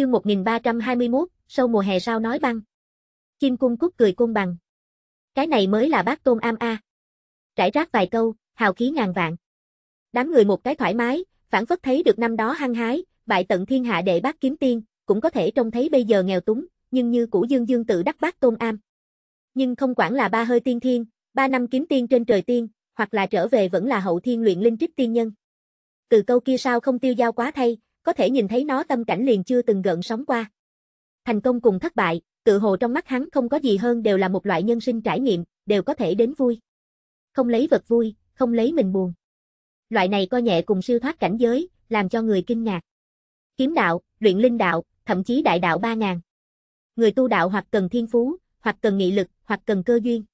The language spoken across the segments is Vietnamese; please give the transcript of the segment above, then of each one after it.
Chương 1321, sâu mùa hè sao nói băng. Kim cung cúc cười cung bằng. Cái này mới là bác tôn am a. Trải rác vài câu, hào khí ngàn vạn. Đám người một cái thoải mái, phản phất thấy được năm đó hăng hái, bại tận thiên hạ đệ bác kiếm tiên, cũng có thể trông thấy bây giờ nghèo túng, nhưng như cũ dương dương tự đắc bác tôn am. Nhưng không quản là ba hơi tiên thiên, ba năm kiếm tiên trên trời tiên, hoặc là trở về vẫn là hậu thiên luyện linh trích tiên nhân. Từ câu kia sao không tiêu giao quá thay, có thể nhìn thấy nó tâm cảnh liền chưa từng gợn sóng qua. Thành công cùng thất bại, tự hồ trong mắt hắn không có gì hơn đều là một loại nhân sinh trải nghiệm, đều có thể đến vui. Không lấy vật vui, không lấy mình buồn. Loại này coi nhẹ cùng siêu thoát cảnh giới, làm cho người kinh ngạc. Kiếm đạo, luyện linh đạo, thậm chí đại đạo ba ngàn. Người tu đạo hoặc cần thiên phú, hoặc cần nghị lực, hoặc cần cơ duyên.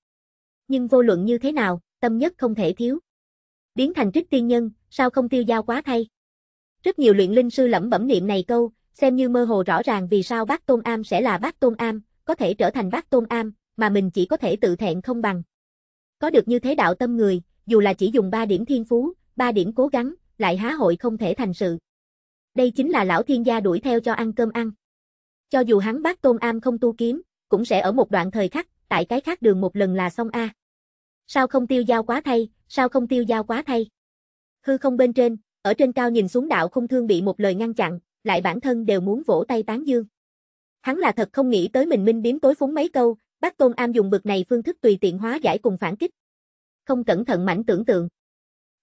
Nhưng vô luận như thế nào, tâm nhất không thể thiếu. Biến thành trích tiên nhân, sao không tiêu giao quá thay? Rất nhiều luyện linh sư lẩm bẩm niệm này câu, xem như mơ hồ rõ ràng vì sao bác Tôn Am sẽ là bác Tôn Am, có thể trở thành bác Tôn Am, mà mình chỉ có thể tự thẹn không bằng. Có được như thế đạo tâm người, dù là chỉ dùng 3 điểm thiên phú, 3 điểm cố gắng, lại há hội không thể thành sự. Đây chính là lão thiên gia đuổi theo cho ăn cơm ăn. Cho dù hắn bác Tôn Am không tu kiếm, cũng sẽ ở một đoạn thời khắc, tại cái khác đường một lần là xong a. Sao không tiêu giao quá thay, sao không tiêu giao quá thay? Hư không bên trên, ở trên cao nhìn xuống đạo không thương bị một lời ngăn chặn, lại bản thân đều muốn vỗ tay tán dương. Hắn là thật không nghĩ tới mình minh biếm tối phúng mấy câu, bác Tôn Am dùng bực này phương thức tùy tiện hóa giải cùng phản kích. Không cẩn thận mảnh tưởng tượng.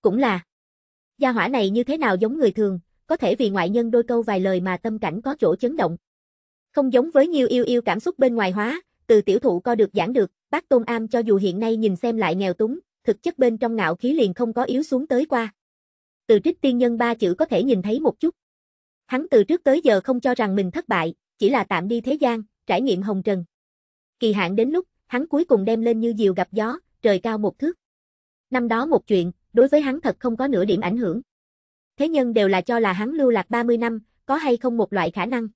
Cũng là, gia hỏa này như thế nào giống người thường, có thể vì ngoại nhân đôi câu vài lời mà tâm cảnh có chỗ chấn động. Không giống với nhiều yêu yêu cảm xúc bên ngoài hóa, từ tiểu thụ co được giảng được, bác Tôn Am cho dù hiện nay nhìn xem lại nghèo túng, thực chất bên trong ngạo khí liền không có yếu xuống tới qua từ trích tiên nhân ba chữ có thể nhìn thấy một chút. Hắn từ trước tới giờ không cho rằng mình thất bại, chỉ là tạm đi thế gian, trải nghiệm hồng trần. Kỳ hạn đến lúc, hắn cuối cùng đem lên như diều gặp gió, trời cao một thước. Năm đó một chuyện, đối với hắn thật không có nửa điểm ảnh hưởng. Thế nhân đều là cho là hắn lưu lạc 30 năm, có hay không một loại khả năng.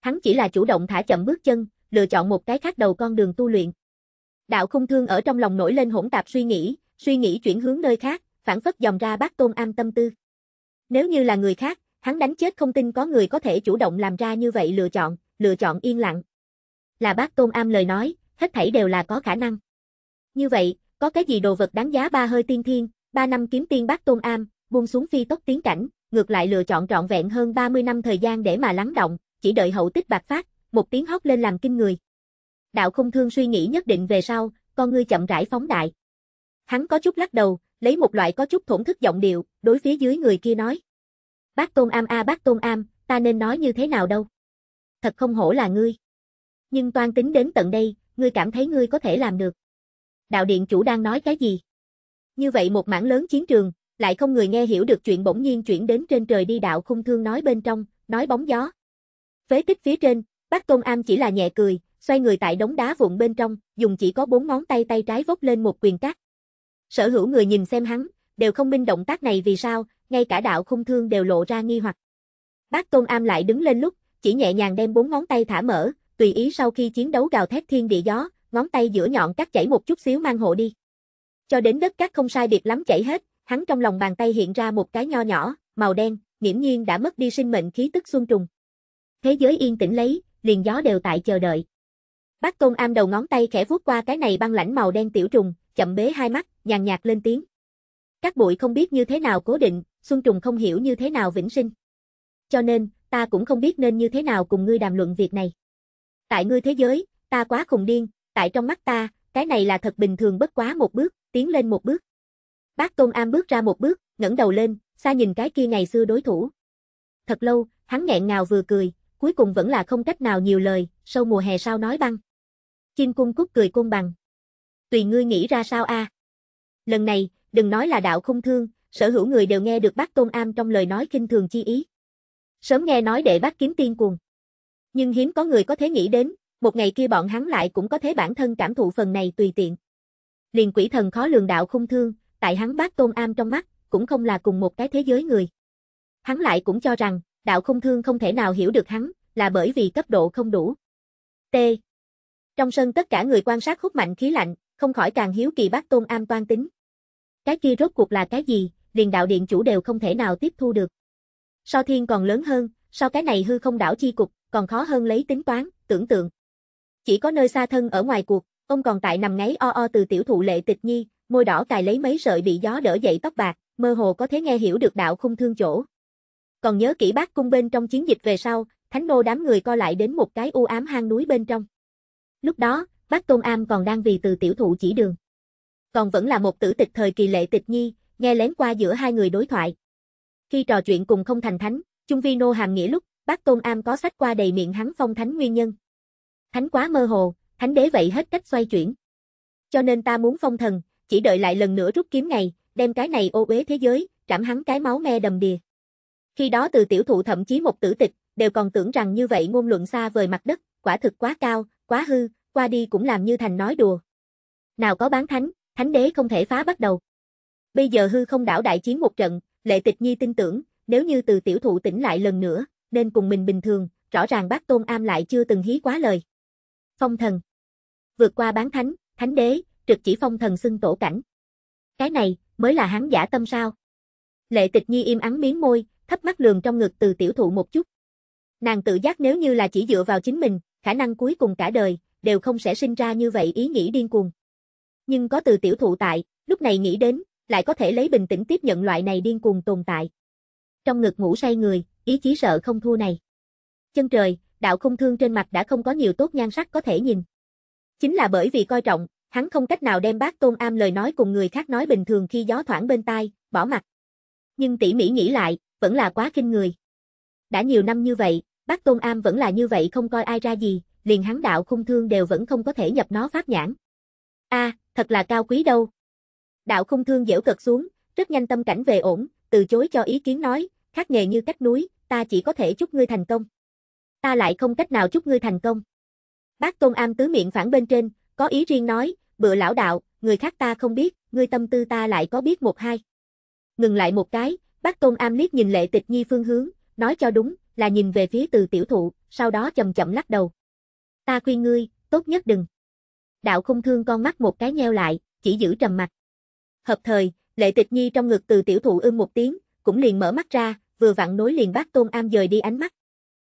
Hắn chỉ là chủ động thả chậm bước chân, lựa chọn một cái khác đầu con đường tu luyện. Đạo khung thương ở trong lòng nổi lên hỗn tạp suy nghĩ, suy nghĩ chuyển hướng nơi khác, phản phất dòng ra bác Tôn Am tâm tư. Nếu như là người khác, hắn đánh chết không tin có người có thể chủ động làm ra như vậy lựa chọn, lựa chọn yên lặng. Là bác Tôn Am lời nói, hết thảy đều là có khả năng. Như vậy, có cái gì đồ vật đáng giá ba hơi tiên thiên, ba năm kiếm tiên bác Tôn Am, buông xuống phi tốc tiến cảnh, ngược lại lựa chọn trọn vẹn hơn 30 năm thời gian để mà lắng động, chỉ đợi hậu tích bạc phát, một tiếng hót lên làm kinh người. Đạo không thương suy nghĩ nhất định về sau, con ngươi chậm rãi phóng đại. Hắn có chút lắc đầu, lấy một loại có chút thổn thức giọng điệu, đối phía dưới người kia nói. Bác Tôn Am a bác Tôn Am, ta nên nói như thế nào đâu? Thật không hổ là ngươi. Nhưng toan tính đến tận đây, ngươi cảm thấy ngươi có thể làm được. Đạo điện chủ đang nói cái gì? Như vậy một mảng lớn chiến trường, lại không người nghe hiểu được chuyện bỗng nhiên chuyển đến trên trời đi đạo khung thương nói bên trong, nói bóng gió. Phế tích phía trên, bác Tôn Am chỉ là nhẹ cười, xoay người tại đống đá vụn bên trong, dùng chỉ có bốn ngón tay tay trái vốc lên một quyền cắt Sở hữu người nhìn xem hắn, đều không minh động tác này vì sao, ngay cả đạo khung thương đều lộ ra nghi hoặc. Bác Tôn Am lại đứng lên lúc, chỉ nhẹ nhàng đem bốn ngón tay thả mở, tùy ý sau khi chiến đấu gào thét thiên địa gió, ngón tay giữa nhọn cắt chảy một chút xíu mang hộ đi. Cho đến đất cắt không sai biệt lắm chảy hết, hắn trong lòng bàn tay hiện ra một cái nho nhỏ, màu đen, nghiễm nhiên đã mất đi sinh mệnh khí tức xuân trùng. Thế giới yên tĩnh lấy, liền gió đều tại chờ đợi. Bác Tôn Am đầu ngón tay khẽ vuốt qua cái này băng lãnh màu đen tiểu trùng, chậm bế hai mắt, nhàn nhạt lên tiếng. Các bụi không biết như thế nào cố định, Xuân Trùng không hiểu như thế nào vĩnh sinh. Cho nên, ta cũng không biết nên như thế nào cùng ngươi đàm luận việc này. Tại ngươi thế giới, ta quá khùng điên, tại trong mắt ta, cái này là thật bình thường bất quá một bước, tiến lên một bước. Bác Tôn Am bước ra một bước, ngẩng đầu lên, xa nhìn cái kia ngày xưa đối thủ. Thật lâu, hắn nghẹn ngào vừa cười, cuối cùng vẫn là không cách nào nhiều lời, sâu mùa hè sao nói băng. Kim cung cúc cười cung bằng tùy ngươi nghĩ ra sao a. À? Lần này, đừng nói là đạo không thương, sở hữu người đều nghe được bác Tôn Am trong lời nói kinh thường chi ý. Sớm nghe nói đệ bác kiếm tiên cuồng. Nhưng hiếm có người có thể nghĩ đến, một ngày kia bọn hắn lại cũng có thể bản thân cảm thụ phần này tùy tiện. Liền quỷ thần khó lường đạo không thương, tại hắn bác Tôn Am trong mắt, cũng không là cùng một cái thế giới người. Hắn lại cũng cho rằng, đạo không thương không thể nào hiểu được hắn, là bởi vì cấp độ không đủ. T. Trong sân tất cả người quan sát hút mạnh khí lạnh, không khỏi càng hiếu kỳ bác tôn am toan tính. Cái kia rốt cuộc là cái gì, liền đạo điện chủ đều không thể nào tiếp thu được. So thiên còn lớn hơn, so cái này hư không đảo chi cục, còn khó hơn lấy tính toán, tưởng tượng. Chỉ có nơi xa thân ở ngoài cuộc, ông còn tại nằm ngáy o o từ tiểu thụ lệ tịch nhi, môi đỏ cài lấy mấy sợi bị gió đỡ dậy tóc bạc, mơ hồ có thể nghe hiểu được đạo khung thương chỗ. Còn nhớ kỹ bác cung bên trong chiến dịch về sau, thánh nô đám người co lại đến một cái u ám hang núi bên trong. Lúc đó, bác Tôn Am còn đang vì từ tiểu thụ chỉ đường. Còn vẫn là một tử tịch thời kỳ lệ tịch nhi, nghe lén qua giữa hai người đối thoại. Khi trò chuyện cùng không thành thánh, trung Vi Nô hàm nghĩa lúc, bác Tôn Am có sách qua đầy miệng hắn phong thánh nguyên nhân. Thánh quá mơ hồ, thánh đế vậy hết cách xoay chuyển. Cho nên ta muốn phong thần, chỉ đợi lại lần nữa rút kiếm ngày đem cái này ô uế thế giới, trảm hắn cái máu me đầm đìa. Khi đó từ tiểu thụ thậm chí một tử tịch, đều còn tưởng rằng như vậy ngôn luận xa vời mặt đất, quả thực quá cao, quá hư, qua đi cũng làm như thành nói đùa. Nào có bán thánh, thánh đế không thể phá bắt đầu. Bây giờ hư không đảo đại chiến một trận, lệ tịch nhi tin tưởng, nếu như từ tiểu thụ tỉnh lại lần nữa, nên cùng mình bình thường, rõ ràng bác tôn am lại chưa từng hí quá lời. Phong thần. Vượt qua bán thánh, thánh đế, trực chỉ phong thần xưng tổ cảnh. Cái này, mới là hắn giả tâm sao. Lệ tịch nhi im ắng miếng môi, thấp mắt lường trong ngực từ tiểu thụ một chút. Nàng tự giác nếu như là chỉ dựa vào chính mình, khả năng cuối cùng cả đời, đều không sẽ sinh ra như vậy ý nghĩ điên cuồng. Nhưng có từ tiểu thụ tại, lúc này nghĩ đến, lại có thể lấy bình tĩnh tiếp nhận loại này điên cuồng tồn tại. Trong ngực ngủ say người, ý chí sợ không thua này. Chân trời, đạo không thương trên mặt đã không có nhiều tốt nhan sắc có thể nhìn. Chính là bởi vì coi trọng, hắn không cách nào đem bác Tôn Am lời nói cùng người khác nói bình thường khi gió thoảng bên tai, bỏ mặt. Nhưng tỉ mỉ nghĩ lại, vẫn là quá kinh người. Đã nhiều năm như vậy, bác Tôn Am vẫn là như vậy không coi ai ra gì, liền hắn đạo khung thương đều vẫn không có thể nhập nó pháp nhãn. A, thật là cao quý đâu. Đạo khung thương dễu cực xuống, rất nhanh tâm cảnh về ổn, từ chối cho ý kiến nói, khác nghề như cách núi, ta chỉ có thể chúc ngươi thành công. Ta lại không cách nào chúc ngươi thành công. Bác Tôn Am tứ miệng phản bên trên, có ý riêng nói, bựa lão đạo, người khác ta không biết, ngươi tâm tư ta lại có biết một hai. Ngừng lại một cái, bác Tôn Am liếc nhìn lệ tịch nhi phương hướng, nói cho đúng, là nhìn về phía từ tiểu thụ, sau đó chậm chậm lắc đầu ta khuyên ngươi, tốt nhất đừng. Đạo không thương con mắt một cái nheo lại, chỉ giữ trầm mặt. Hợp thời, lệ tịch nhi trong ngực từ tiểu thụ ưm một tiếng, cũng liền mở mắt ra, vừa vặn nối liền bác tôn am dời đi ánh mắt.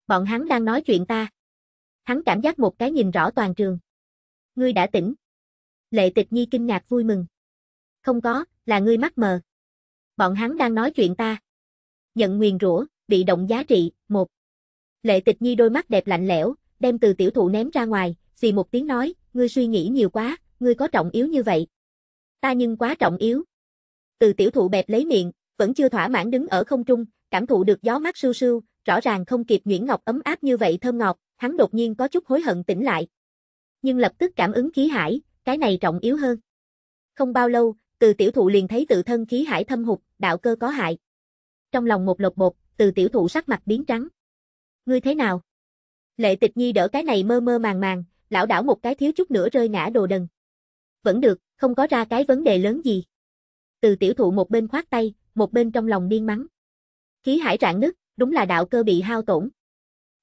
Bọn hắn đang nói chuyện ta. Hắn cảm giác một cái nhìn rõ toàn trường. Ngươi đã tỉnh. Lệ tịch nhi kinh ngạc vui mừng. Không có, là ngươi mắt mờ. Bọn hắn đang nói chuyện ta. Nhận nguyền rủa, bị động giá trị, một. Lệ tịch nhi đôi mắt đẹp lạnh lẽo, đem từ tiểu thụ ném ra ngoài, xì một tiếng nói, ngươi suy nghĩ nhiều quá, ngươi có trọng yếu như vậy. Ta nhưng quá trọng yếu. Từ tiểu thụ bẹp lấy miệng, vẫn chưa thỏa mãn đứng ở không trung, cảm thụ được gió mát sưu sưu, rõ ràng không kịp Nguyễn Ngọc ấm áp như vậy thơm ngọt, hắn đột nhiên có chút hối hận tỉnh lại. Nhưng lập tức cảm ứng khí hải, cái này trọng yếu hơn. Không bao lâu, từ tiểu thụ liền thấy tự thân khí hải thâm hụt, đạo cơ có hại. Trong lòng một lột bột, từ tiểu thụ sắc mặt biến trắng. Ngươi thế nào? Lệ tịch nhi đỡ cái này mơ mơ màng màng, lão đảo một cái thiếu chút nữa rơi ngã đồ đần. Vẫn được, không có ra cái vấn đề lớn gì. Từ tiểu thụ một bên khoát tay, một bên trong lòng điên mắng. Khí hải rạn nứt, đúng là đạo cơ bị hao tổn.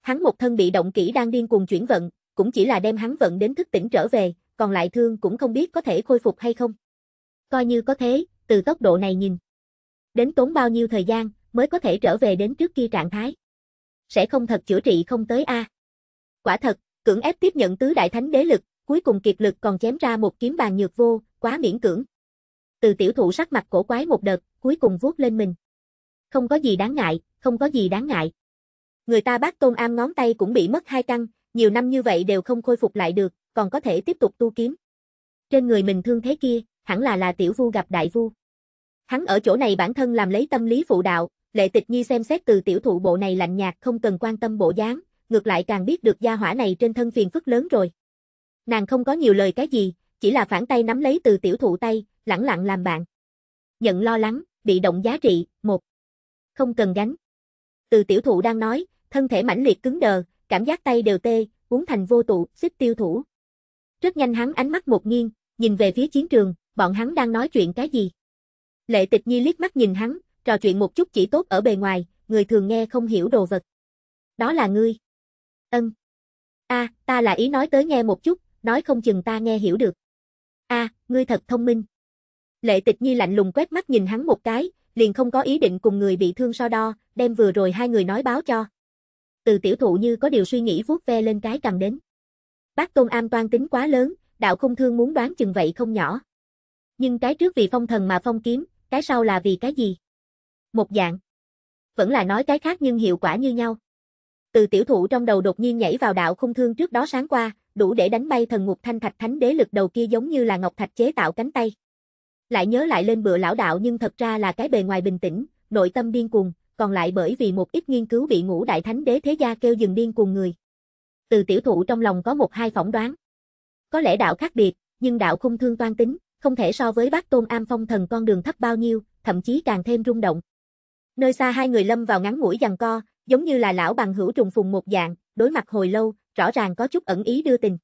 Hắn một thân bị động kỹ đang điên cuồng chuyển vận, cũng chỉ là đem hắn vận đến thức tỉnh trở về, còn lại thương cũng không biết có thể khôi phục hay không. Coi như có thế, từ tốc độ này nhìn. Đến tốn bao nhiêu thời gian, mới có thể trở về đến trước kia trạng thái. Sẽ không thật chữa trị không tới a à. Quả thật, cưỡng ép tiếp nhận tứ đại thánh đế lực, cuối cùng kiệt lực còn chém ra một kiếm bàn nhược vô, quá miễn cưỡng. Từ tiểu thụ sắc mặt cổ quái một đợt, cuối cùng vuốt lên mình. Không có gì đáng ngại, không có gì đáng ngại. Người ta bác tôn am ngón tay cũng bị mất hai căn, nhiều năm như vậy đều không khôi phục lại được, còn có thể tiếp tục tu kiếm. Trên người mình thương thế kia, hẳn là là tiểu vu gặp đại vu. Hắn ở chỗ này bản thân làm lấy tâm lý phụ đạo, lệ tịch nhi xem xét từ tiểu thụ bộ này lạnh nhạt không cần quan tâm bộ dáng, ngược lại càng biết được gia hỏa này trên thân phiền phức lớn rồi. Nàng không có nhiều lời cái gì, chỉ là phản tay nắm lấy từ tiểu thụ tay, lẳng lặng làm bạn. Nhận lo lắng, bị động giá trị, một Không cần gánh. Từ tiểu thụ đang nói, thân thể mãnh liệt cứng đờ, cảm giác tay đều tê, uống thành vô tụ, xích tiêu thủ. Rất nhanh hắn ánh mắt một nghiêng, nhìn về phía chiến trường, bọn hắn đang nói chuyện cái gì. Lệ tịch nhi liếc mắt nhìn hắn, trò chuyện một chút chỉ tốt ở bề ngoài, người thường nghe không hiểu đồ vật. Đó là ngươi. Ân. A, ta là ý nói tới nghe một chút, nói không chừng ta nghe hiểu được. A, ngươi thật thông minh. Lệ tịch nhi lạnh lùng quét mắt nhìn hắn một cái, liền không có ý định cùng người bị thương so đo, đem vừa rồi hai người nói báo cho. Từ tiểu thụ như có điều suy nghĩ vuốt ve lên cái cầm đến. Bác Tôn Am toan tính quá lớn, đạo không thương muốn đoán chừng vậy không nhỏ. Nhưng cái trước vì phong thần mà phong kiếm, cái sau là vì cái gì? Một dạng. Vẫn là nói cái khác nhưng hiệu quả như nhau. Từ tiểu thụ trong đầu đột nhiên nhảy vào đạo khung thương trước đó sáng qua, đủ để đánh bay thần ngục thanh thạch thánh đế lực đầu kia giống như là ngọc thạch chế tạo cánh tay. Lại nhớ lại lên bữa lão đạo nhưng thật ra là cái bề ngoài bình tĩnh, nội tâm điên cuồng, còn lại bởi vì một ít nghiên cứu bị ngũ đại thánh đế thế gia kêu dừng điên cuồng người. Từ tiểu thụ trong lòng có một hai phỏng đoán. Có lẽ đạo khác biệt, nhưng đạo khung thương toan tính, không thể so với bác tôn am phong thần con đường thấp bao nhiêu, thậm chí càng thêm rung động. Nơi xa hai người lâm vào ngắn mũi giằng co, giống như là lão bằng hữu trùng phùng một dạng, đối mặt hồi lâu, rõ ràng có chút ẩn ý đưa tình.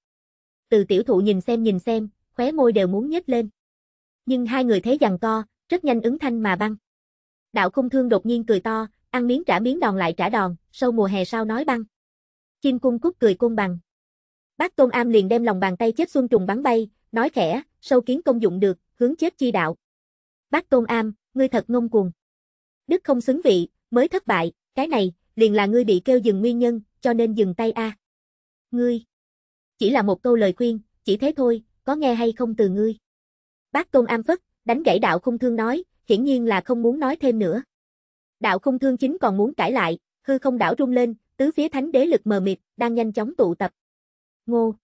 Từ tiểu thụ nhìn xem nhìn xem, khóe môi đều muốn nhếch lên. Nhưng hai người thế giằng co, rất nhanh ứng thanh mà băng. Đạo khung thương đột nhiên cười to, ăn miếng trả miếng đòn lại trả đòn, sâu mùa hè sao nói băng. Chim cung cút cười cung bằng. Bác Tôn Am liền đem lòng bàn tay chết xuân trùng bắn bay, nói khẽ, sâu kiến công dụng được, hướng chết chi đạo. Bác Tôn Am, ngươi thật ngông cuồng. Đức không xứng vị, mới thất bại, cái này, liền là ngươi bị kêu dừng nguyên nhân, cho nên dừng tay a. Ngươi. Chỉ là một câu lời khuyên, chỉ thế thôi, có nghe hay không từ ngươi. Bác Tôn Am Phất, đánh gãy đạo không thương nói, hiển nhiên là không muốn nói thêm nữa. Đạo không thương chính còn muốn cãi lại, hư không đảo rung lên, tứ phía thánh đế lực mờ mịt, đang nhanh chóng tụ tập. Ngô.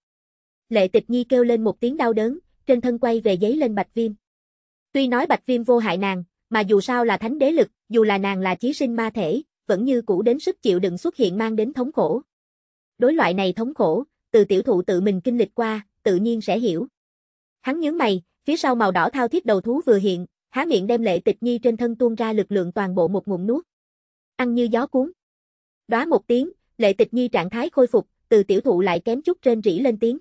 Lệ tịch nhi kêu lên một tiếng đau đớn, trên thân quay về giấy lên bạch viêm. Tuy nói bạch viêm vô hại nàng, mà dù sao là thánh đế lực, dù là nàng là chí sinh ma thể, vẫn như cũ đến sức chịu đựng xuất hiện mang đến thống khổ. Đối loại này thống khổ, từ tiểu thụ tự mình kinh lịch qua, tự nhiên sẽ hiểu. Hắn nhớ mày, phía sau màu đỏ thao thiết đầu thú vừa hiện, há miệng đem lệ tịch nhi trên thân tuôn ra lực lượng toàn bộ một ngụm nuốt. Ăn như gió cuốn. Đóa một tiếng, lệ tịch nhi trạng thái khôi phục, từ tiểu thụ lại kém chút trên rỉ lên tiếng.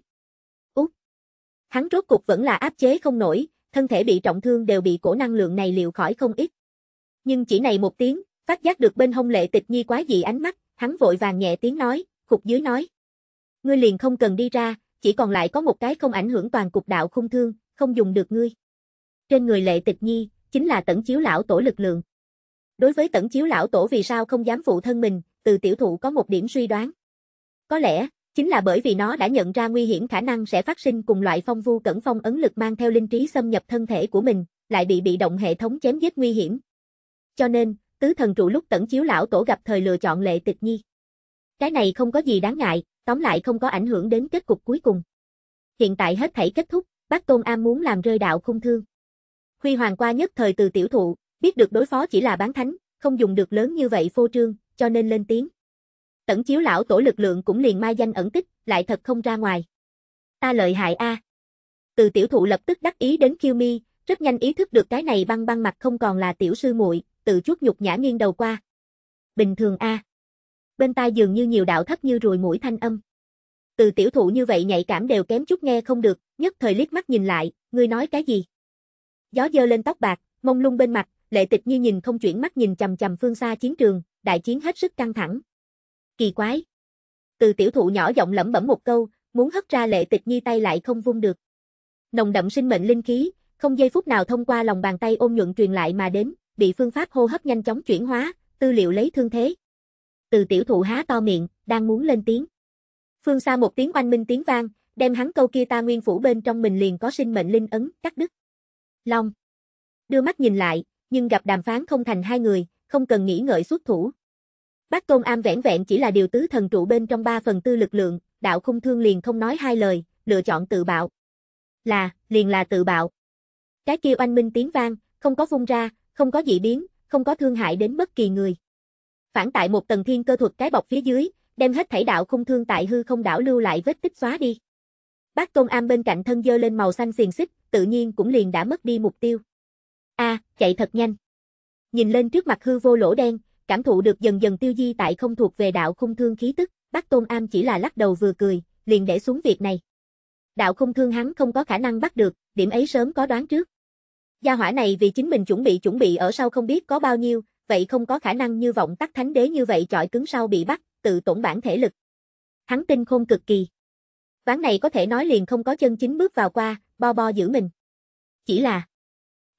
Út. Hắn rốt cục vẫn là áp chế không nổi, thân thể bị trọng thương đều bị cổ năng lượng này liệu khỏi không ít. Nhưng chỉ này một tiếng, Phát giác được bên hông lệ tịch nhi quá dị ánh mắt, hắn vội vàng nhẹ tiếng nói, khục dưới nói. Ngươi liền không cần đi ra, chỉ còn lại có một cái không ảnh hưởng toàn cục đạo khung thương, không dùng được ngươi. Trên người lệ tịch nhi, chính là tẩn chiếu lão tổ lực lượng. Đối với tẩn chiếu lão tổ vì sao không dám phụ thân mình, từ tiểu thụ có một điểm suy đoán. Có lẽ, chính là bởi vì nó đã nhận ra nguy hiểm khả năng sẽ phát sinh cùng loại phong vu cẩn phong ấn lực mang theo linh trí xâm nhập thân thể của mình, lại bị bị động hệ thống chém giết nguy hiểm. Cho nên, tứ thần trụ lúc tẩn chiếu lão tổ gặp thời lựa chọn lệ tịch nhi. Cái này không có gì đáng ngại, tóm lại không có ảnh hưởng đến kết cục cuối cùng. Hiện tại hết thảy kết thúc, bác Tôn Am muốn làm rơi đạo khung thương. Huy hoàng qua nhất thời từ tiểu thụ, biết được đối phó chỉ là bán thánh, không dùng được lớn như vậy phô trương, cho nên lên tiếng. Tẩn chiếu lão tổ lực lượng cũng liền mai danh ẩn tích, lại thật không ra ngoài. Ta lợi hại a. Từ tiểu thụ lập tức đắc ý đến Kiêu Mi, rất nhanh ý thức được cái này băng băng mặt không còn là tiểu sư muội, tự chút nhục nhã nghiêng đầu qua. Bình thường a. Bên tai dường như nhiều đạo thấp như ruồi mũi thanh âm. Từ tiểu thụ như vậy nhạy cảm đều kém chút nghe không được, nhất thời liếc mắt nhìn lại, ngươi nói cái gì? Gió dơ lên tóc bạc, mông lung bên mặt, lệ tịch như nhìn không chuyển mắt nhìn chầm chầm phương xa chiến trường, đại chiến hết sức căng thẳng. Kỳ quái. Từ tiểu thụ nhỏ giọng lẩm bẩm một câu, muốn hất ra lệ tịch nhi tay lại không vung được. Nồng đậm sinh mệnh linh khí, không giây phút nào thông qua lòng bàn tay ôm nhuận truyền lại mà đến, bị phương pháp hô hấp nhanh chóng chuyển hóa, tư liệu lấy thương thế. Từ tiểu thụ há to miệng, đang muốn lên tiếng. Phương xa một tiếng oanh minh tiếng vang, đem hắn câu kia ta nguyên phủ bên trong mình liền có sinh mệnh linh ấn, cắt đứt. Long. Đưa mắt nhìn lại, nhưng gặp đàm phán không thành hai người, không cần nghĩ ngợi xuất thủ. Bác công Am vẻn vẹn chỉ là điều tứ thần trụ bên trong ba phần tư lực lượng, đạo khung thương liền không nói hai lời, lựa chọn tự bạo. Là, liền là tự bạo. Cái kia oanh minh tiếng vang, không có vung ra, không có dị biến, không có thương hại đến bất kỳ người. Phản tại một tầng thiên cơ thuật cái bọc phía dưới, đem hết thảy đạo không thương tại hư không đảo lưu lại vết tích xóa đi. Bác tôn am bên cạnh thân dơ lên màu xanh xiềng xích, tự nhiên cũng liền đã mất đi mục tiêu. A, à, chạy thật nhanh. Nhìn lên trước mặt hư vô lỗ đen, cảm thụ được dần dần tiêu di tại không thuộc về đạo không thương khí tức, Bác Tôn Am chỉ là lắc đầu vừa cười, liền để xuống việc này. Đạo không thương hắn không có khả năng bắt được, điểm ấy sớm có đoán trước. Gia hỏa này vì chính mình chuẩn bị chuẩn bị ở sau không biết có bao nhiêu, vậy không có khả năng như vọng tắc thánh đế như vậy chọi cứng sau bị bắt, tự tổn bản thể lực. Hắn tinh khôn cực kỳ. Ván này có thể nói liền không có chân chính bước vào qua, bo bo giữ mình. Chỉ là,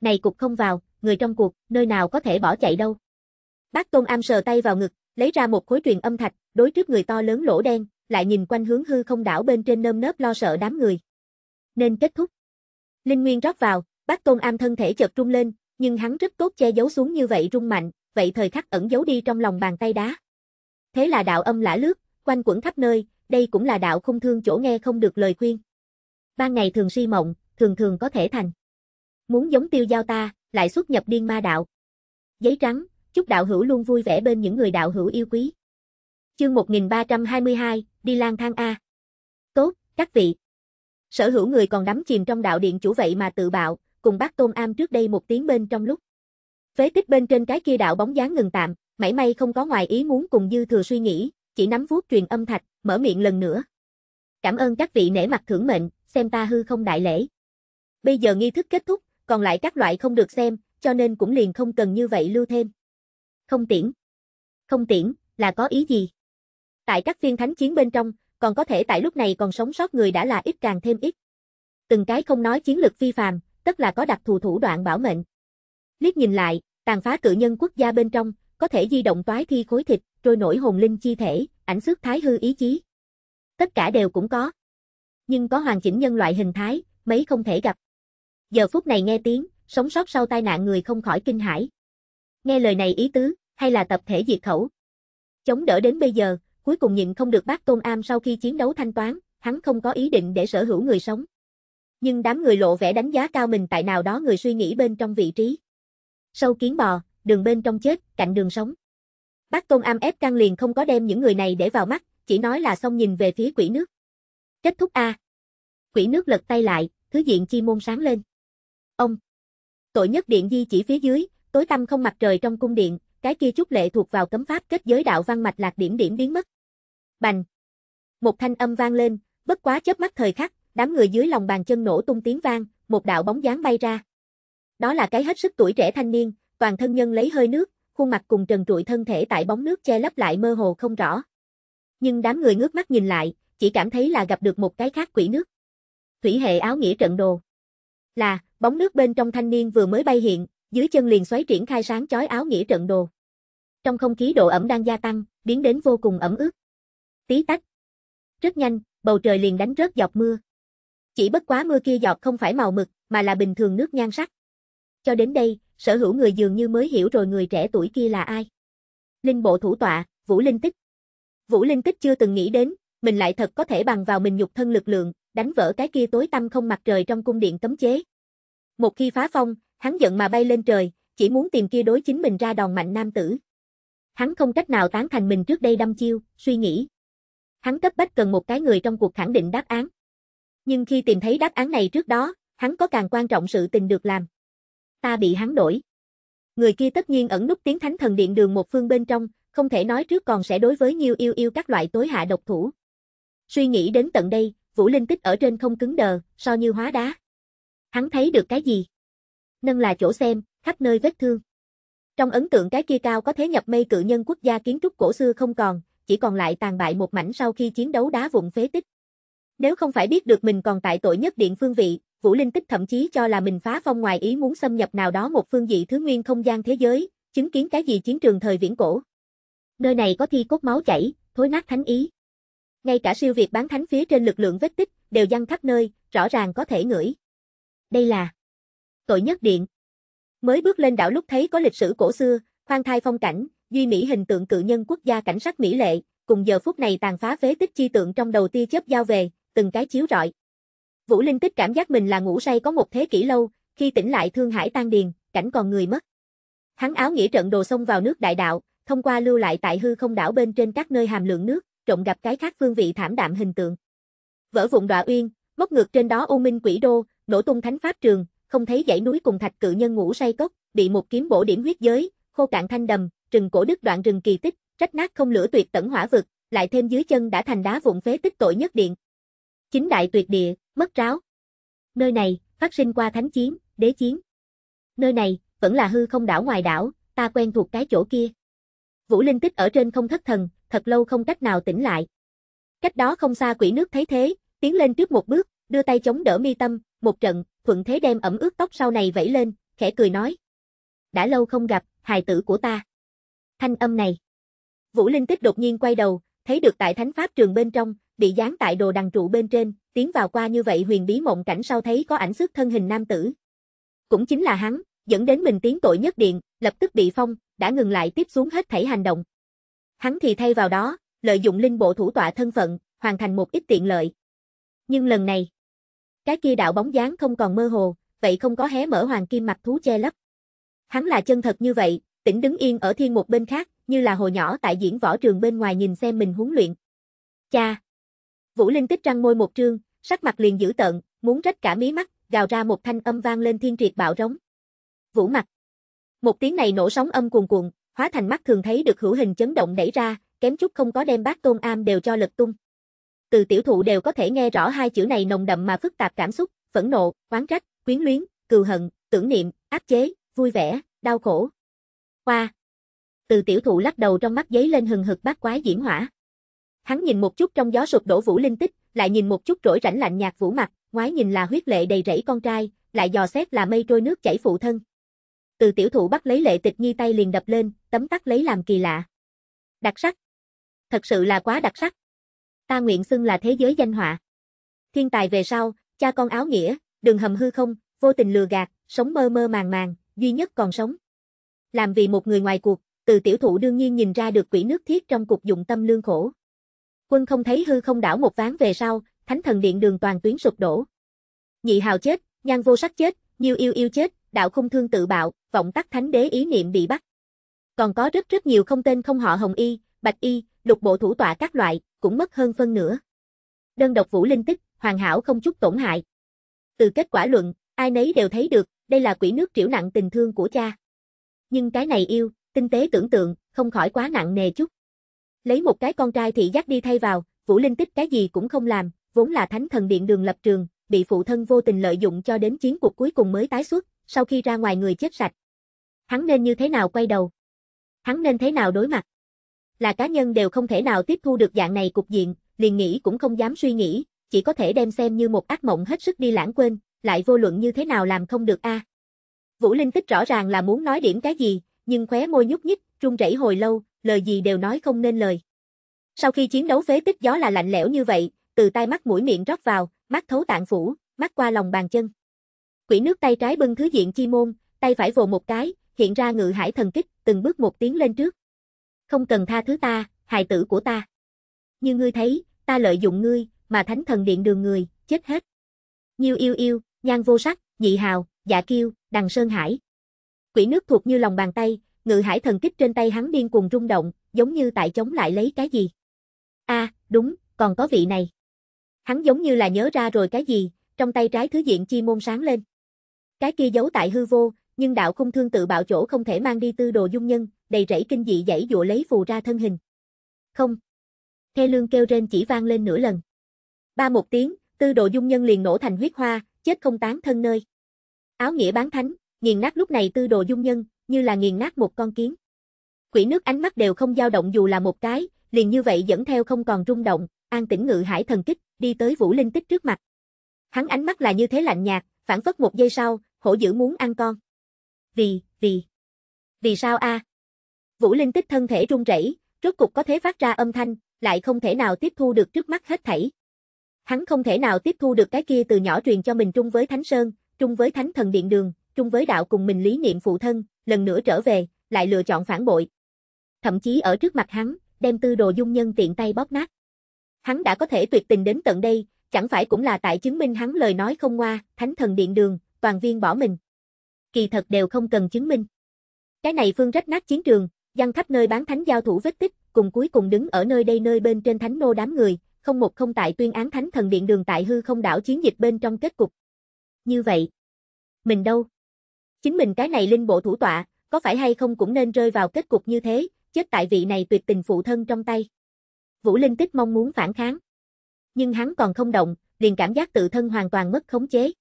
này cục không vào, người trong cuộc, nơi nào có thể bỏ chạy đâu. Bác Tôn Am sờ tay vào ngực, lấy ra một khối truyền âm thạch, đối trước người to lớn lỗ đen, lại nhìn quanh hướng hư không đảo bên trên nơm nớp lo sợ đám người. Nên kết thúc. Linh Nguyên rót vào, Bác Tôn Am thân thể chợt rung lên, nhưng hắn rất tốt che giấu xuống như vậy rung mạnh, vậy thời khắc ẩn giấu đi trong lòng bàn tay đá. Thế là đạo âm lả lướt, quanh quẩn khắp nơi, đây cũng là đạo không thương chỗ nghe không được lời khuyên. Ban ngày thường si mộng, thường thường có thể thành. Muốn giống tiêu giao ta, lại xuất nhập điên ma đạo. Giấy trắng, chúc đạo hữu luôn vui vẻ bên những người đạo hữu yêu quý. Chương 1322, đi lang thang A. Tốt, các vị. Sở hữu người còn đắm chìm trong đạo điện chủ vậy mà tự bạo, cùng bác Tôn Am trước đây một tiếng bên trong lúc. Phế tích bên trên cái kia đạo bóng dáng ngừng tạm, mảy may không có ngoài ý muốn cùng dư thừa suy nghĩ, chỉ nắm vuốt truyền âm thạch, mở miệng lần nữa. Cảm ơn các vị nể mặt thưởng mệnh, xem ta hư không đại lễ. Bây giờ nghi thức kết thúc, còn lại các loại không được xem, cho nên cũng liền không cần như vậy lưu thêm. Không tiễn. Không tiễn, là có ý gì? Tại các phiên thánh chiến bên trong, còn có thể tại lúc này còn sống sót người đã là ít càng thêm ít. Từng cái không nói chiến lược phi phàm, tất là có đặc thù thủ đoạn bảo mệnh. Liếc nhìn lại, tàn phá cự nhân quốc gia bên trong, có thể di động toái thi khối thịt, trôi nổi hồn linh chi thể, ảnh sức thái hư ý chí. Tất cả đều cũng có. Nhưng có hoàn chỉnh nhân loại hình thái, mấy không thể gặp. Giờ phút này nghe tiếng, sống sót sau tai nạn người không khỏi kinh hãi. Nghe lời này ý tứ, hay là tập thể diệt khẩu. Chống đỡ đến bây giờ, cuối cùng nhịn không được bác Tôn Am sau khi chiến đấu thanh toán, hắn không có ý định để sở hữu người sống. Nhưng đám người lộ vẻ đánh giá cao mình tại nào đó người suy nghĩ bên trong vị trí. Sâu kiến bò, đường bên trong chết, cạnh đường sống. Bác Tôn Am ép căng liền không có đem những người này để vào mắt, chỉ nói là xong nhìn về phía quỷ nước. Kết thúc A. Quỷ nước lật tay lại, thứ diện chi môn sáng lên. Ông. Tội nhất điện di chỉ phía dưới, tối tăm không mặt trời trong cung điện, cái kia chút lệ thuộc vào cấm pháp kết giới đạo văn mạch lạc điểm điểm biến mất. Bành. Một thanh âm vang lên, bất quá chớp mắt thời khắc, đám người dưới lòng bàn chân nổ tung tiếng vang, một đạo bóng dáng bay ra. Đó là cái hết sức tuổi trẻ thanh niên, toàn thân nhân lấy hơi nước, khuôn mặt cùng trần trụi thân thể tại bóng nước che lấp lại mơ hồ không rõ. Nhưng đám người ngước mắt nhìn lại, chỉ cảm thấy là gặp được một cái khác quỷ nước. Thủy hệ áo nghĩa trận đồ. Là, bóng nước bên trong thanh niên vừa mới bay hiện, dưới chân liền xoáy triển khai sáng chói áo nghĩa trận đồ. Trong không khí độ ẩm đang gia tăng, biến đến vô cùng ẩm ướt. Tí tách. Rất nhanh, bầu trời liền đánh rớt giọt mưa. Chỉ bất quá mưa kia giọt không phải màu mực, mà là bình thường nước nhan sắc. Cho đến đây, sở hữu người dường như mới hiểu rồi người trẻ tuổi kia là ai. Linh bộ thủ tọa, Vũ Linh Tích. Vũ Linh Tích chưa từng nghĩ đến, mình lại thật có thể bằng vào mình nhục thân lực lượng, đánh vỡ cái kia tối tăm không mặt trời trong cung điện cấm chế. Một khi phá phong, hắn giận mà bay lên trời, chỉ muốn tìm kia đối chính mình ra đòn mạnh nam tử. Hắn không cách nào tán thành mình trước đây đâm chiêu, suy nghĩ. Hắn cấp bách cần một cái người trong cuộc khẳng định đáp án nhưng khi tìm thấy đáp án này trước đó, hắn có càng quan trọng sự tình được làm. Ta bị hắn đổi. Người kia tất nhiên ẩn núp tiếng thánh thần điện đường một phương bên trong, không thể nói trước còn sẽ đối với nhiều yêu yêu các loại tối hạ độc thủ. Suy nghĩ đến tận đây, Vũ Linh Tích ở trên không cứng đờ, so như hóa đá. Hắn thấy được cái gì? Nâng là chỗ xem, khắp nơi vết thương. Trong ấn tượng cái kia cao có thế nhập mây cự nhân quốc gia kiến trúc cổ xưa không còn, chỉ còn lại tàn bại một mảnh sau khi chiến đấu đá vụn phế tích. Nếu không phải biết được mình còn tại tội nhất điện phương vị, Vũ Linh Tích thậm chí cho là mình phá phong ngoài ý muốn xâm nhập nào đó một phương dị thứ nguyên không gian thế giới, chứng kiến cái gì chiến trường thời viễn cổ. Nơi này có thi cốt máu chảy, thối nát thánh ý. Ngay cả siêu việt bán thánh phía trên lực lượng vết tích, đều dăng khắp nơi, rõ ràng có thể ngửi. Đây là tội nhất điện. Mới bước lên đảo lúc thấy có lịch sử cổ xưa, khoan thai phong cảnh, duy mỹ hình tượng cự nhân quốc gia cảnh sắc mỹ lệ, cùng giờ phút này tàn phá phế tích chi tượng trong đầu tia chớp giao về, từng cái chiếu rọi. Vũ Linh Tích cảm giác mình là ngủ say có một thế kỷ lâu, khi tỉnh lại thương hải tan điền, cảnh còn người mất. Hắn áo nghĩa trận đồ xông vào nước đại đạo, thông qua lưu lại tại hư không đảo bên trên các nơi hàm lượng nước, trộn gặp cái khác phương vị thảm đạm hình tượng. Vỡ vụn đọa uyên, bốc ngược trên đó u minh quỷ đô, nổ tung thánh pháp trường, không thấy dãy núi cùng thạch cự nhân ngủ say cốc, bị một kiếm bổ điểm huyết giới, khô cạn thanh đầm, rừng cổ đức đoạn rừng kỳ tích, rách nát không lửa tuyệt tẩn hỏa vực, lại thêm dưới chân đã thành đá vụn phế tích tội nhất điện, Chính đại tuyệt địa, mất ráo. Nơi này, phát sinh qua thánh chiến, đế chiến. Nơi này, vẫn là hư không đảo ngoài đảo, ta quen thuộc cái chỗ kia. Vũ Linh tích ở trên không thất thần, thật lâu không cách nào tỉnh lại. Cách đó không xa quỷ nước thấy thế, tiến lên trước một bước, đưa tay chống đỡ mi tâm, một trận, thuận thế đem ẩm ướt tóc sau này vẫy lên, khẽ cười nói. Đã lâu không gặp, hài tử của ta. Thanh âm này. Vũ Linh tích đột nhiên quay đầu, thấy được tại thánh pháp trường bên trong, bị dán tại đồ đằng trụ bên trên, tiến vào qua như vậy huyền bí mộng cảnh sau thấy có ảnh xuất thân hình nam tử. Cũng chính là hắn, dẫn đến mình tiến tội nhất điện, lập tức bị phong, đã ngừng lại tiếp xuống hết thảy hành động. Hắn thì thay vào đó, lợi dụng linh bộ thủ tọa thân phận, hoàn thành một ít tiện lợi. Nhưng lần này, cái kia đạo bóng dáng không còn mơ hồ, vậy không có hé mở hoàng kim mặt thú che lấp. Hắn là chân thật như vậy, tỉnh đứng yên ở thiên một bên khác, như là hồ nhỏ tại diễn võ trường bên ngoài nhìn xem mình huấn luyện. Cha, Vũ Linh tích răng môi một trương, sắc mặt liền dữ tợn, muốn rách cả mí mắt, gào ra một thanh âm vang lên thiên triệt bạo rống. Vũ mặt. Một tiếng này nổ sóng âm cuồn cuộn, hóa thành mắt thường thấy được hữu hình chấn động đẩy ra, kém chút không có đem bát tôn am đều cho lật tung. Từ tiểu thụ đều có thể nghe rõ hai chữ này nồng đậm mà phức tạp cảm xúc, phẫn nộ, oán trách, quyến luyến, cừu hận, tưởng niệm, áp chế, vui vẻ, đau khổ. Hoa. Từ tiểu thụ lắc đầu trong mắt giấy lên hừng hực bát quái diễm hỏa. Hắn nhìn một chút trong gió sụp đổ Vũ Linh Tích, lại nhìn một chút rỗi rảnh lạnh nhạt Vũ mặt. ngoái nhìn là huyết lệ đầy rẫy con trai, lại dò xét là mây trôi nước chảy phụ thân. Từ tiểu thụ bắt lấy lệ tịch nhi tay liền đập lên, tấm tắc lấy làm kỳ lạ. Đặc sắc. Thật sự là quá đặc sắc. Ta nguyện xưng là thế giới danh họa. Thiên tài về sau, cha con áo nghĩa, đừng hầm hư không, vô tình lừa gạt, sống mơ mơ màng màng, duy nhất còn sống. Làm vì một người ngoài cuộc, từ tiểu thụ đương nhiên nhìn ra được quỷ nước thiết trong cục dụng tâm lương khổ. Quân không thấy hư không đảo một ván về sau, thánh thần điện đường toàn tuyến sụp đổ. Nhị hào chết, nhan vô sắc chết, nhiêu yêu yêu chết, đạo không thương tự bạo, vọng tắc thánh đế ý niệm bị bắt. Còn có rất rất nhiều không tên không họ hồng y, bạch y, lục bộ thủ tọa các loại, cũng mất hơn phân nữa. Đơn độc vũ linh tích, hoàn hảo không chút tổn hại. Từ kết quả luận, ai nấy đều thấy được, đây là quỷ nước triểu nặng tình thương của cha. Nhưng cái này yêu, tinh tế tưởng tượng, không khỏi quá nặng nề chút. Lấy một cái con trai thị giác đi thay vào, Vũ Linh Tích cái gì cũng không làm, vốn là thánh thần điện đường lập trường, bị phụ thân vô tình lợi dụng cho đến chiến cuộc cuối cùng mới tái xuất, sau khi ra ngoài người chết sạch. Hắn nên như thế nào quay đầu? Hắn nên thế nào đối mặt? Là cá nhân đều không thể nào tiếp thu được dạng này cục diện, liền nghĩ cũng không dám suy nghĩ, chỉ có thể đem xem như một ác mộng hết sức đi lãng quên, lại vô luận như thế nào làm không được a. À? Vũ Linh Tích rõ ràng là muốn nói điểm cái gì, nhưng khóe môi nhúc nhích, run rẩy hồi lâu, lời gì đều nói không nên lời. Sau khi chiến đấu phế tích gió là lạnh lẽo như vậy, từ tai mắt mũi miệng rót vào, mắt thấu tạng phủ, mắt qua lòng bàn chân. Quỷ nước tay trái bưng thứ diện chi môn, tay phải vồ một cái, hiện ra ngự hải thần kích, từng bước một tiến lên trước. Không cần tha thứ ta, hài tử của ta. Như ngươi thấy, ta lợi dụng ngươi, mà thánh thần điện đường người, chết hết. Nhiêu yêu yêu, nhan vô sắc, nhị hào, dạ kiêu, đằng sơn hải. Quỷ nước thuộc như lòng bàn tay, Ngự hải thần kích trên tay hắn điên cuồng rung động, giống như tại chống lại lấy cái gì. A, à, đúng, còn có vị này. Hắn giống như là nhớ ra rồi cái gì, trong tay trái thứ diện chi môn sáng lên. Cái kia giấu tại hư vô, nhưng đạo không thương tự bạo chỗ không thể mang đi tư đồ dung nhân, đầy rẫy kinh dị dãy dụa lấy phù ra thân hình. Không. Thê lương kêu trên chỉ vang lên nửa lần. Ba một tiếng, tư đồ dung nhân liền nổ thành huyết hoa, chết không tán thân nơi. Áo nghĩa bán thánh, nghiền nát lúc này tư đồ dung nhân, như là nghiền nát một con kiến. Quỷ nước ánh mắt đều không dao động dù là một cái, liền như vậy dẫn theo không còn rung động, an tĩnh ngự hải thần kích, đi tới Vũ Linh Tích trước mặt. Hắn ánh mắt là như thế lạnh nhạt, phản phất một giây sau, hổ dữ muốn ăn con. Vì, vì, vì sao a? À? Vũ Linh Tích thân thể run rẩy, rốt cục có thể phát ra âm thanh, lại không thể nào tiếp thu được trước mắt hết thảy. Hắn không thể nào tiếp thu được cái kia từ nhỏ truyền cho mình trung với Thánh Sơn, trung với Thánh Thần Điện Đường, trung với đạo cùng mình lý niệm phụ thân, lần nữa trở về, lại lựa chọn phản bội. Thậm chí ở trước mặt hắn, đem tư đồ dung nhân tiện tay bóp nát. Hắn đã có thể tuyệt tình đến tận đây, chẳng phải cũng là tại chứng minh hắn lời nói không qua thánh thần điện đường, toàn viên bỏ mình. Kỳ thật đều không cần chứng minh. Cái này phương rách nát chiến trường, dăng khắp nơi bán thánh giao thủ vết tích, cùng cuối cùng đứng ở nơi đây nơi bên trên thánh nô đám người, không một không tại tuyên án thánh thần điện đường tại hư không đảo chiến dịch bên trong kết cục. Như vậy, mình đâu? Chính mình cái này linh bộ thủ tọa, có phải hay không cũng nên rơi vào kết cục như thế, chết tại vị này tuyệt tình phụ thân trong tay. Vũ Linh Tích mong muốn phản kháng. Nhưng hắn còn không động, liền cảm giác tự thân hoàn toàn mất khống chế.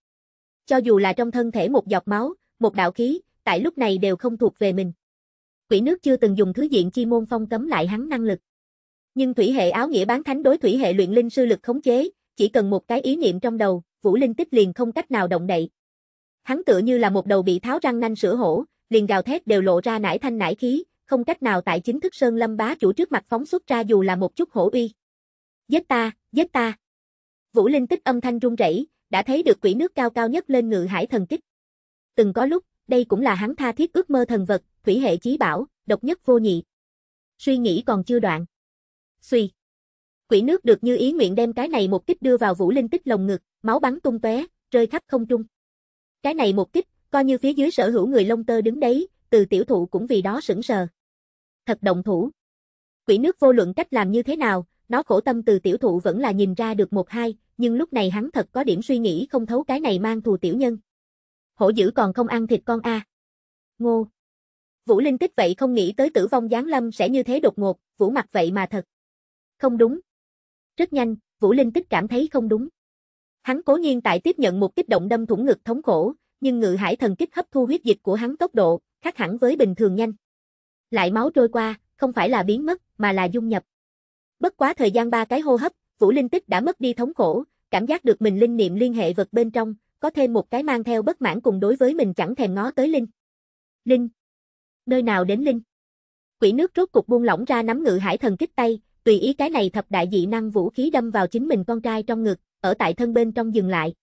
Cho dù là trong thân thể một giọt máu, một đạo khí, tại lúc này đều không thuộc về mình. Quỷ nước chưa từng dùng thứ diện chi môn phong cấm lại hắn năng lực. Nhưng thủy hệ áo nghĩa bán thánh đối thủy hệ luyện linh sư lực khống chế, chỉ cần một cái ý niệm trong đầu, Vũ Linh Tích liền không cách nào động đậy. Hắn tựa như là một đầu bị tháo răng nanh sữa hổ, liền gào thét đều lộ ra nải thanh nải khí, không cách nào tại chính thức Sơn Lâm bá chủ trước mặt phóng xuất ra dù là một chút hổ uy. Giết ta, giết ta. Vũ Linh tích âm thanh run rẩy, đã thấy được quỷ nước cao cao nhất lên ngự hải thần kích. Từng có lúc, đây cũng là hắn tha thiết ước mơ thần vật, thủy hệ chí bảo, độc nhất vô nhị. Suy nghĩ còn chưa đoạn. Suy. Quỷ nước được như ý nguyện đem cái này một kích đưa vào Vũ Linh tích lồng ngực, máu bắn tung tóe, rơi khắp không trung. Cái này một kích, coi như phía dưới sở hữu người lông tơ đứng đấy, từ tiểu thụ cũng vì đó sững sờ. Thật động thủ. Quỷ nước vô luận cách làm như thế nào, nó khổ tâm từ tiểu thụ vẫn là nhìn ra được một hai, nhưng lúc này hắn thật có điểm suy nghĩ không thấu cái này mang thù tiểu nhân. Hổ dữ còn không ăn thịt con a. Ngô. Vũ Linh tích vậy không nghĩ tới tử vong giáng lâm sẽ như thế đột ngột, Vũ mặt vậy mà thật. Không đúng. Rất nhanh, Vũ Linh tích cảm thấy không đúng. Hắn cố nhiên tại tiếp nhận một kích động đâm thủng ngực thống khổ, nhưng ngự hải thần kích hấp thu huyết dịch của hắn tốc độ, khác hẳn với bình thường nhanh. Lại máu trôi qua, không phải là biến mất, mà là dung nhập. Bất quá thời gian ba cái hô hấp, Vũ Linh Tích đã mất đi thống khổ, cảm giác được mình linh niệm liên hệ vật bên trong, có thêm một cái mang theo bất mãn cùng đối với mình chẳng thèm ngó tới linh. Linh. Nơi nào đến linh? Quỷ nước rốt cục buông lỏng ra nắm ngự hải thần kích tay, tùy ý cái này thập đại dị năng vũ khí đâm vào chính mình con trai trong ngực, ở tại thân bên trong dừng lại.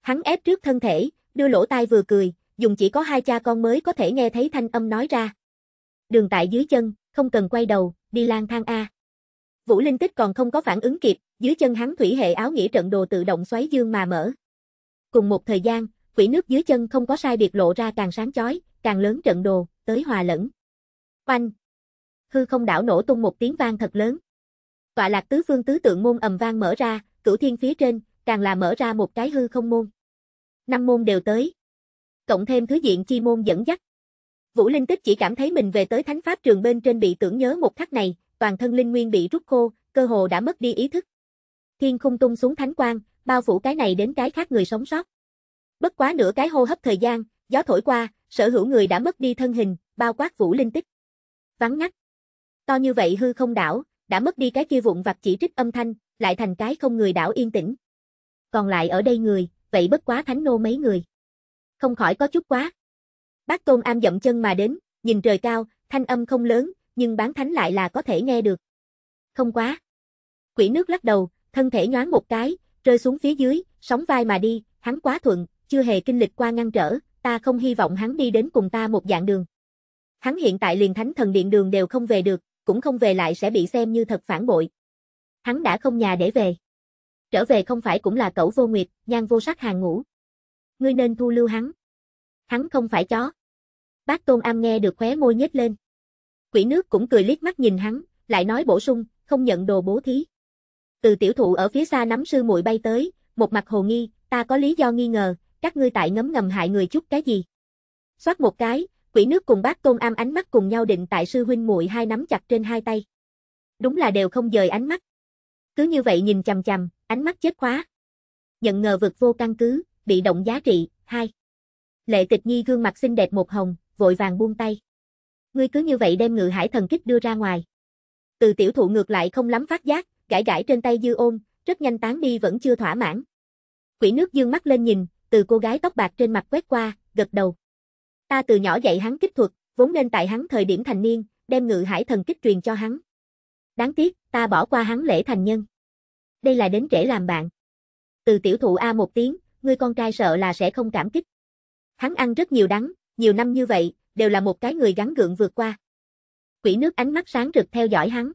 Hắn ép trước thân thể, đưa lỗ tai vừa cười, dùng chỉ có hai cha con mới có thể nghe thấy thanh âm nói ra. Đường tại dưới chân, không cần quay đầu, đi lang thang A. Vũ Linh Tích còn không có phản ứng kịp, dưới chân hắn thủy hệ áo nghĩa trận đồ tự động xoáy dương mà mở. Cùng một thời gian, quỷ nước dưới chân không có sai biệt lộ ra càng sáng chói, càng lớn trận đồ, tới hòa lẫn. Oanh! Hư không đảo nổ tung một tiếng vang thật lớn. Tọa lạc tứ phương tứ tượng môn ầm vang mở ra, cửu thiên phía trên, càng là mở ra một cái hư không môn. Năm môn đều tới. Cộng thêm thứ diện chi môn dẫn dắt. Vũ Linh Tích chỉ cảm thấy mình về tới thánh pháp trường bên trên bị tưởng nhớ một khắc này, toàn thân linh nguyên bị rút khô, cơ hồ đã mất đi ý thức. Thiên khung tung xuống thánh quang, bao phủ cái này đến cái khác người sống sót. Bất quá nửa cái hô hấp thời gian, gió thổi qua, sở hữu người đã mất đi thân hình, bao quát Vũ Linh Tích. Vắng ngắt. To như vậy hư không đảo, đã mất đi cái kia vụn vặt chỉ trích âm thanh, lại thành cái không người đảo yên tĩnh. Còn lại ở đây người, vậy bất quá thánh nô mấy người. Không khỏi có chút quá. Bác Tôn Am dậm chân mà đến, nhìn trời cao, thanh âm không lớn, nhưng bán thánh lại là có thể nghe được. Không quá. Quỷ nước lắc đầu, thân thể nhoáng một cái, rơi xuống phía dưới, sóng vai mà đi, hắn quá thuận, chưa hề kinh lịch qua ngăn trở, ta không hy vọng hắn đi đến cùng ta một dạng đường. Hắn hiện tại liền thánh thần điện đường đều không về được, cũng không về lại sẽ bị xem như thật phản bội hắn đã không nhà để về. Trở về không phải cũng là cẩu vô nguyệt, nhan vô sắc hàng ngủ. Ngươi nên thu lưu hắn. Hắn không phải chó. Bác Tôn Am nghe được khóe môi nhếch lên. Quỷ nước cũng cười liếc mắt nhìn hắn, lại nói bổ sung, không nhận đồ bố thí. Từ tiểu thụ ở phía xa nắm sư muội bay tới, một mặt hồ nghi, ta có lý do nghi ngờ, các ngươi tại ngấm ngầm hại người chút cái gì. Xoát một cái, quỷ nước cùng bác Tôn Am ánh mắt cùng nhau định tại sư huynh muội hai nắm chặt trên hai tay. Đúng là đều không dời ánh mắt. Cứ như vậy nhìn chằm chằm, ánh mắt chết khóa. Nhận ngờ vực vô căn cứ, bị động giá trị, hai Lệ tịch nhi gương mặt xinh đẹp một hồng, vội vàng buông tay. Ngươi cứ như vậy đem ngự hải thần kích đưa ra ngoài. Từ tiểu thụ ngược lại không lắm phát giác, gãi gãi trên tay dư ôm, rất nhanh tán đi vẫn chưa thỏa mãn. Quỷ nước dương mắt lên nhìn, từ cô gái tóc bạc trên mặt quét qua, gật đầu. Ta từ nhỏ dạy hắn kích thuật, vốn nên tại hắn thời điểm thành niên, đem ngự hải thần kích truyền cho hắn. Đáng tiếc, ta bỏ qua hắn lễ thành nhân. Đây là đến trễ làm bạn. Từ tiểu thụ A một tiếng, ngươi con trai sợ là sẽ không cảm kích. Hắn ăn rất nhiều đắng, nhiều năm như vậy, đều là một cái người gắn gượng vượt qua. Quỷ nước ánh mắt sáng rực theo dõi hắn.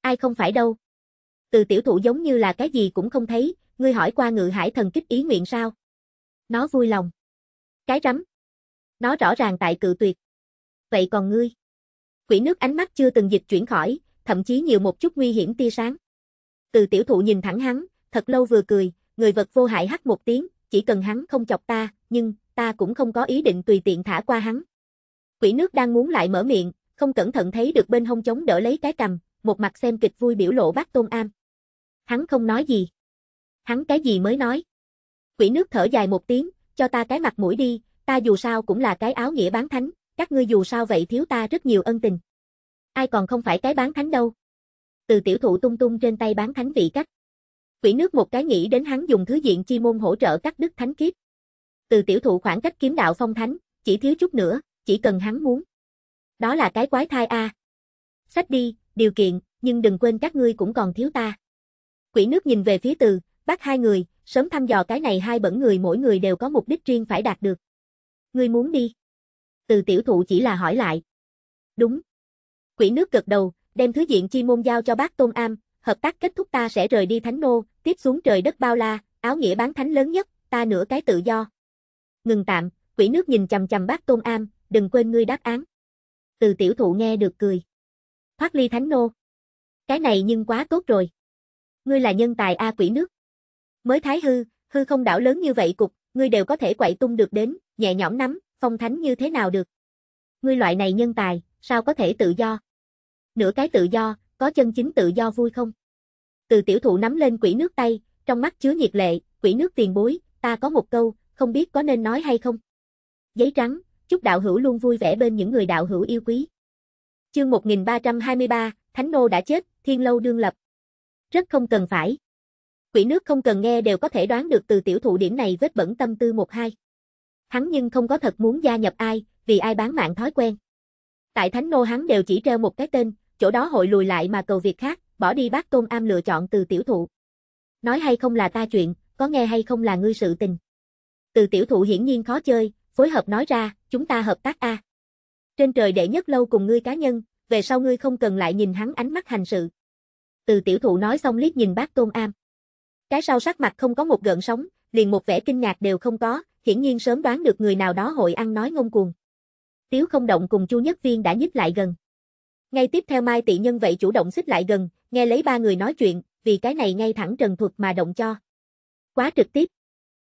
Ai không phải đâu. Từ tiểu thụ giống như là cái gì cũng không thấy, ngươi hỏi qua ngự hải thần kích ý nguyện sao? Nó vui lòng. Cái rắm. Nó rõ ràng tại cự tuyệt. Vậy còn ngươi? Quỷ nước ánh mắt chưa từng dịch chuyển khỏi, thậm chí nhiều một chút nguy hiểm tia sáng. Từ tiểu thụ nhìn thẳng hắn, thật lâu vừa cười, người vật vô hại hắt một tiếng, chỉ cần hắn không chọc ta, nhưng, ta cũng không có ý định tùy tiện thả qua hắn. Quỷ nước đang muốn lại mở miệng, không cẩn thận thấy được bên hông chống đỡ lấy cái cầm, một mặt xem kịch vui biểu lộ bác Tôn Am. Hắn không nói gì. Hắn cái gì mới nói. Quỷ nước thở dài một tiếng, cho ta cái mặt mũi đi, ta dù sao cũng là cái áo nghĩa bán thánh, các ngươi dù sao vậy thiếu ta rất nhiều ân tình ai còn không phải cái bán thánh đâu. Từ tiểu thụ tung tung trên tay bán thánh vị cắt. Quỷ nước một cái nghĩ đến hắn dùng thứ diện chi môn hỗ trợ cắt đứt thánh kiếp. Từ tiểu thụ khoảng cách kiếm đạo phong thánh, chỉ thiếu chút nữa, chỉ cần hắn muốn. Đó là cái quái thai A. Sách đi, điều kiện, nhưng đừng quên các ngươi cũng còn thiếu ta. Quỷ nước nhìn về phía từ, bắt hai người, sớm thăm dò cái này hai bẩn người mỗi người đều có mục đích riêng phải đạt được. Ngươi muốn đi. Từ tiểu thụ chỉ là hỏi lại. Đúng, Quỷ nước gật đầu, đem thứ diện chi môn giao cho bác Tôn Am, hợp tác kết thúc ta sẽ rời đi Thánh Nô, tiếp xuống trời đất bao la, áo nghĩa bán thánh lớn nhất, ta nửa cái tự do. Ngừng tạm, quỷ nước nhìn chầm chầm bác Tôn Am, đừng quên ngươi đáp án. Từ tiểu thụ nghe được cười. Thoát ly Thánh Nô. Cái này nhưng quá tốt rồi. Ngươi là nhân tài A quỷ nước. Mới thái hư, hư không đảo lớn như vậy cục, ngươi đều có thể quậy tung được đến, nhẹ nhõm nắm, phong thánh như thế nào được. Ngươi loại này nhân tài, sao có thể tự do? nửa cái tự do, có chân chính tự do vui không? Từ tiểu thụ nắm lên quỷ nước tay, trong mắt chứa nhiệt lệ, quỷ nước tiền bối, ta có một câu, không biết có nên nói hay không? Giấy trắng, chúc đạo hữu luôn vui vẻ bên những người đạo hữu yêu quý. Chương 1323, Thánh Nô đã chết, Thiên Lâu đương lập. Rất không cần phải. Quỷ nước không cần nghe đều có thể đoán được từ tiểu thụ điểm này vết bẩn tâm tư một hai. Hắn nhưng không có thật muốn gia nhập ai, vì ai bán mạng thói quen. Tại Thánh Nô hắn đều chỉ treo một cái tên, chỗ đó hội lùi lại mà cầu việc khác, bỏ đi bác Tôn Am lựa chọn từ tiểu thụ. Nói hay không là ta chuyện, có nghe hay không là ngươi sự tình. Từ tiểu thụ hiển nhiên khó chơi, phối hợp nói ra, chúng ta hợp tác a. Trên trời đệ nhất lâu cùng ngươi cá nhân, về sau ngươi không cần lại nhìn hắn ánh mắt hành sự. Từ tiểu thụ nói xong liếc nhìn bác Tôn Am. Cái sau sắc mặt không có một gợn sóng, liền một vẻ kinh ngạc đều không có, hiển nhiên sớm đoán được người nào đó hội ăn nói ngông cuồng. Tiếu không động cùng Chu Nhất Viên đã nhích lại gần. Ngay tiếp theo Mai Tị Nhân vậy chủ động xích lại gần, nghe lấy ba người nói chuyện, vì cái này ngay thẳng Trần Thuật mà động cho. Quá trực tiếp.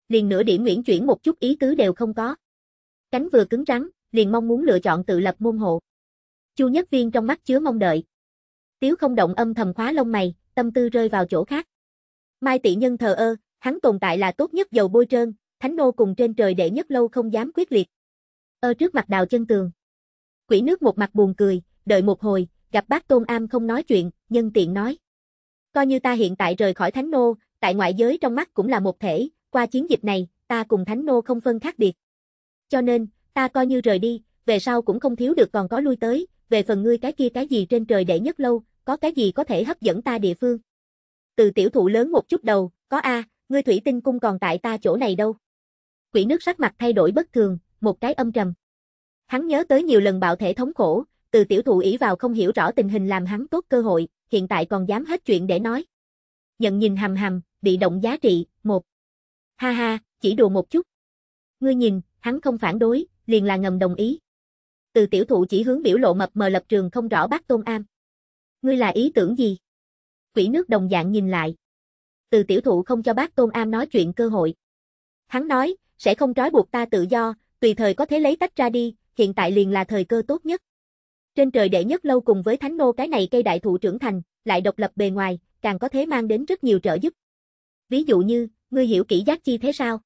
Liền nửa điểm nguyễn chuyển một chút ý tứ đều không có. Cánh vừa cứng rắn, liền mong muốn lựa chọn tự lập môn hộ. Chu Nhất Viên trong mắt chứa mong đợi. Tiếu không động âm thầm khóa lông mày, tâm tư rơi vào chỗ khác. Mai Tị Nhân thờ ơ, hắn tồn tại là tốt nhất dầu bôi trơn, thánh nô cùng trên trời đệ nhất lâu không dám quyết liệt. ơ trước mặt đào chân tường. Quỷ nước một mặt buồn cười, đợi một hồi, gặp bác Tôn Am không nói chuyện, nhân tiện nói. Coi như ta hiện tại rời khỏi Thánh Nô, tại ngoại giới trong mắt cũng là một thể, qua chiến dịch này, ta cùng Thánh Nô không phân khác biệt. Cho nên, ta coi như rời đi, về sau cũng không thiếu được còn có lui tới, về phần ngươi cái kia cái gì trên trời để nhất lâu, có cái gì có thể hấp dẫn ta địa phương. Từ tiểu thụ lớn một chút đầu, có A, ngươi thủy tinh cung còn tại ta chỗ này đâu. Quỷ nước sắc mặt thay đổi bất thường, một cái âm trầm. Hắn nhớ tới nhiều lần bạo thể thống khổ, từ tiểu thụ ý vào không hiểu rõ tình hình làm hắn tốt cơ hội, hiện tại còn dám hết chuyện để nói. Nhận nhìn hầm hầm, bị động giá trị, một. Ha ha, chỉ đùa một chút. Ngươi nhìn, hắn không phản đối, liền là ngầm đồng ý. Từ tiểu thụ chỉ hướng biểu lộ mập mờ lập trường không rõ bác tôn am. Ngươi là ý tưởng gì? Quỷ nước đồng dạng nhìn lại. Từ tiểu thụ không cho bác tôn am nói chuyện cơ hội. Hắn nói, sẽ không trói buộc ta tự do, tùy thời có thể lấy tách ra đi, hiện tại liền là thời cơ tốt nhất. Trên trời đệ nhất lâu cùng với thánh nô cái này cây đại thụ trưởng thành, lại độc lập bề ngoài, càng có thế mang đến rất nhiều trợ giúp. Ví dụ như, ngươi hiểu kỹ giác chi thế sao?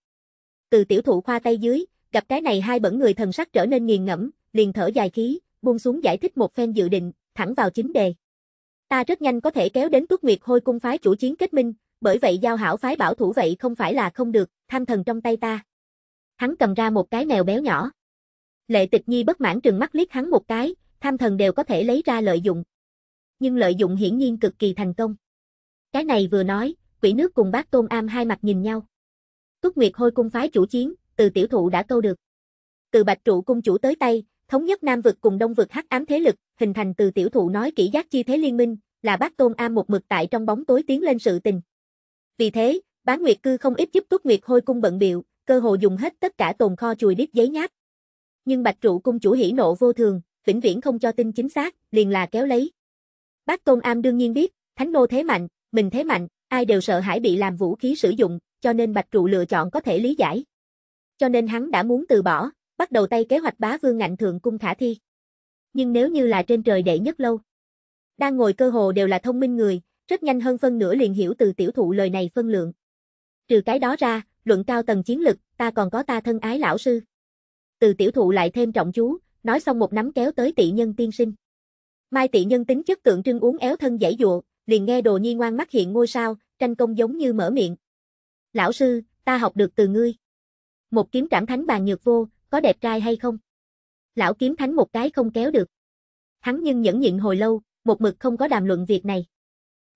Từ tiểu thụ khoa tay dưới, gặp cái này hai bẩn người thần sắc trở nên nghiền ngẫm, liền thở dài khí, buông xuống giải thích một phen dự định, thẳng vào chính đề. Ta rất nhanh có thể kéo đến Tuất Nguyệt Hôi cung phái chủ chiến kết minh, bởi vậy giao hảo phái bảo thủ vậy không phải là không được, tham thần trong tay ta. Hắn cầm ra một cái mèo béo nhỏ. Lệ Tịch Nhi bất mãn trừng mắt liếc hắn một cái, tham thần đều có thể lấy ra lợi dụng. Nhưng lợi dụng hiển nhiên cực kỳ thành công. Cái này vừa nói, quỷ nước cùng bác Tôn Am hai mặt nhìn nhau. Túc Nguyệt Hôi cung phái chủ chiến, từ tiểu thụ đã câu được. Từ Bạch trụ cung chủ tới tay, thống nhất Nam vực cùng Đông vực hắc ám thế lực, hình thành từ tiểu thụ nói kỹ giác chi thế liên minh, là bác Tôn Am một mực tại trong bóng tối tiến lên sự tình. Vì thế, Bá Nguyệt cư không ít giúp Túc Nguyệt Hôi cung bận biệu, cơ hồ dùng hết tất cả tồn kho chùi đít giấy nháp. Nhưng Bạch trụ cung chủ hỉ nộ vô thường, vĩnh viễn không cho tin chính xác, liền là kéo lấy. Bác Tôn Am đương nhiên biết, Thánh Nô thế mạnh, mình thế mạnh, ai đều sợ hãi bị làm vũ khí sử dụng, cho nên Bạch Trụ lựa chọn có thể lý giải. Cho nên hắn đã muốn từ bỏ, bắt đầu tay kế hoạch bá vương ngạnh thượng cung khả thi. Nhưng nếu như là trên trời đệ nhất lâu, đang ngồi cơ hồ đều là thông minh người, rất nhanh hơn phân nửa liền hiểu từ tiểu thụ lời này phân lượng. Trừ cái đó ra, luận cao tầng chiến lực, ta còn có ta thân ái lão sư. Từ tiểu thụ lại thêm trọng chú, nói xong một nắm kéo tới tỷ nhân tiên sinh. Mai tỷ nhân tính chất tượng trưng uống éo thân giải dụa, liền nghe đồ nhi ngoan mắt hiện ngôi sao, tranh công giống như mở miệng. Lão sư, ta học được từ ngươi. Một kiếm trảm thánh bàn nhược vô, có đẹp trai hay không? Lão kiếm thánh một cái không kéo được. Hắn nhưng nhẫn nhịn hồi lâu, một mực không có đàm luận việc này.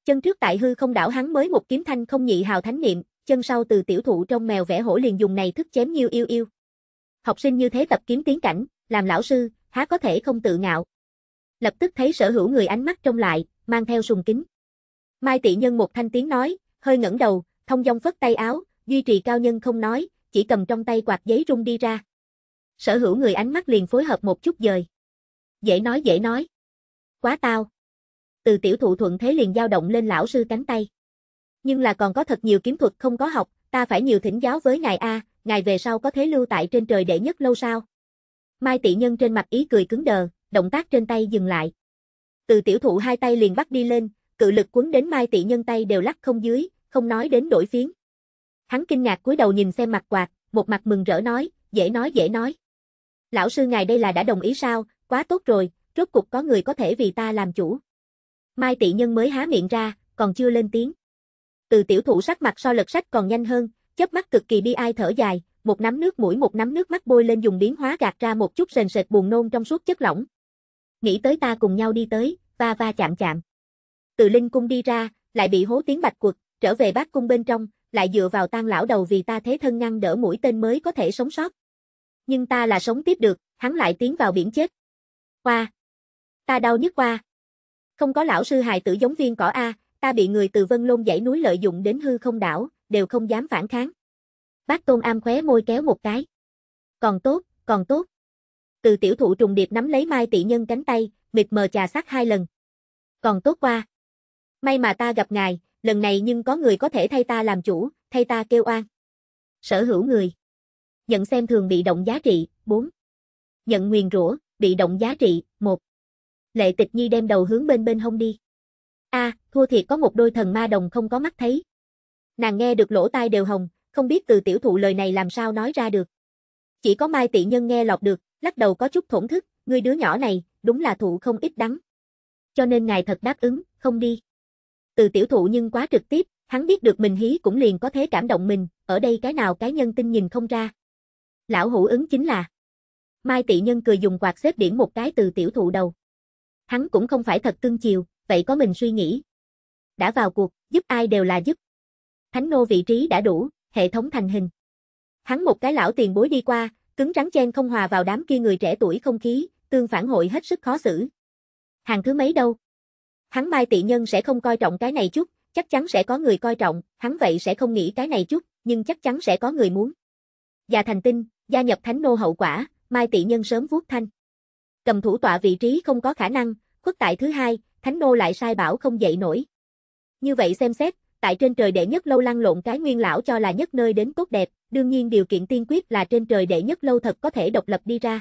Chân trước tại hư không đảo hắn mới một kiếm thanh không nhị hào thánh niệm, chân sau từ tiểu thụ trong mèo vẽ hổ liền dùng này thức chém như yêu yêu. Học sinh như thế tập kiếm tiến cảnh, làm lão sư, há có thể không tự ngạo. Lập tức thấy sở hữu người ánh mắt trông lại, mang theo sùng kính. Mai tị nhân một thanh tiếng nói, hơi ngẩng đầu, thông dong phất tay áo, duy trì cao nhân không nói, chỉ cầm trong tay quạt giấy rung đi ra. Sở hữu người ánh mắt liền phối hợp một chút dời. Dễ nói dễ nói. Quá tao. Từ tiểu thụ thuận thế liền dao động lên lão sư cánh tay. Nhưng là còn có thật nhiều kiếm thuật không có học, ta phải nhiều thỉnh giáo với ngài A, ngài về sau có thế lưu tại trên trời đệ nhất lâu sao? Mai tỷ nhân trên mặt ý cười cứng đờ, động tác trên tay dừng lại. Từ tiểu thụ hai tay liền bắt đi lên, cự lực cuốn đến Mai tỷ nhân tay đều lắc không dưới, không nói đến đổi phiến. Hắn kinh ngạc cúi đầu nhìn xem mặt quạt, một mặt mừng rỡ nói, dễ nói dễ nói. Lão sư ngài đây là đã đồng ý sao, quá tốt rồi, rốt cục có người có thể vì ta làm chủ. Mai tỷ nhân mới há miệng ra, còn chưa lên tiếng. Từ tiểu thụ sắc mặt so lật sách còn nhanh hơn, chớp mắt cực kỳ bi ai thở dài, một nắm nước mũi một nắm nước mắt bôi lên dùng biến hóa gạt ra một chút sền sệt buồn nôn trong suốt chất lỏng. Nghĩ tới ta cùng nhau đi tới, va va chạm chạm. Từ Linh cung đi ra, lại bị hố tiếng bạch quật, trở về bát cung bên trong, lại dựa vào tang lão đầu vì ta thế thân ngăn đỡ mũi tên mới có thể sống sót. Nhưng ta là sống tiếp được, hắn lại tiến vào biển chết. Qua. Ta đau nhất qua. Không có lão sư hài tử giống viên cỏ A, ta bị người từ vân lôn dãy núi lợi dụng đến hư không đảo, đều không dám phản kháng. Bác Tôn Am khóe môi kéo một cái. Còn tốt, còn tốt. Từ tiểu thụ trùng điệp nắm lấy Mai tỷ nhân cánh tay, mịt mờ trà sát hai lần. Còn tốt qua. May mà ta gặp ngài, lần này nhưng có người có thể thay ta làm chủ, thay ta kêu oan. Sở hữu người. Nhận xem thường bị động giá trị, 4. Nhận nguyền rủa, bị động giá trị, 1. Lệ tịch nhi đem đầu hướng bên bên hông đi. a thua thiệt có một đôi thần ma đồng không có mắt thấy. Nàng nghe được lỗ tai đều hồng, không biết từ tiểu thụ lời này làm sao nói ra được. Chỉ có Mai Tị Nhân nghe lọt được, lắc đầu có chút thổn thức, người đứa nhỏ này, đúng là thụ không ít đắng. Cho nên ngài thật đáp ứng, không đi. Từ tiểu thụ nhưng quá trực tiếp, hắn biết được mình hí cũng liền có thế cảm động mình, ở đây cái nào cái nhân tin nhìn không ra. Lão hữu ứng chính là. Mai Tị Nhân cười dùng quạt xếp điểm một cái từ tiểu thụ đầu. Hắn cũng không phải thật cưng chiều, vậy có mình suy nghĩ. Đã vào cuộc, giúp ai đều là giúp. Thánh nô vị trí đã đủ, hệ thống thành hình. Hắn một cái lão tiền bối đi qua, cứng rắn chen không hòa vào đám kia người trẻ tuổi không khí, tương phản hội hết sức khó xử. Hàng thứ mấy đâu? Hắn Mai Tị Nhân sẽ không coi trọng cái này chút, chắc chắn sẽ có người coi trọng, hắn vậy sẽ không nghĩ cái này chút, nhưng chắc chắn sẽ có người muốn. Già thành tinh, gia nhập thánh nô hậu quả, Mai Tị Nhân sớm vuốt thanh. Cầm thủ tọa vị trí không có khả năng, khuất tại thứ hai, thánh nô lại sai bảo không dậy nổi. Như vậy xem xét, tại trên trời đệ nhất lâu lăn lộn cái nguyên lão cho là nhất nơi đến tốt đẹp, đương nhiên điều kiện tiên quyết là trên trời đệ nhất lâu thật có thể độc lập đi ra.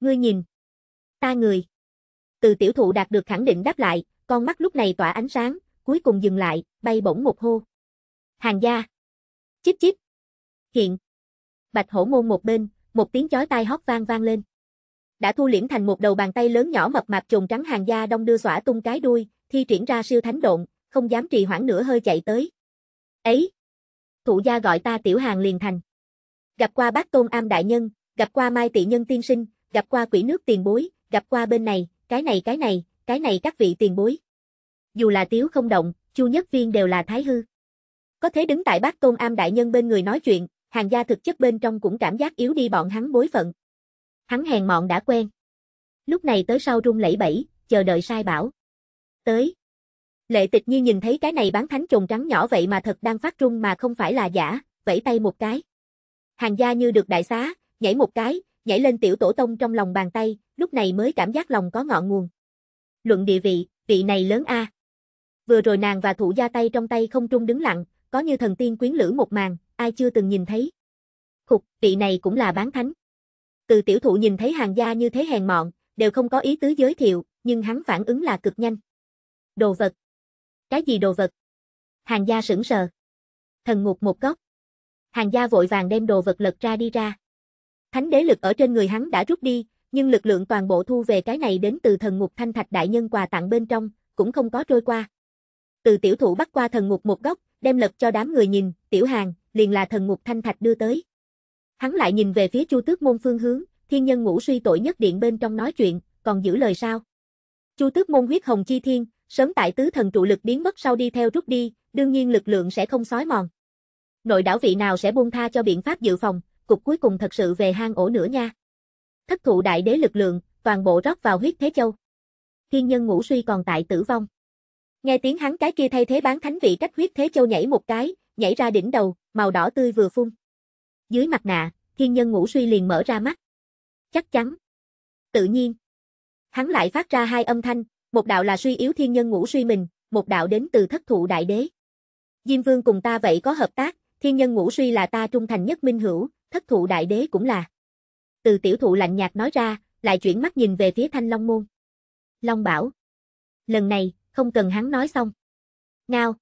Ngươi nhìn. Ta người. Từ tiểu thụ đạt được khẳng định đáp lại, con mắt lúc này tỏa ánh sáng, cuối cùng dừng lại, bay bổng một hô. Hàng gia. Chíp chíp. Hiện. Bạch hổ môn một bên, một tiếng chói tai hót vang vang lên. Đã thu liễm thành một đầu bàn tay lớn nhỏ mập mạp trùng trắng hàng gia đông đưa xỏa tung cái đuôi, thi triển ra siêu thánh độn, không dám trì hoãn nữa hơi chạy tới. Ấy! Thụ gia gọi ta tiểu hàng liền thành. Gặp qua bác tôn am đại nhân, gặp qua mai tị nhân tiên sinh, gặp qua quỷ nước tiền bối, gặp qua bên này, cái này cái này, cái này các vị tiền bối. Dù là tiếu không động, chu nhất viên đều là thái hư. Có thế đứng tại bác tôn am đại nhân bên người nói chuyện, hàng gia thực chất bên trong cũng cảm giác yếu đi bọn hắn bối phận. Hắn hèn mọn đã quen. Lúc này tới sau rung lẫy bẫy, chờ đợi sai bảo. Tới. Lệ tịch nhiên nhìn thấy cái này bán thánh trùng trắng nhỏ vậy mà thật đang phát trung mà không phải là giả, vẫy tay một cái. Hàng gia như được đại xá, nhảy một cái, nhảy lên tiểu tổ tông trong lòng bàn tay, lúc này mới cảm giác lòng có ngọn nguồn. Luận địa vị, vị này lớn a. Vừa rồi nàng và thủ gia tay trong tay không trung đứng lặng, có như thần tiên quyến lữ một màn, ai chưa từng nhìn thấy. Khục, vị này cũng là bán thánh. Từ tiểu thụ nhìn thấy hàng gia như thế hèn mọn, đều không có ý tứ giới thiệu, nhưng hắn phản ứng là cực nhanh. Đồ vật, cái gì đồ vật? Hàng gia sững sờ. Thần ngục một góc. Hàng gia vội vàng đem đồ vật lật ra đi ra. Thánh đế lực ở trên người hắn đã rút đi, nhưng lực lượng toàn bộ thu về cái này đến từ thần ngục thanh thạch đại nhân quà tặng bên trong, cũng không có trôi qua. Từ tiểu thủ bắt qua thần ngục một góc, đem lật cho đám người nhìn, tiểu hàng, liền là thần ngục thanh thạch đưa tới. Hắn lại nhìn về phía chu tước môn phương hướng, thiên nhân ngũ suy tội nhất điện bên trong nói chuyện, còn giữ lời sao? Chu tước môn huyết hồng chi thiên, sớm tại tứ thần trụ lực biến mất sau đi theo rút đi, đương nhiên lực lượng sẽ không sói mòn. Nội đảo vị nào sẽ buông tha cho biện pháp dự phòng, cục cuối cùng thật sự về hang ổ nữa nha. Thất thụ đại đế lực lượng, toàn bộ rót vào huyết thế châu. Thiên nhân ngũ suy còn tại tử vong. Nghe tiếng hắn cái kia thay thế bán thánh vị cách huyết thế châu nhảy một cái, nhảy ra đỉnh đầu, màu đỏ tươi vừa phun. Dưới mặt nạ, thiên nhân ngũ suy liền mở ra mắt. Chắc chắn. Tự nhiên. Hắn lại phát ra hai âm thanh, một đạo là suy yếu thiên nhân ngũ suy mình, một đạo đến từ thất thụ đại đế. Diêm Vương cùng ta vậy có hợp tác, thiên nhân ngũ suy là ta trung thành nhất minh hữu, thất thụ đại đế cũng là. Từ tiểu thụ lạnh nhạt nói ra, lại chuyển mắt nhìn về phía thanh long môn. Long bảo. Lần này, không cần hắn nói xong. Ngao.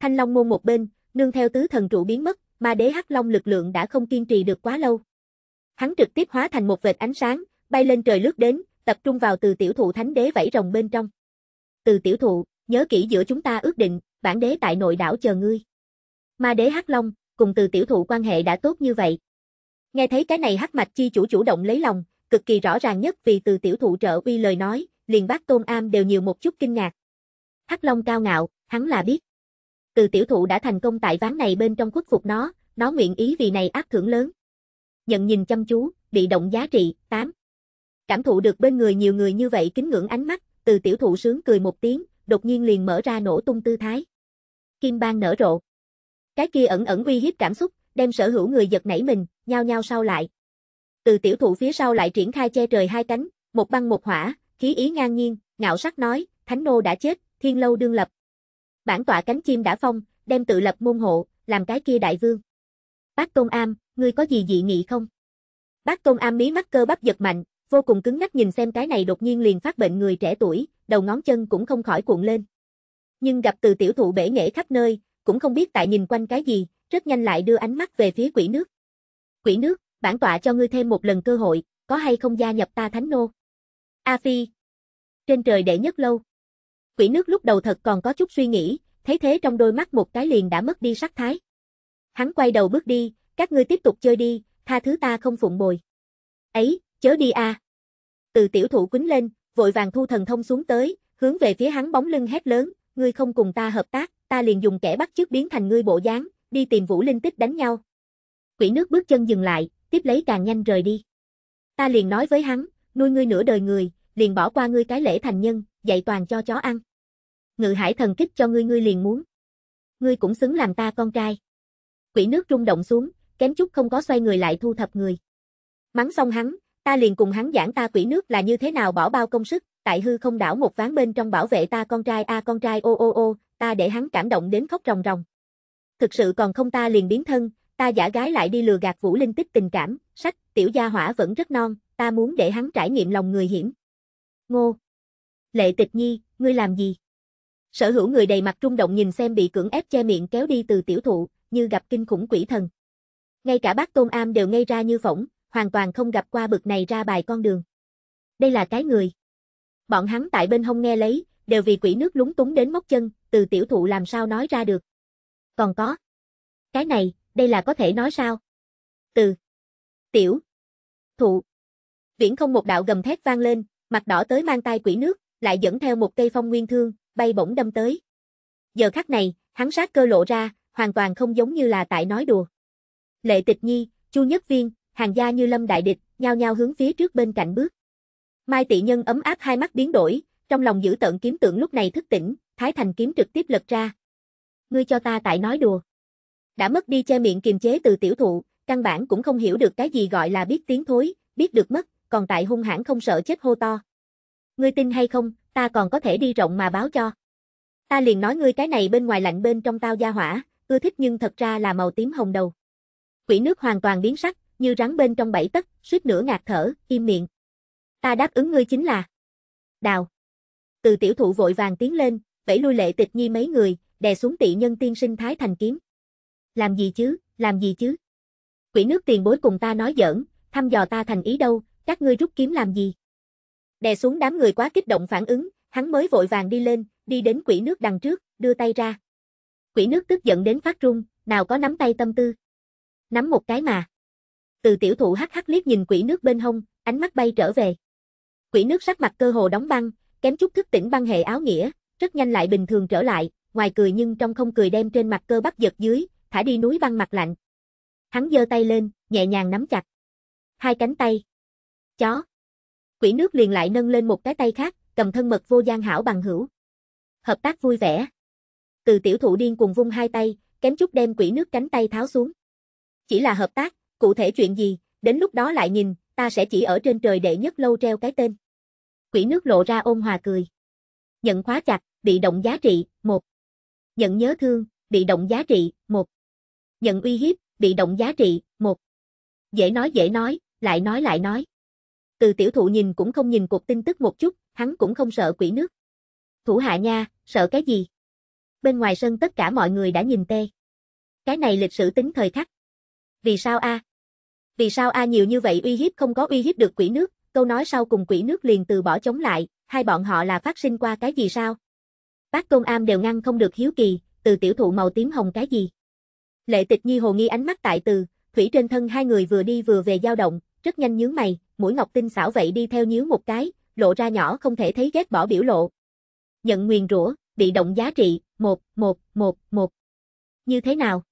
Thanh long môn một bên, nương theo tứ thần trụ biến mất, mà đế hắc long lực lượng đã không kiên trì được quá lâu. Hắn trực tiếp hóa thành một vệt ánh sáng, bay lên trời lướt đến, tập trung vào từ tiểu thụ thánh đế vẫy rồng bên trong. Từ tiểu thụ, nhớ kỹ giữa chúng ta ước định, bản đế tại nội đảo chờ ngươi. Ma đế Hắc Long, cùng từ tiểu thụ quan hệ đã tốt như vậy. Nghe thấy cái này Hắc Mạch chi chủ chủ động lấy lòng, cực kỳ rõ ràng nhất vì từ tiểu thụ trợ uy lời nói, liền bác Tôn Am đều nhiều một chút kinh ngạc. Hắc Long cao ngạo, hắn là biết. Từ tiểu thụ đã thành công tại ván này bên trong khuất phục nó, nó nguyện ý vì này áp thưởng lớn. Nhận nhìn chăm chú, bị động giá trị, 8. Cảm thụ được bên người nhiều người như vậy kính ngưỡng ánh mắt, từ tiểu thụ sướng cười một tiếng, đột nhiên liền mở ra nổ tung tư thái. Kim bang nở rộ. Cái kia ẩn ẩn uy hiếp cảm xúc, đem sở hữu người giật nảy mình, nhao nhao sau lại. Từ tiểu thụ phía sau lại triển khai che trời hai cánh, một băng một hỏa, khí ý ngang nhiên, ngạo sắc nói, thánh nô đã chết, thiên lâu đương lập. Bản tọa cánh chim đã phong, đem tự lập môn hộ, làm cái kia đại vương. Bác tôn Am, ngươi có gì dị nghị không? Bác tôn Am mí mắt cơ bắp giật mạnh, vô cùng cứng nhắc nhìn xem cái này đột nhiên liền phát bệnh người trẻ tuổi, đầu ngón chân cũng không khỏi cuộn lên. Nhưng gặp từ tiểu thụ bể nghệ khắp nơi, cũng không biết tại nhìn quanh cái gì, rất nhanh lại đưa ánh mắt về phía quỷ nước. Quỷ nước, bản tọa cho ngươi thêm một lần cơ hội, có hay không gia nhập ta thánh nô? A Phi. Trên trời đệ nhất lâu. Quỷ nước lúc đầu thật còn có chút suy nghĩ, thấy thế trong đôi mắt một cái liền đã mất đi sắc thái. Hắn quay đầu bước đi, các ngươi tiếp tục chơi đi, tha thứ ta không phụng bồi. Ấy, chớ đi a. Từ tiểu thụ quýnh lên, vội vàng thu thần thông xuống tới, hướng về phía hắn bóng lưng hét lớn, ngươi không cùng ta hợp tác, ta liền dùng kẻ bắt chước biến thành ngươi bộ dáng, đi tìm Vũ Linh Tích đánh nhau. Quỷ nước bước chân dừng lại, tiếp lấy càng nhanh rời đi. Ta liền nói với hắn, nuôi ngươi nửa đời người, liền bỏ qua ngươi cái lễ thành nhân, dạy toàn cho chó ăn. Ngự hải thần kích cho ngươi ngươi liền muốn. Ngươi cũng xứng làm ta con trai. Quỷ nước rung động xuống, kém chút không có xoay người lại thu thập người. Mắng xong hắn, ta liền cùng hắn giảng ta quỷ nước là như thế nào bỏ bao công sức, tại hư không đảo một ván bên trong bảo vệ ta con trai a con trai ô ô ô, ta để hắn cảm động đến khóc ròng ròng. Thực sự còn không ta liền biến thân, ta giả gái lại đi lừa gạt Vũ Linh Tích tình cảm, sách, tiểu gia hỏa vẫn rất non, ta muốn để hắn trải nghiệm lòng người hiểm. Ngô. Lệ Tịch Nhi, ngươi làm gì? Sở hữu người đầy mặt trung động nhìn xem bị cưỡng ép che miệng kéo đi từ tiểu thụ, như gặp kinh khủng quỷ thần. Ngay cả bác Tôn Am đều ngây ra như phỏng, hoàn toàn không gặp qua bực này ra bài con đường. Đây là cái người. Bọn hắn tại bên hông nghe lấy, đều vì quỷ nước lúng túng đến móc chân, từ tiểu thụ làm sao nói ra được. Còn có. Cái này, đây là có thể nói sao? Từ. Tiểu. Thụ. Viễn không một đạo gầm thét vang lên, mặt đỏ tới mang tay quỷ nước, lại dẫn theo một cây phong nguyên thương, bay bổng đâm tới. Giờ khắc này, hắn sát cơ lộ ra, hoàn toàn không giống như là tại nói đùa. Lệ tịch nhi, chu nhất viên, hàng gia như lâm đại địch, nhao nhao hướng phía trước bên cạnh bước. Mai tỷ Nhân ấm áp hai mắt biến đổi, trong lòng giữ tận kiếm tượng lúc này thức tỉnh, Thái Thành kiếm trực tiếp lật ra. Ngươi cho ta tại nói đùa. Đã mất đi che miệng kiềm chế từ tiểu thụ, căn bản cũng không hiểu được cái gì gọi là biết tiếng thối, biết được mất, còn tại hung hãn không sợ chết hô to. Ngươi tin hay không, ta còn có thể đi rộng mà báo cho. Ta liền nói ngươi cái này bên ngoài lạnh bên trong tao gia hỏa, ưa thích nhưng thật ra là màu tím hồng đầu. Quỷ nước hoàn toàn biến sắc, như rắn bên trong bẫy tất suýt nửa ngạt thở, im miệng. Ta đáp ứng ngươi chính là Đào. Từ tiểu thụ vội vàng tiến lên, vẫy lui lệ tịch nhi mấy người, đè xuống tị nhân tiên sinh thái thành kiếm. Làm gì chứ, làm gì chứ? Quỷ nước tiền bối cùng ta nói giỡn, thăm dò ta thành ý đâu, các ngươi rút kiếm làm gì? Đè xuống đám người quá kích động phản ứng, hắn mới vội vàng đi lên, đi đến quỷ nước đằng trước, đưa tay ra. Quỷ nước tức giận đến phát run, nào có nắm tay tâm tư. Nắm một cái mà. Từ tiểu thụ hắc hắc liếc nhìn quỷ nước bên hông, ánh mắt bay trở về. Quỷ nước sắc mặt cơ hồ đóng băng, kém chút thức tỉnh băng hệ áo nghĩa, rất nhanh lại bình thường trở lại, ngoài cười nhưng trong không cười đem trên mặt cơ bắp giật dưới, thả đi núi băng mặt lạnh. Hắn giơ tay lên, nhẹ nhàng nắm chặt. Hai cánh tay. Chó. Quỷ nước liền lại nâng lên một cái tay khác, cầm thân mật vô gian hảo bằng hữu. Hợp tác vui vẻ. Từ tiểu thụ điên cuồng vung hai tay, kém chút đem quỷ nước cánh tay tháo xuống. Chỉ là hợp tác, cụ thể chuyện gì, đến lúc đó lại nhìn, ta sẽ chỉ ở trên trời đệ nhất lâu treo cái tên. Quỷ nước lộ ra ôn hòa cười. Nhận khóa chặt, bị động giá trị, 1. Nhận nhớ thương, bị động giá trị, 1. Nhận uy hiếp, bị động giá trị, 1. Dễ nói dễ nói, lại nói lại nói. Từ tiểu thụ nhìn cũng không nhìn cuộc tin tức một chút, hắn cũng không sợ quỷ nước. Thủ hạ nha, sợ cái gì? Bên ngoài sân tất cả mọi người đã nhìn tê. Cái này lịch sử tính thời khắc. Vì sao a à, vì sao A nhiều như vậy uy hiếp không có uy hiếp được quỷ nước, câu nói sau cùng quỷ nước liền từ bỏ chống lại, hai bọn họ là phát sinh qua cái gì sao? Bác công am đều ngăn không được hiếu kỳ, từ tiểu thụ màu tím hồng cái gì? Lệ tịch nhi hồ nghi ánh mắt tại từ, thủy trên thân hai người vừa đi vừa về dao động, rất nhanh nhướng mày, mũi ngọc tinh xảo vậy đi theo nhíu một cái, lộ ra nhỏ không thể thấy ghét bỏ biểu lộ. Nhận nguyền rủa, bị động giá trị, một một một một Như thế nào?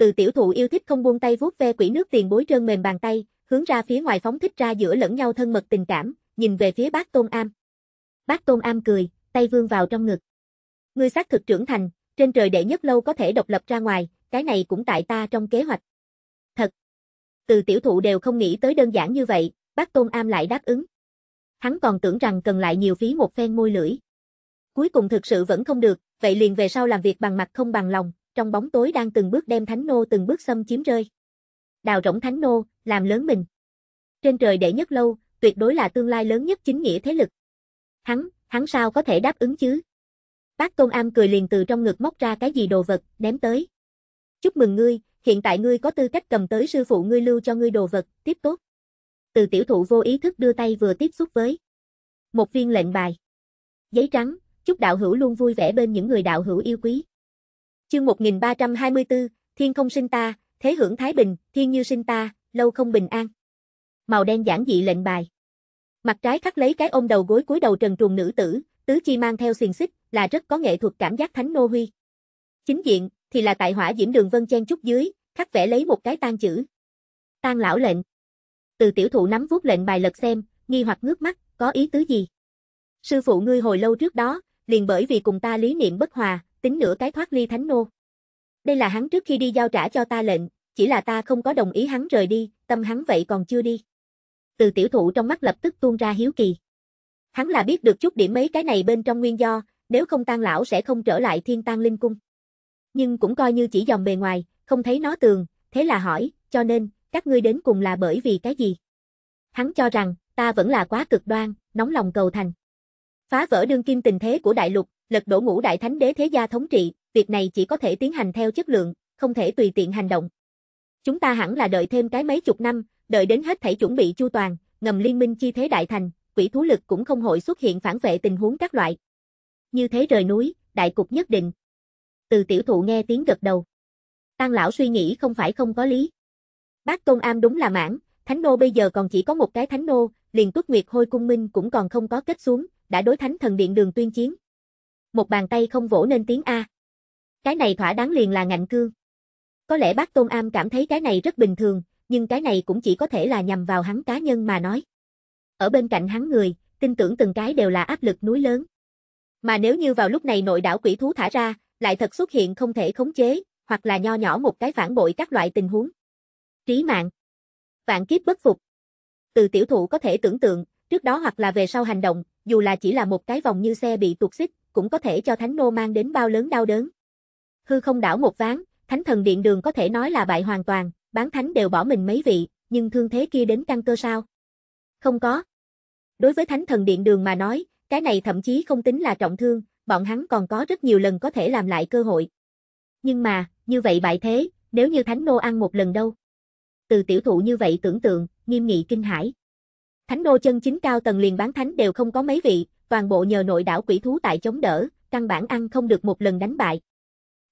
từ tiểu thụ yêu thích không buông tay vuốt ve quỷ nước tiền bối trơn mềm bàn tay, hướng ra phía ngoài phóng thích ra giữa lẫn nhau thân mật tình cảm, nhìn về phía bác Tôn Am. Bác Tôn Am cười, tay vươn vào trong ngực. Ngươi xác thực trưởng thành, trên trời đệ nhất lâu có thể độc lập ra ngoài, cái này cũng tại ta trong kế hoạch. Thật. Từ tiểu thụ đều không nghĩ tới đơn giản như vậy, bác Tôn Am lại đáp ứng. Hắn còn tưởng rằng cần lại nhiều phí một phen môi lưỡi. Cuối cùng thực sự vẫn không được, vậy liền về sau làm việc bằng mặt không bằng lòng, trong bóng tối đang từng bước đem Thánh Nô từng bước xâm chiếm rơi. Đào rỗng Thánh Nô, làm lớn mình. Trên trời đệ nhất lâu, tuyệt đối là tương lai lớn nhất chính nghĩa thế lực. Hắn, hắn sao có thể đáp ứng chứ? Bác Tôn Am cười liền từ trong ngực móc ra cái gì đồ vật, ném tới. Chúc mừng ngươi, hiện tại ngươi có tư cách cầm tới sư phụ ngươi lưu cho ngươi đồ vật, tiếp tốt. Từ tiểu thụ vô ý thức đưa tay vừa tiếp xúc với. Một viên lệnh bài. Giấy trắng, chúc đạo hữu luôn vui vẻ bên những người đạo hữu yêu quý. Chương 1324, Thiên không sinh ta, thế hưởng thái bình, thiên như sinh ta, lâu không bình an. Màu đen giản dị lệnh bài. Mặt trái khắc lấy cái ôm đầu gối cúi đầu trần truồng nữ tử, tứ chi mang theo xiềng xích, là rất có nghệ thuật cảm giác thánh nô huy. Chính diện thì là tại hỏa diễm đường vân chen chút dưới, khắc vẽ lấy một cái tan chữ. Tan lão lệnh. Từ tiểu thụ nắm vuốt lệnh bài lật xem, nghi hoặc ngước mắt, có ý tứ gì? Sư phụ ngươi hồi lâu trước đó, liền bởi vì cùng ta lý niệm bất hòa, tính nửa cái thoát ly thánh nô. Đây là hắn trước khi đi giao trả cho ta lệnh, chỉ là ta không có đồng ý hắn rời đi, tâm hắn vậy còn chưa đi. Từ tiểu thụ trong mắt lập tức tuôn ra hiếu kỳ. Hắn là biết được chút điểm mấy cái này bên trong nguyên do, nếu không tan lão sẽ không trở lại thiên tan linh cung. Nhưng cũng coi như chỉ dòng bề ngoài, không thấy nó tường, thế là hỏi, cho nên, các ngươi đến cùng là bởi vì cái gì? Hắn cho rằng, ta vẫn là quá cực đoan, nóng lòng cầu thành. Phá vỡ đương kim tình thế của đại lục, lật đổ ngũ đại thánh đế thế gia thống trị, việc này chỉ có thể tiến hành theo chất lượng, không thể tùy tiện hành động. Chúng ta hẳn là đợi thêm cái mấy chục năm, đợi đến hết thảy chuẩn bị chu toàn, ngầm liên minh chi thế đại thành, quỷ thú lực cũng không hội xuất hiện phản vệ tình huống các loại. Như thế rời núi, đại cục nhất định. Từ tiểu thụ nghe tiếng gật đầu. Tăng lão suy nghĩ không phải không có lý. Bác Tôn Am đúng là mãn, thánh nô bây giờ còn chỉ có một cái thánh nô, liền tuất nguyệt hôi cung minh cũng còn không có kết xuống, đã đối thánh thần điện đường tuyên chiến một bàn tay không vỗ nên tiếng A. Cái này thỏa đáng liền là ngạnh cương. Có lẽ bác Tôn Am cảm thấy cái này rất bình thường, nhưng cái này cũng chỉ có thể là nhằm vào hắn cá nhân mà nói. Ở bên cạnh hắn người, tin tưởng từng cái đều là áp lực núi lớn. Mà nếu như vào lúc này nội đảo quỷ thú thả ra, lại thật xuất hiện không thể khống chế, hoặc là nho nhỏ một cái phản bội các loại tình huống. Trí mạng. Vạn kiếp bất phục. Từ tiểu thụ có thể tưởng tượng, trước đó hoặc là về sau hành động, dù là chỉ là một cái vòng như xe bị tuột xích, cũng có thể cho thánh nô mang đến bao lớn đau đớn. Hư không đảo một ván, thánh thần điện đường có thể nói là bại hoàn toàn, bán thánh đều bỏ mình mấy vị, nhưng thương thế kia đến căn cơ sao? Không có. Đối với thánh thần điện đường mà nói, cái này thậm chí không tính là trọng thương, bọn hắn còn có rất nhiều lần có thể làm lại cơ hội. Nhưng mà, như vậy bại thế, nếu như thánh nô ăn một lần đâu? Từ tiểu thụ như vậy tưởng tượng, nghiêm nghị kinh hãi. Thánh nô chân chính cao tầng liền bán thánh đều không có mấy vị, toàn bộ nhờ nội đảo quỷ thú tại chống đỡ, căn bản ăn không được một lần đánh bại.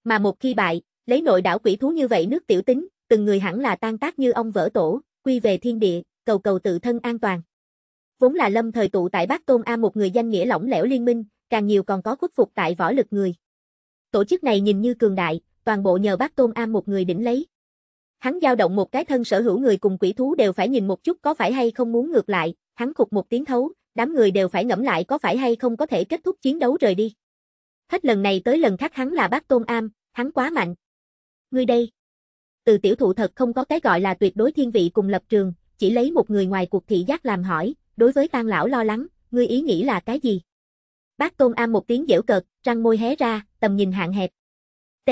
Mà một khi bại, lấy nội đảo quỷ thú như vậy nước tiểu tính, từng người hẳn là tan tác như ông vỡ tổ, quy về thiên địa, cầu cầu tự thân an toàn. Vốn là lâm thời tụ tại Bắc Tôn A một người danh nghĩa lỏng lẻo liên minh, càng nhiều còn có khuất phục tại võ lực người. Tổ chức này nhìn như cường đại, toàn bộ nhờ Bắc Tôn A một người đỉnh lấy. Hắn dao động một cái thân sở hữu người cùng quỷ thú đều phải nhìn một chút có phải hay không muốn ngược lại, hắn cục một tiếng thấu, đám người đều phải ngẫm lại có phải hay không có thể kết thúc chiến đấu rời đi. Hết lần này tới lần khác hắn là bác tôn am, hắn quá mạnh. Ngươi đây. Từ tiểu thụ thật không có cái gọi là tuyệt đối thiên vị cùng lập trường, chỉ lấy một người ngoài cuộc thị giác làm hỏi, đối với tang lão lo lắng, ngươi ý nghĩ là cái gì? Bác tôn am một tiếng dễu cợt, răng môi hé ra, tầm nhìn hạn hẹp. T.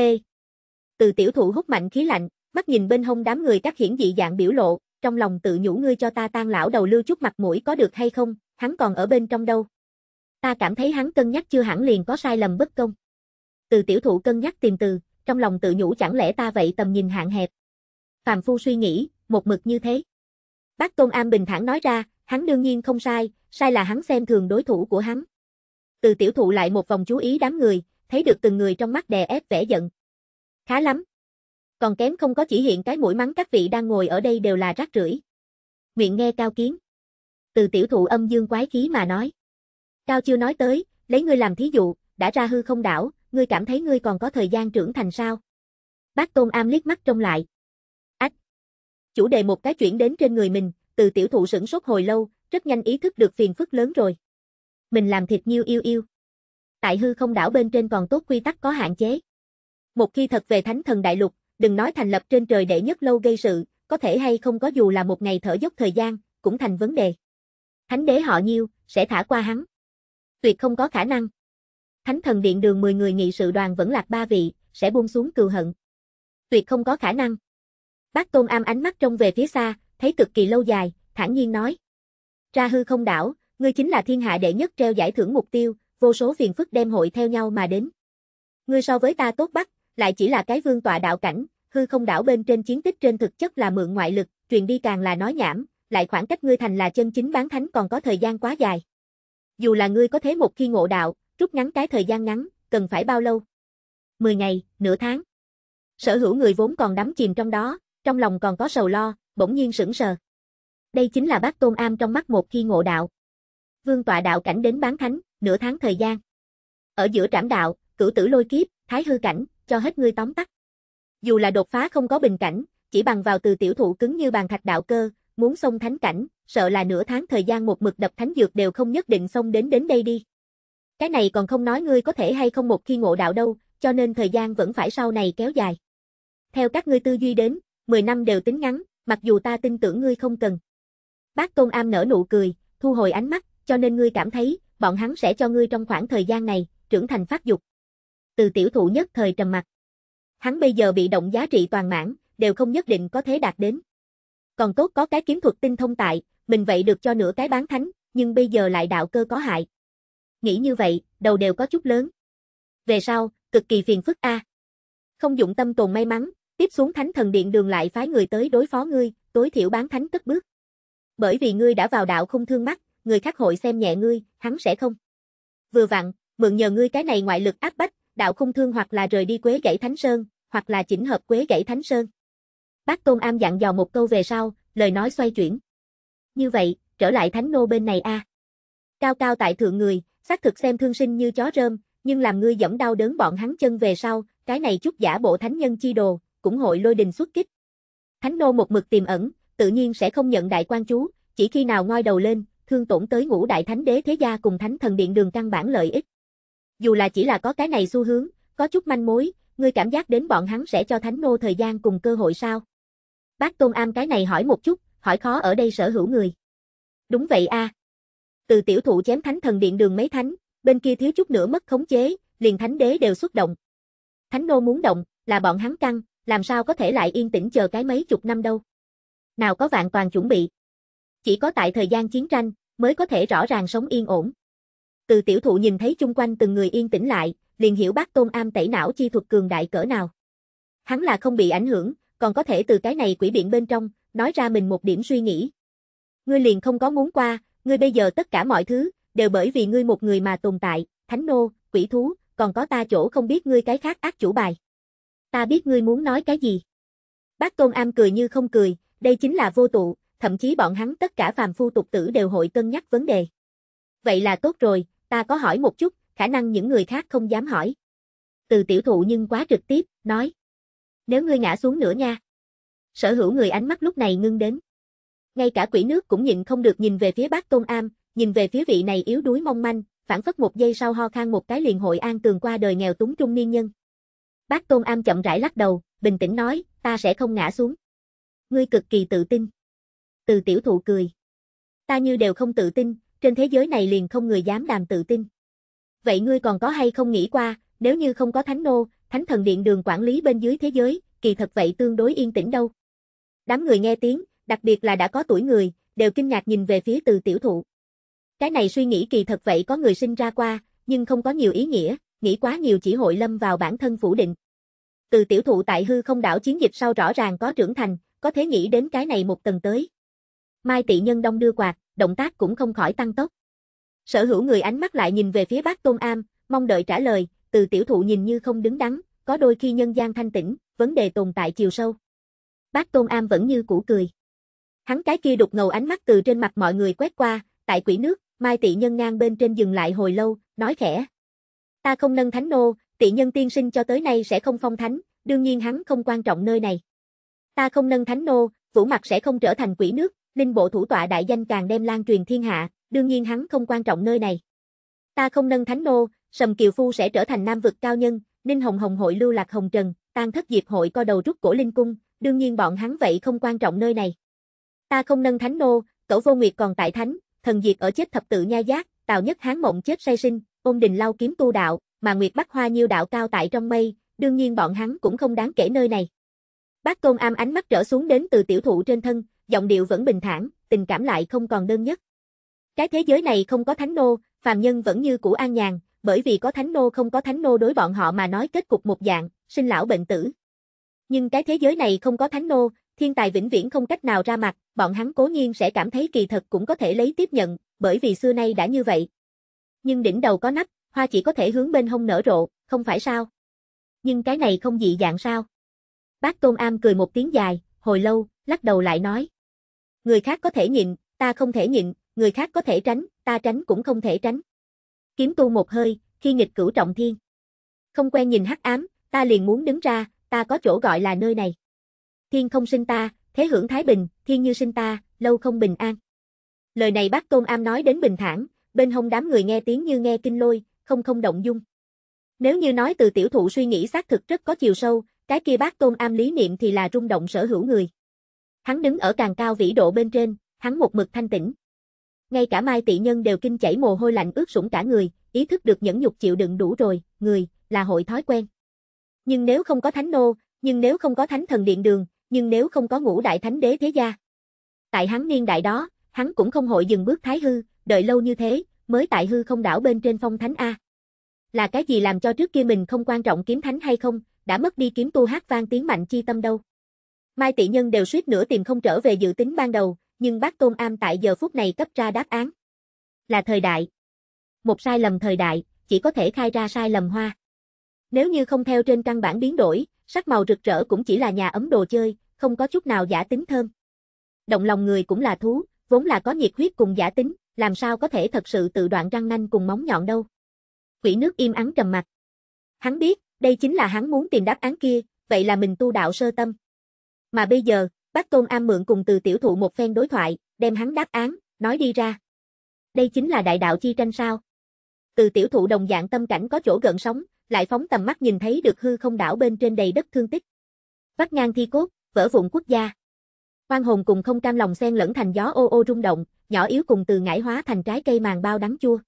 Từ tiểu thụ hút mạnh khí lạnh, mắt nhìn bên hông đám người các hiển dị dạng biểu lộ, trong lòng tự nhủ ngươi cho ta tang lão đầu lưu chút mặt mũi có được hay không, hắn còn ở bên trong đâu. Ta cảm thấy hắn cân nhắc chưa hẳn liền có sai lầm bất công. Từ tiểu thụ cân nhắc tìm từ, trong lòng tự nhủ chẳng lẽ ta vậy tầm nhìn hạn hẹp. Phạm Phu suy nghĩ, một mực như thế. Bác Tôn Am bình thản nói ra, hắn đương nhiên không sai, sai là hắn xem thường đối thủ của hắn. Từ tiểu thụ lại một vòng chú ý đám người, thấy được từng người trong mắt đè ép vẻ giận. Khá lắm. Còn kém không có chỉ hiện cái mũi mắng các vị đang ngồi ở đây đều là rác rưởi. Miệng nghe cao kiến từ tiểu thụ âm dương quái khí mà nói. Cao chưa nói tới, lấy ngươi làm thí dụ, đã ra hư không đảo, ngươi cảm thấy ngươi còn có thời gian trưởng thành sao? Bác Tôn Am liếc mắt trông lại. Ách! Chủ đề một cái chuyển đến trên người mình, từ tiểu thụ sửng sốt hồi lâu, rất nhanh ý thức được phiền phức lớn rồi. Mình làm thịt nhiêu yêu yêu. Tại hư không đảo bên trên còn tốt quy tắc có hạn chế. Một khi thật về thánh thần đại lục, đừng nói thành lập trên trời để nhất lâu gây sự, có thể hay không có dù là một ngày thở dốc thời gian, cũng thành vấn đề. Thánh đế họ nhiêu, sẽ thả qua hắn. Tuyệt không có khả năng. Thánh thần điện đường 10 người nghị sự đoàn vẫn lạc ba vị, sẽ buông xuống cừu hận. Tuyệt không có khả năng. Bác Tôn Am ánh mắt trông về phía xa, thấy cực kỳ lâu dài, thản nhiên nói. Ra hư không đảo, ngươi chính là thiên hạ đệ nhất treo giải thưởng mục tiêu, vô số phiền phức đem hội theo nhau mà đến. Ngươi so với ta tốt bắt, lại chỉ là cái vương tọa đạo cảnh, hư không đảo bên trên chiến tích trên thực chất là mượn ngoại lực, truyền đi càng là nói nhảm, lại khoảng cách ngươi thành là chân chính bán thánh còn có thời gian quá dài. Dù là ngươi có thế một khi ngộ đạo, rút ngắn cái thời gian ngắn, cần phải bao lâu? mười ngày, nửa tháng. Sở hữu người vốn còn đắm chìm trong đó, trong lòng còn có sầu lo, bỗng nhiên sững sờ. Đây chính là bác Tôn Am trong mắt một khi ngộ đạo. Vương tọa đạo cảnh đến bán thánh, nửa tháng thời gian. Ở giữa trảm đạo, cửu tử lôi kiếp, thái hư cảnh, cho hết ngươi tóm tắt. Dù là đột phá không có bình cảnh, chỉ bằng vào từ tiểu thụ cứng như bàn thạch đạo cơ, muốn xông thánh cảnh, sợ là nửa tháng thời gian một mực đập thánh dược đều không nhất định xông đến đến đây đi. Cái này còn không nói ngươi có thể hay không một khi ngộ đạo đâu, cho nên thời gian vẫn phải sau này kéo dài. Theo các ngươi tư duy đến, 10 năm đều tính ngắn, mặc dù ta tin tưởng ngươi không cần. Bác Tôn Am nở nụ cười, thu hồi ánh mắt, cho nên ngươi cảm thấy, bọn hắn sẽ cho ngươi trong khoảng thời gian này, trưởng thành phát dục. Từ tiểu thụ nhất thời trầm mặt. Hắn bây giờ bị động giá trị toàn mãn, đều không nhất định có thể đạt đến. Còn tốt có cái kiếm thuật tinh thông tại, mình vậy được cho nửa cái bán thánh, nhưng bây giờ lại đạo cơ có hại. Nghĩ như vậy, đầu đều có chút lớn. Về sau, cực kỳ phiền phức a. Không dụng tâm tồn may mắn, tiếp xuống thánh thần điện đường lại phái người tới đối phó ngươi, tối thiểu bán thánh cất bước. Bởi vì ngươi đã vào đạo không thương mắt, người khác hội xem nhẹ ngươi, hắn sẽ không. Vừa vặn, mượn nhờ ngươi cái này ngoại lực áp bách, đạo không thương hoặc là rời đi quế gãy thánh sơn, hoặc là chỉnh hợp quế gãy thánh sơn. Bác Tôn Am dặn dò một câu về sau, lời nói xoay chuyển. Như vậy, trở lại thánh nô bên này a. À. Cao cao tại thượng người, xác thực xem thương sinh như chó rơm, nhưng làm ngươi dẫm đau đớn bọn hắn chân về sau, cái này chút giả bộ thánh nhân chi đồ, cũng hội lôi đình xuất kích. Thánh nô một mực tiềm ẩn, tự nhiên sẽ không nhận đại quan chú, chỉ khi nào ngoi đầu lên, thương tổn tới ngũ đại thánh đế thế gia cùng thánh thần điện đường căn bản lợi ích. Dù là chỉ là có cái này xu hướng, có chút manh mối, ngươi cảm giác đến bọn hắn sẽ cho thánh nô thời gian cùng cơ hội sao? Bác Tôn Am cái này hỏi một chút, hỏi khó ở đây sở hữu người. Đúng vậy a. Từ tiểu thụ chém thánh thần điện đường mấy thánh, bên kia thiếu chút nữa mất khống chế, liền thánh đế đều xuất động. Thánh nô muốn động, là bọn hắn căng, làm sao có thể lại yên tĩnh chờ cái mấy chục năm đâu. Nào có vạn toàn chuẩn bị. Chỉ có tại thời gian chiến tranh, mới có thể rõ ràng sống yên ổn. Từ tiểu thụ nhìn thấy chung quanh từng người yên tĩnh lại, liền hiểu bác tôn am tẩy não chi thuật cường đại cỡ nào. Hắn là không bị ảnh hưởng, còn có thể từ cái này quỷ biện bên trong, nói ra mình một điểm suy nghĩ. Ngươi liền không có muốn qua, ngươi bây giờ tất cả mọi thứ, đều bởi vì ngươi một người mà tồn tại, thánh nô, quỷ thú, còn có ta chỗ không biết ngươi cái khác ác chủ bài. Ta biết ngươi muốn nói cái gì. Bác Tôn Am cười như không cười, đây chính là vô tụ, thậm chí bọn hắn tất cả phàm phu tục tử đều hội cân nhắc vấn đề. Vậy là tốt rồi, ta có hỏi một chút, khả năng những người khác không dám hỏi. Từ tiểu thụ nhưng quá trực tiếp, nói. Nếu ngươi ngã xuống nữa nha. Sở hữu người ánh mắt lúc này ngưng đến. Ngay cả quỷ nước cũng nhịn không được nhìn về phía bác Tôn Am, nhìn về phía vị này yếu đuối mong manh, phản phất một giây sau ho khan một cái liền hội an tường qua đời nghèo túng trung niên nhân. Bác Tôn Am chậm rãi lắc đầu, bình tĩnh nói, ta sẽ không ngã xuống. Ngươi cực kỳ tự tin. Từ tiểu thụ cười. Ta như đều không tự tin, trên thế giới này liền không người dám đàm tự tin. Vậy ngươi còn có hay không nghĩ qua, nếu như không có thánh nô, thánh thần điện đường quản lý bên dưới thế giới, kỳ thật vậy tương đối yên tĩnh đâu. Đám người nghe tiếng, đặc biệt là đã có tuổi người, đều kinh ngạc nhìn về phía từ tiểu thụ. Cái này suy nghĩ kỳ thật vậy có người sinh ra qua, nhưng không có nhiều ý nghĩa, nghĩ quá nhiều chỉ hội lâm vào bản thân phủ định. Từ tiểu thụ tại hư không đảo chiến dịch sau rõ ràng có trưởng thành, có thể nghĩ đến cái này một tầng tới. Mai tị nhân đông đưa quạt, động tác cũng không khỏi tăng tốc. Sở hữu người ánh mắt lại nhìn về phía bác Tôn Am, mong đợi trả lời, từ tiểu thụ nhìn như không đứng đắn, có đôi khi nhân gian thanh tĩnh, vấn đề tồn tại chiều sâu. Bác Tôn Am vẫn như cũ cười. Hắn cái kia đục ngầu ánh mắt từ trên mặt mọi người quét qua, tại quỷ nước, Mai Tị Nhân ngang bên trên dừng lại hồi lâu, nói khẽ. Ta không nâng thánh nô, Tị Nhân tiên sinh cho tới nay sẽ không phong thánh, đương nhiên hắn không quan trọng nơi này. Ta không nâng thánh nô, vũ mặt sẽ không trở thành quỷ nước, linh bộ thủ tọa đại danh càng đem lan truyền thiên hạ, đương nhiên hắn không quan trọng nơi này. Ta không nâng thánh nô, Sầm Kiều Phu sẽ trở thành nam vực cao nhân, Ninh Hồng Hồng hội lưu lạc Hồng Trần, tan thất diệp hội co đầu rút cổ linh cung, đương nhiên bọn hắn vậy không quan trọng nơi này. Ta không nâng thánh nô, cẩu vô nguyệt còn tại thánh, thần diệt ở chết thập tự nha giác, tào nhất hán mộng chết say sinh, ôn đình lao kiếm tu đạo, mà nguyệt bắc hoa nhiêu đạo cao tại trong mây, đương nhiên bọn hắn cũng không đáng kể nơi này. Bác Tôn Am ánh mắt trở xuống đến từ tiểu thụ trên thân, giọng điệu vẫn bình thản, tình cảm lại không còn đơn nhất. Cái thế giới này không có thánh nô, phàm nhân vẫn như cũ an nhàn, bởi vì có thánh nô không có thánh nô đối bọn họ mà nói kết cục một dạng, sinh lão bệnh tử. Nhưng cái thế giới này không có thánh nô, thiên tài vĩnh viễn không cách nào ra mặt, bọn hắn cố nhiên sẽ cảm thấy kỳ thật cũng có thể lấy tiếp nhận, bởi vì xưa nay đã như vậy. Nhưng đỉnh đầu có nắp, hoa chỉ có thể hướng bên hông nở rộ, không phải sao? Nhưng cái này không dị dạng sao? Bác Tôn Am cười một tiếng dài, hồi lâu, lắc đầu lại nói. Người khác có thể nhịn, ta không thể nhịn, người khác có thể tránh, ta tránh cũng không thể tránh kiếm tu một hơi, khi nghịch cửu trọng thiên. Không quen nhìn hắc ám, ta liền muốn đứng ra, ta có chỗ gọi là nơi này. Thiên không sinh ta, thế hưởng thái bình, thiên như sinh ta, lâu không bình an. Lời này bác Tôn Am nói đến bình thản, bên hông đám người nghe tiếng như nghe kinh lôi, không không động dung. Nếu như nói từ tiểu thụ suy nghĩ xác thực rất có chiều sâu, cái kia bác Tôn Am lý niệm thì là rung động sở hữu người. Hắn đứng ở càng cao vĩ độ bên trên, hắn một mực thanh tĩnh. Ngay cả Mai Tị Nhân đều kinh chảy mồ hôi lạnh ướt sũng cả người, ý thức được nhẫn nhục chịu đựng đủ rồi, người, là hội thói quen. Nhưng nếu không có thánh nô, nhưng nếu không có thánh thần điện đường, nhưng nếu không có ngũ đại thánh đế thế gia. Tại hắn niên đại đó, hắn cũng không hội dừng bước thái hư, đợi lâu như thế, mới tại hư không đảo bên trên phong thánh A. Là cái gì làm cho trước kia mình không quan trọng kiếm thánh hay không, đã mất đi kiếm tu hát vang tiếng mạnh chi tâm đâu. Mai tị nhân đều suýt nữa tìm không trở về dự tính ban đầu, nhưng bác Tôn Am tại giờ phút này cấp ra đáp án. Là thời đại. Một sai lầm thời đại, chỉ có thể khai ra sai lầm hoa. Nếu như không theo trên căn bản biến đổi, sắc màu rực rỡ cũng chỉ là nhà ấm đồ chơi, không có chút nào giả tính thơm. Động lòng người cũng là thú, vốn là có nhiệt huyết cùng giả tính, làm sao có thể thật sự tự đoạn răng nanh cùng móng nhọn đâu. Quỷ nước im ắng trầm mặt. Hắn biết, đây chính là hắn muốn tìm đáp án kia, vậy là mình tu đạo sơ tâm. Mà bây giờ, Bác Tôn Am mượn cùng từ tiểu thụ một phen đối thoại, đem hắn đáp án, nói đi ra. Đây chính là đại đạo chi tranh sao. Từ tiểu thụ đồng dạng tâm cảnh có chỗ gần sống, lại phóng tầm mắt nhìn thấy được hư không đảo bên trên đầy đất thương tích. Vắt ngang thi cốt, vỡ vụn quốc gia. Quan hồn cùng không cam lòng xen lẫn thành gió ô ô rung động, nhỏ yếu cùng từ ngải hóa thành trái cây màng bao đắng chua.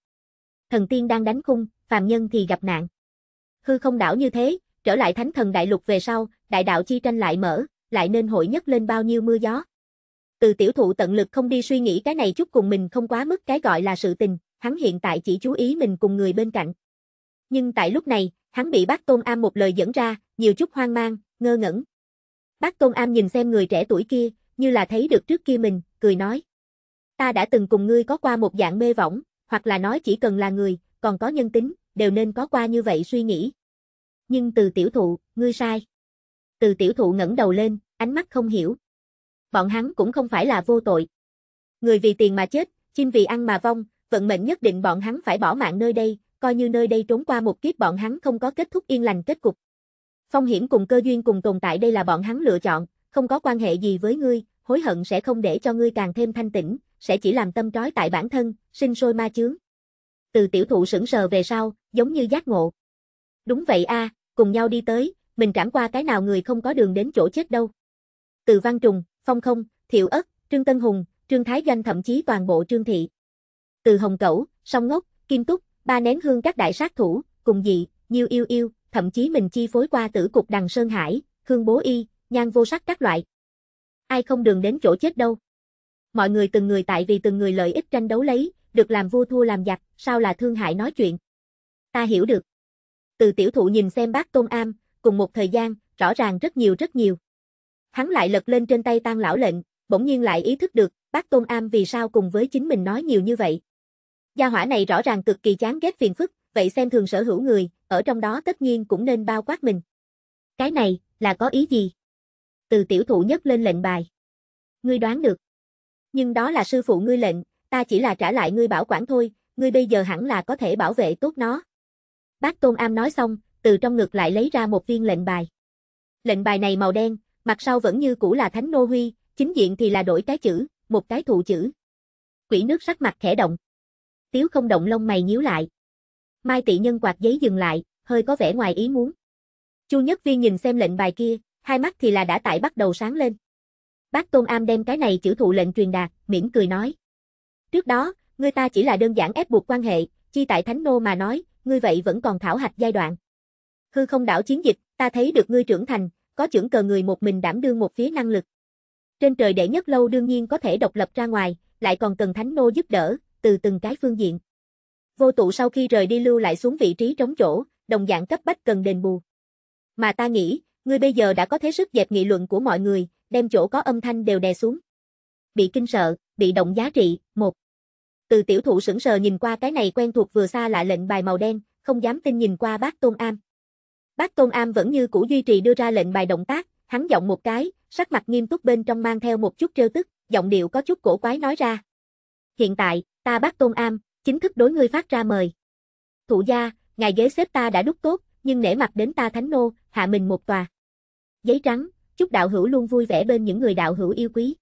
Thần tiên đang đánh khung, phàm nhân thì gặp nạn. Hư không đảo như thế, trở lại thánh thần đại lục về sau, đại đạo chi tranh lại mở, lại nên hội nhất lên bao nhiêu mưa gió. Từ tiểu thụ tận lực không đi suy nghĩ cái này chút cùng mình không quá mức cái gọi là sự tình, hắn hiện tại chỉ chú ý mình cùng người bên cạnh. Nhưng tại lúc này, hắn bị bác Tôn Am một lời dẫn ra, nhiều chút hoang mang, ngơ ngẩn. Bác Tôn Am nhìn xem người trẻ tuổi kia, như là thấy được trước kia mình, cười nói. Ta đã từng cùng ngươi có qua một dạng mê võng, hoặc là nói chỉ cần là người, còn có nhân tính, đều nên có qua như vậy suy nghĩ. Nhưng từ tiểu thụ, ngươi sai. Từ tiểu thụ ngẩng đầu lên, ánh mắt không hiểu. Bọn hắn cũng không phải là vô tội. Người vì tiền mà chết, chim vì ăn mà vong, vận mệnh nhất định bọn hắn phải bỏ mạng nơi đây, coi như nơi đây trốn qua một kiếp bọn hắn không có kết thúc yên lành kết cục. Phong hiểm cùng cơ duyên cùng tồn tại đây là bọn hắn lựa chọn, không có quan hệ gì với ngươi, hối hận sẽ không để cho ngươi càng thêm thanh tĩnh, sẽ chỉ làm tâm trói tại bản thân, sinh sôi ma chướng. Từ tiểu thụ sững sờ về sau, giống như giác ngộ. Đúng vậy a, cùng nhau đi tới, mình trảm qua cái nào người không có đường đến chỗ chết đâu. Từ Văn Trùng, Phong Không, Thiệu Ất, Trương Tân Hùng, Trương Thái Doanh thậm chí toàn bộ Trương Thị. Từ Hồng Cẩu, Song Ngốc, Kim Túc, ba nén hương các đại sát thủ, cùng dị, nhiêu yêu yêu, thậm chí mình chi phối qua tử cục đằng Sơn Hải, hương bố y, nhan vô sắc các loại. Ai không đường đến chỗ chết đâu. Mọi người từng người tại vì từng người lợi ích tranh đấu lấy, được làm vua thua làm giặc, sao là thương hại nói chuyện. Ta hiểu được. Từ tiểu thụ nhìn xem bác Tôn Am, cùng một thời gian, rõ ràng rất nhiều rất nhiều. Hắn lại lật lên trên tay tang lão lệnh, bỗng nhiên lại ý thức được, bác Tôn Am vì sao cùng với chính mình nói nhiều như vậy. Gia hỏa này rõ ràng cực kỳ chán ghét phiền phức, vậy xem thường sở hữu người, ở trong đó tất nhiên cũng nên bao quát mình. Cái này, là có ý gì? Từ tiểu thụ nhất lên lệnh bài. Ngươi đoán được. Nhưng đó là sư phụ ngươi lệnh, ta chỉ là trả lại ngươi bảo quản thôi, ngươi bây giờ hẳn là có thể bảo vệ tốt nó. Bác Tôn Am nói xong, từ trong ngực lại lấy ra một viên lệnh bài. Lệnh bài này màu đen, mặt sau vẫn như cũ là Thánh Nô Huy, chính diện thì là đổi cái chữ, một cái thụ chữ. Quỷ nước sắc mặt khẽ động. Tiếu không động lông mày nhíu lại. Mai tị nhân quạt giấy dừng lại, hơi có vẻ ngoài ý muốn. Chu Nhất Viên nhìn xem lệnh bài kia, hai mắt thì là đã tại bắt đầu sáng lên. Bác Tôn Am đem cái này chữ thụ lệnh truyền đạt, mỉm cười nói. Trước đó, người ta chỉ là đơn giản ép buộc quan hệ, chi tại Thánh Nô mà nói, ngươi vậy vẫn còn thảo hạch giai đoạn. Hư không đảo chiến dịch, ta thấy được ngươi trưởng thành, có trưởng cờ người một mình đảm đương một phía năng lực. Trên trời đệ nhất lâu đương nhiên có thể độc lập ra ngoài, lại còn cần thánh nô giúp đỡ, từ từng cái phương diện. Vô tụ sau khi rời đi lưu lại xuống vị trí trống chỗ, đồng dạng cấp bách cần đền bù. Mà ta nghĩ, ngươi bây giờ đã có thế sức dẹp nghị luận của mọi người, đem chỗ có âm thanh đều đè xuống. Bị kinh sợ, bị động giá trị, một. Từ tiểu thụ sững sờ nhìn qua cái này quen thuộc vừa xa lạ lệnh bài màu đen, không dám tin nhìn qua bác Tôn Am. Bác Tôn Am vẫn như cũ duy trì đưa ra lệnh bài động tác, hắn giọng một cái, sắc mặt nghiêm túc bên trong mang theo một chút trêu tức, giọng điệu có chút cổ quái nói ra. Hiện tại, ta bác Tôn Am, chính thức đối ngươi phát ra mời. Thụ gia, ngài ghế xếp ta đã đúc tốt, nhưng nể mặt đến ta thánh nô, hạ mình một tòa. Giấy trắng, chúc đạo hữu luôn vui vẻ bên những người đạo hữu yêu quý.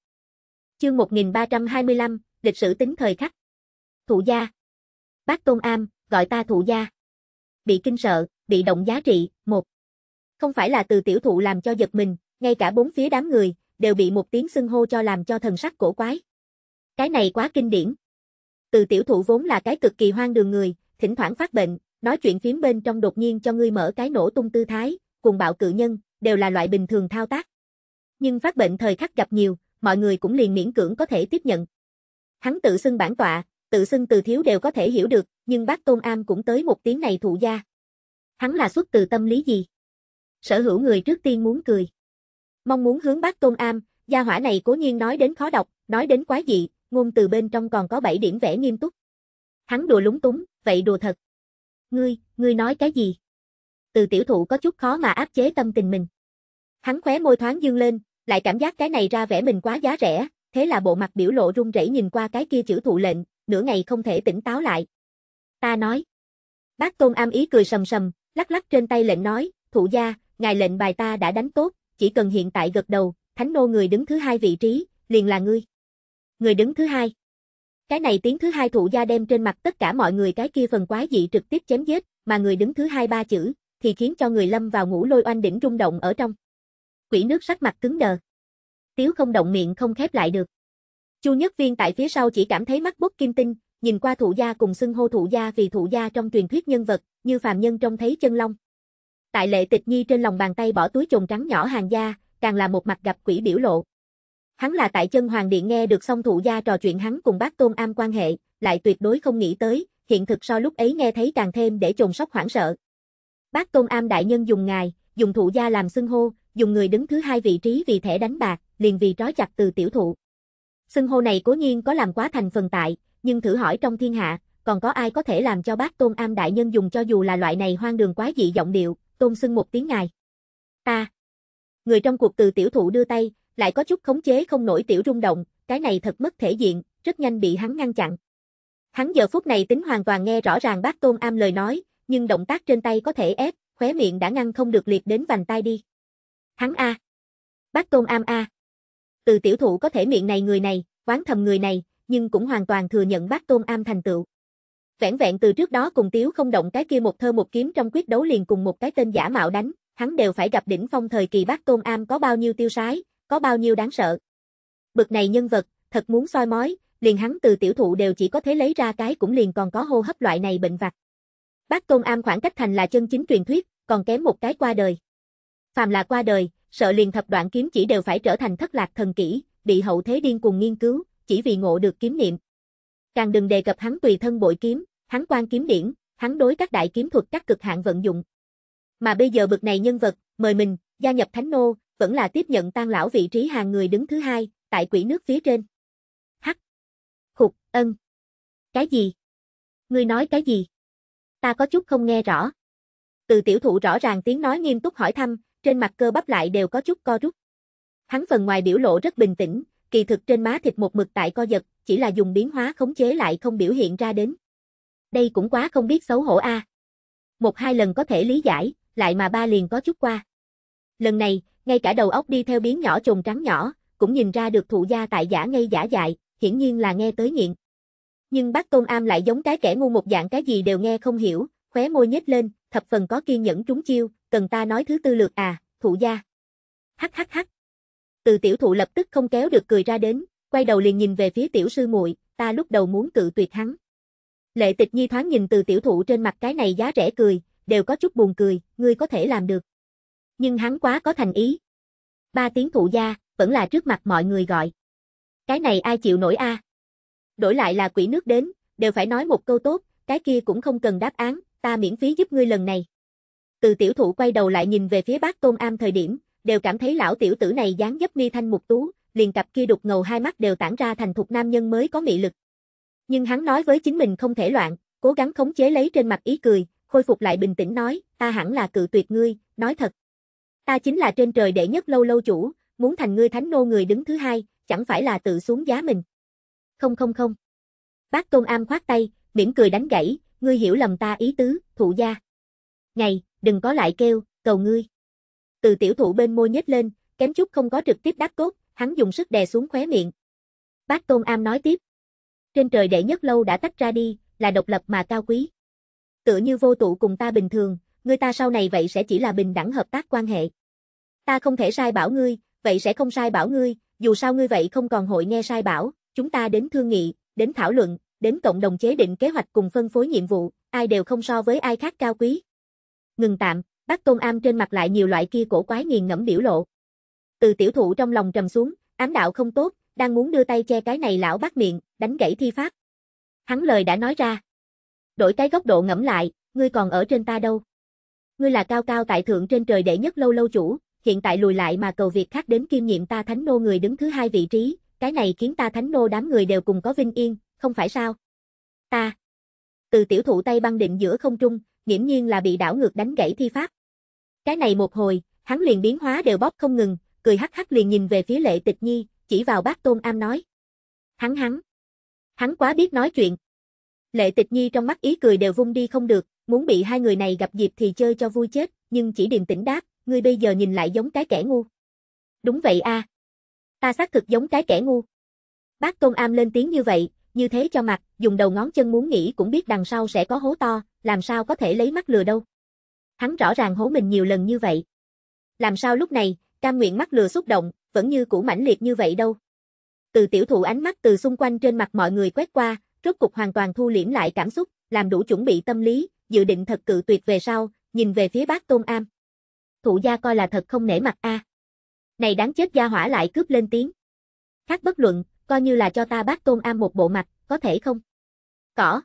Chương 1325, lịch sử tính thời khắc. Thụ gia. Bác Tôn Am, gọi ta thụ gia. Bị kinh sợ, bị động giá trị, một Không phải là từ tiểu thụ làm cho giật mình, ngay cả bốn phía đám người, đều bị một tiếng xưng hô cho làm cho thần sắc cổ quái. Cái này quá kinh điển. Từ tiểu thụ vốn là cái cực kỳ hoang đường người, thỉnh thoảng phát bệnh, nói chuyện phiếm bên trong đột nhiên cho ngươi mở cái nổ tung tư thái, cùng bạo cự nhân, đều là loại bình thường thao tác. Nhưng phát bệnh thời khắc gặp nhiều, mọi người cũng liền miễn cưỡng có thể tiếp nhận. Hắn tự xưng bản tọa, tự xưng từ thiếu đều có thể hiểu được, nhưng bác Tôn Am cũng tới một tiếng này thụ gia. Hắn là xuất từ tâm lý gì? Sở hữu người trước tiên muốn cười. Mong muốn hướng bác Tôn Am, gia hỏa này cố nhiên nói đến khó đọc, nói đến quá dị, ngôn từ bên trong còn có 7 điểm vẽ nghiêm túc. Hắn đùa lúng túng, vậy đùa thật. Ngươi, ngươi nói cái gì? Từ tiểu thụ có chút khó mà áp chế tâm tình mình. Hắn khóe môi thoáng dương lên, lại cảm giác cái này ra vẻ mình quá giá rẻ, thế là bộ mặt biểu lộ run rẩy nhìn qua cái kia chữ thụ lệnh, nửa ngày không thể tỉnh táo lại. Ta nói. Bác Tôn Am ý cười sầm sầm, lắc lắc trên tay lệnh nói, thụ gia, ngài lệnh bài ta đã đánh tốt, chỉ cần hiện tại gật đầu, thánh nô người đứng thứ hai vị trí, liền là ngươi. Người đứng thứ hai. Cái này tiếng thứ hai thụ gia đem trên mặt tất cả mọi người cái kia phần quá dị trực tiếp chém giết, mà người đứng thứ hai ba chữ, thì khiến cho người lâm vào ngủ lôi oanh đỉnh rung động ở trong. Quỷ nước sắc mặt cứng đờ. Tiếu không động miệng không khép lại được. Chu Nhất Viên tại phía sau chỉ cảm thấy mắt bút kim tinh, nhìn qua thủ gia cùng xưng hô thủ gia vì thủ gia trong truyền thuyết nhân vật, như phàm nhân trông thấy chân long. Tại lệ tịch nhi trên lòng bàn tay bỏ túi trồn trắng nhỏ hàng gia, càng là một mặt gặp quỷ biểu lộ. Hắn là tại chân hoàng điện nghe được song thủ gia trò chuyện hắn cùng bác tôn am quan hệ, lại tuyệt đối không nghĩ tới, hiện thực so lúc ấy nghe thấy càng thêm để trồn sóc hoảng sợ. Bác tôn am đại nhân dùng ngài, dùng thủ gia làm xưng hô, dùng người đứng thứ hai vị trí vì thẻ đánh bạc, liền vì trói chặt từ tiểu thụ. Xưng hô này cố nhiên có làm quá thành phần tại, nhưng thử hỏi trong thiên hạ, còn có ai có thể làm cho bác Tôn Am Đại Nhân dùng cho dù là loại này hoang đường quá dị giọng điệu, Tôn xưng một tiếng ngài. Ta. người trong cuộc từ tiểu thụ đưa tay, lại có chút khống chế không nổi tiểu rung động, cái này thật mất thể diện, rất nhanh bị hắn ngăn chặn. Hắn giờ phút này tính hoàn toàn nghe rõ ràng bác Tôn Am lời nói, nhưng động tác trên tay có thể ép, khóe miệng đã ngăn không được liệt đến vành tay đi. Hắn A. Bác Tôn Am A. Từ tiểu thụ có thể miệng này người này, quán thầm người này, nhưng cũng hoàn toàn thừa nhận bác Tôn Am thành tựu. vẹn vẹn từ trước đó cùng Tiếu không động cái kia một thơ một kiếm trong quyết đấu liền cùng một cái tên giả mạo đánh, hắn đều phải gặp đỉnh phong thời kỳ bác Tôn Am có bao nhiêu tiêu sái, có bao nhiêu đáng sợ. Bực này nhân vật, thật muốn soi mói, liền hắn từ tiểu thụ đều chỉ có thể lấy ra cái cũng liền còn có hô hấp loại này bệnh vặt. Bác Tôn Am khoảng cách thành là chân chính truyền thuyết, còn kém một cái qua đời. Phàm là qua đời, sợ liền thập đoạn kiếm chỉ đều phải trở thành thất lạc thần kỹ, bị hậu thế điên cuồng nghiên cứu, chỉ vì ngộ được kiếm niệm. Càng đừng đề cập hắn tùy thân bội kiếm, hắn quan kiếm điển, hắn đối các đại kiếm thuật các cực hạn vận dụng. Mà bây giờ bực này nhân vật, mời mình, gia nhập Thánh Nô, vẫn là tiếp nhận tan lão vị trí hàng người đứng thứ hai, tại quỷ nước phía trên. Hắc. Khục, ân. Cái gì? Ngươi nói cái gì? Ta có chút không nghe rõ. Từ tiểu thụ rõ ràng tiếng nói nghiêm túc hỏi thăm, trên mặt cơ bắp lại đều có chút co rút. Hắn phần ngoài biểu lộ rất bình tĩnh, kỳ thực trên má thịt một mực tại co giật, chỉ là dùng biến hóa khống chế lại không biểu hiện ra đến. Đây cũng quá không biết xấu hổ a. À. Một hai lần có thể lý giải, lại mà ba liền có chút qua. Lần này, ngay cả đầu óc đi theo biến nhỏ trùng trắng nhỏ, cũng nhìn ra được thụ gia tại giả ngây giả dại, hiển nhiên là nghe tới nghiện. Nhưng bác Tôn Am lại giống cái kẻ ngu một dạng cái gì đều nghe không hiểu, khóe môi nhếch lên, thập phần có kiên nhẫn trúng chiêu, cần ta nói thứ tư lượt à, thụ gia. Hắc hắc hắc, từ tiểu thụ lập tức không kéo được cười ra đến, quay đầu liền nhìn về phía tiểu sư muội, ta lúc đầu muốn cự tuyệt hắn. Lệ tịch nhi thoáng nhìn từ tiểu thụ trên mặt cái này giá rẻ cười, đều có chút buồn cười, ngươi có thể làm được. Nhưng hắn quá có thành ý. Ba tiếng thụ gia, vẫn là trước mặt mọi người gọi. Cái này ai chịu nổi a? Đổi lại là quỷ nước đến, đều phải nói một câu tốt, cái kia cũng không cần đáp án, ta miễn phí giúp ngươi lần này. Từ tiểu thụ quay đầu lại nhìn về phía bác Tôn Am thời điểm, đều cảm thấy lão tiểu tử này dáng dấp mi thanh mục tú, liền cặp kia đục ngầu hai mắt đều tản ra thành thục nam nhân mới có mị lực. Nhưng hắn nói với chính mình không thể loạn, cố gắng khống chế lấy trên mặt ý cười, khôi phục lại bình tĩnh nói, ta hẳn là cự tuyệt ngươi, nói thật. Ta chính là trên trời đệ nhất lâu lâu chủ, muốn thành ngươi thánh nô người đứng thứ hai, chẳng phải là tự xuống giá mình. Không không không. Bác Tôn Am khoát tay, mỉm cười đánh gãy, ngươi hiểu lầm ta ý tứ, thụ gia. Ngày, đừng có lại kêu, cầu ngươi từ tiểu thụ bên môi nhếch lên, kém chút không có trực tiếp đáp cốt, hắn dùng sức đè xuống khóe miệng. Bác Tôn Am nói tiếp. Trên trời đệ nhất lâu đã tách ra đi, là độc lập mà cao quý. Tựa như vô tụ cùng ta bình thường, người ta sau này vậy sẽ chỉ là bình đẳng hợp tác quan hệ. Ta không thể sai bảo ngươi, vậy sẽ không sai bảo ngươi, dù sao ngươi vậy không còn hội nghe sai bảo, chúng ta đến thương nghị, đến thảo luận, đến cộng đồng chế định kế hoạch cùng phân phối nhiệm vụ, ai đều không so với ai khác cao quý. Ngừng tạm, Bác Tôn Am trên mặt lại nhiều loại kia cổ quái nghiền ngẫm biểu lộ. Từ tiểu thụ trong lòng trầm xuống, ám đạo không tốt, đang muốn đưa tay che cái này lão bác miệng, đánh gãy thi pháp. Hắn lời đã nói ra. Đổi cái góc độ ngẫm lại, ngươi còn ở trên ta đâu. Ngươi là cao cao tại thượng trên trời đệ nhất lâu lâu chủ, hiện tại lùi lại mà cầu việc khác đến kiêm nhiệm ta thánh nô người đứng thứ hai vị trí, cái này khiến ta thánh nô đám người đều cùng có vinh yên, không phải sao? Ta. Từ tiểu thụ tay băng định giữa không trung, nghiễm nhiên là bị đảo ngược đánh gãy thi pháp. Cái này một hồi, hắn liền biến hóa đều bóp không ngừng, cười hắc hắc liền nhìn về phía Lệ Tịch Nhi, chỉ vào bác Tôn Am nói. Hắn hắn. Hắn quá biết nói chuyện. Lệ Tịch Nhi trong mắt ý cười đều vung đi không được, muốn bị hai người này gặp dịp thì chơi cho vui chết, nhưng chỉ điềm tĩnh đáp, ngươi bây giờ nhìn lại giống cái kẻ ngu. Đúng vậy a. Ta xác thực giống cái kẻ ngu. Bác Tôn Am lên tiếng như vậy, như thế cho mặt, dùng đầu ngón chân muốn nghĩ cũng biết đằng sau sẽ có hố to, làm sao có thể lấy mắt lừa đâu. Hắn rõ ràng hố mình nhiều lần như vậy. Làm sao lúc này, cam nguyện mắt lừa xúc động, vẫn như cũ mãnh liệt như vậy đâu. Từ tiểu thụ ánh mắt từ xung quanh trên mặt mọi người quét qua, rốt cục hoàn toàn thu liễm lại cảm xúc, làm đủ chuẩn bị tâm lý, dự định thật cự tuyệt về sau, nhìn về phía bác Tôn Am. Thụ gia coi là thật không nể mặt a. À. Này đáng chết gia hỏa lại cướp lên tiếng. Khác bất luận, coi như là cho ta bác tôn am một bộ mặt, có thể không? Cỏ.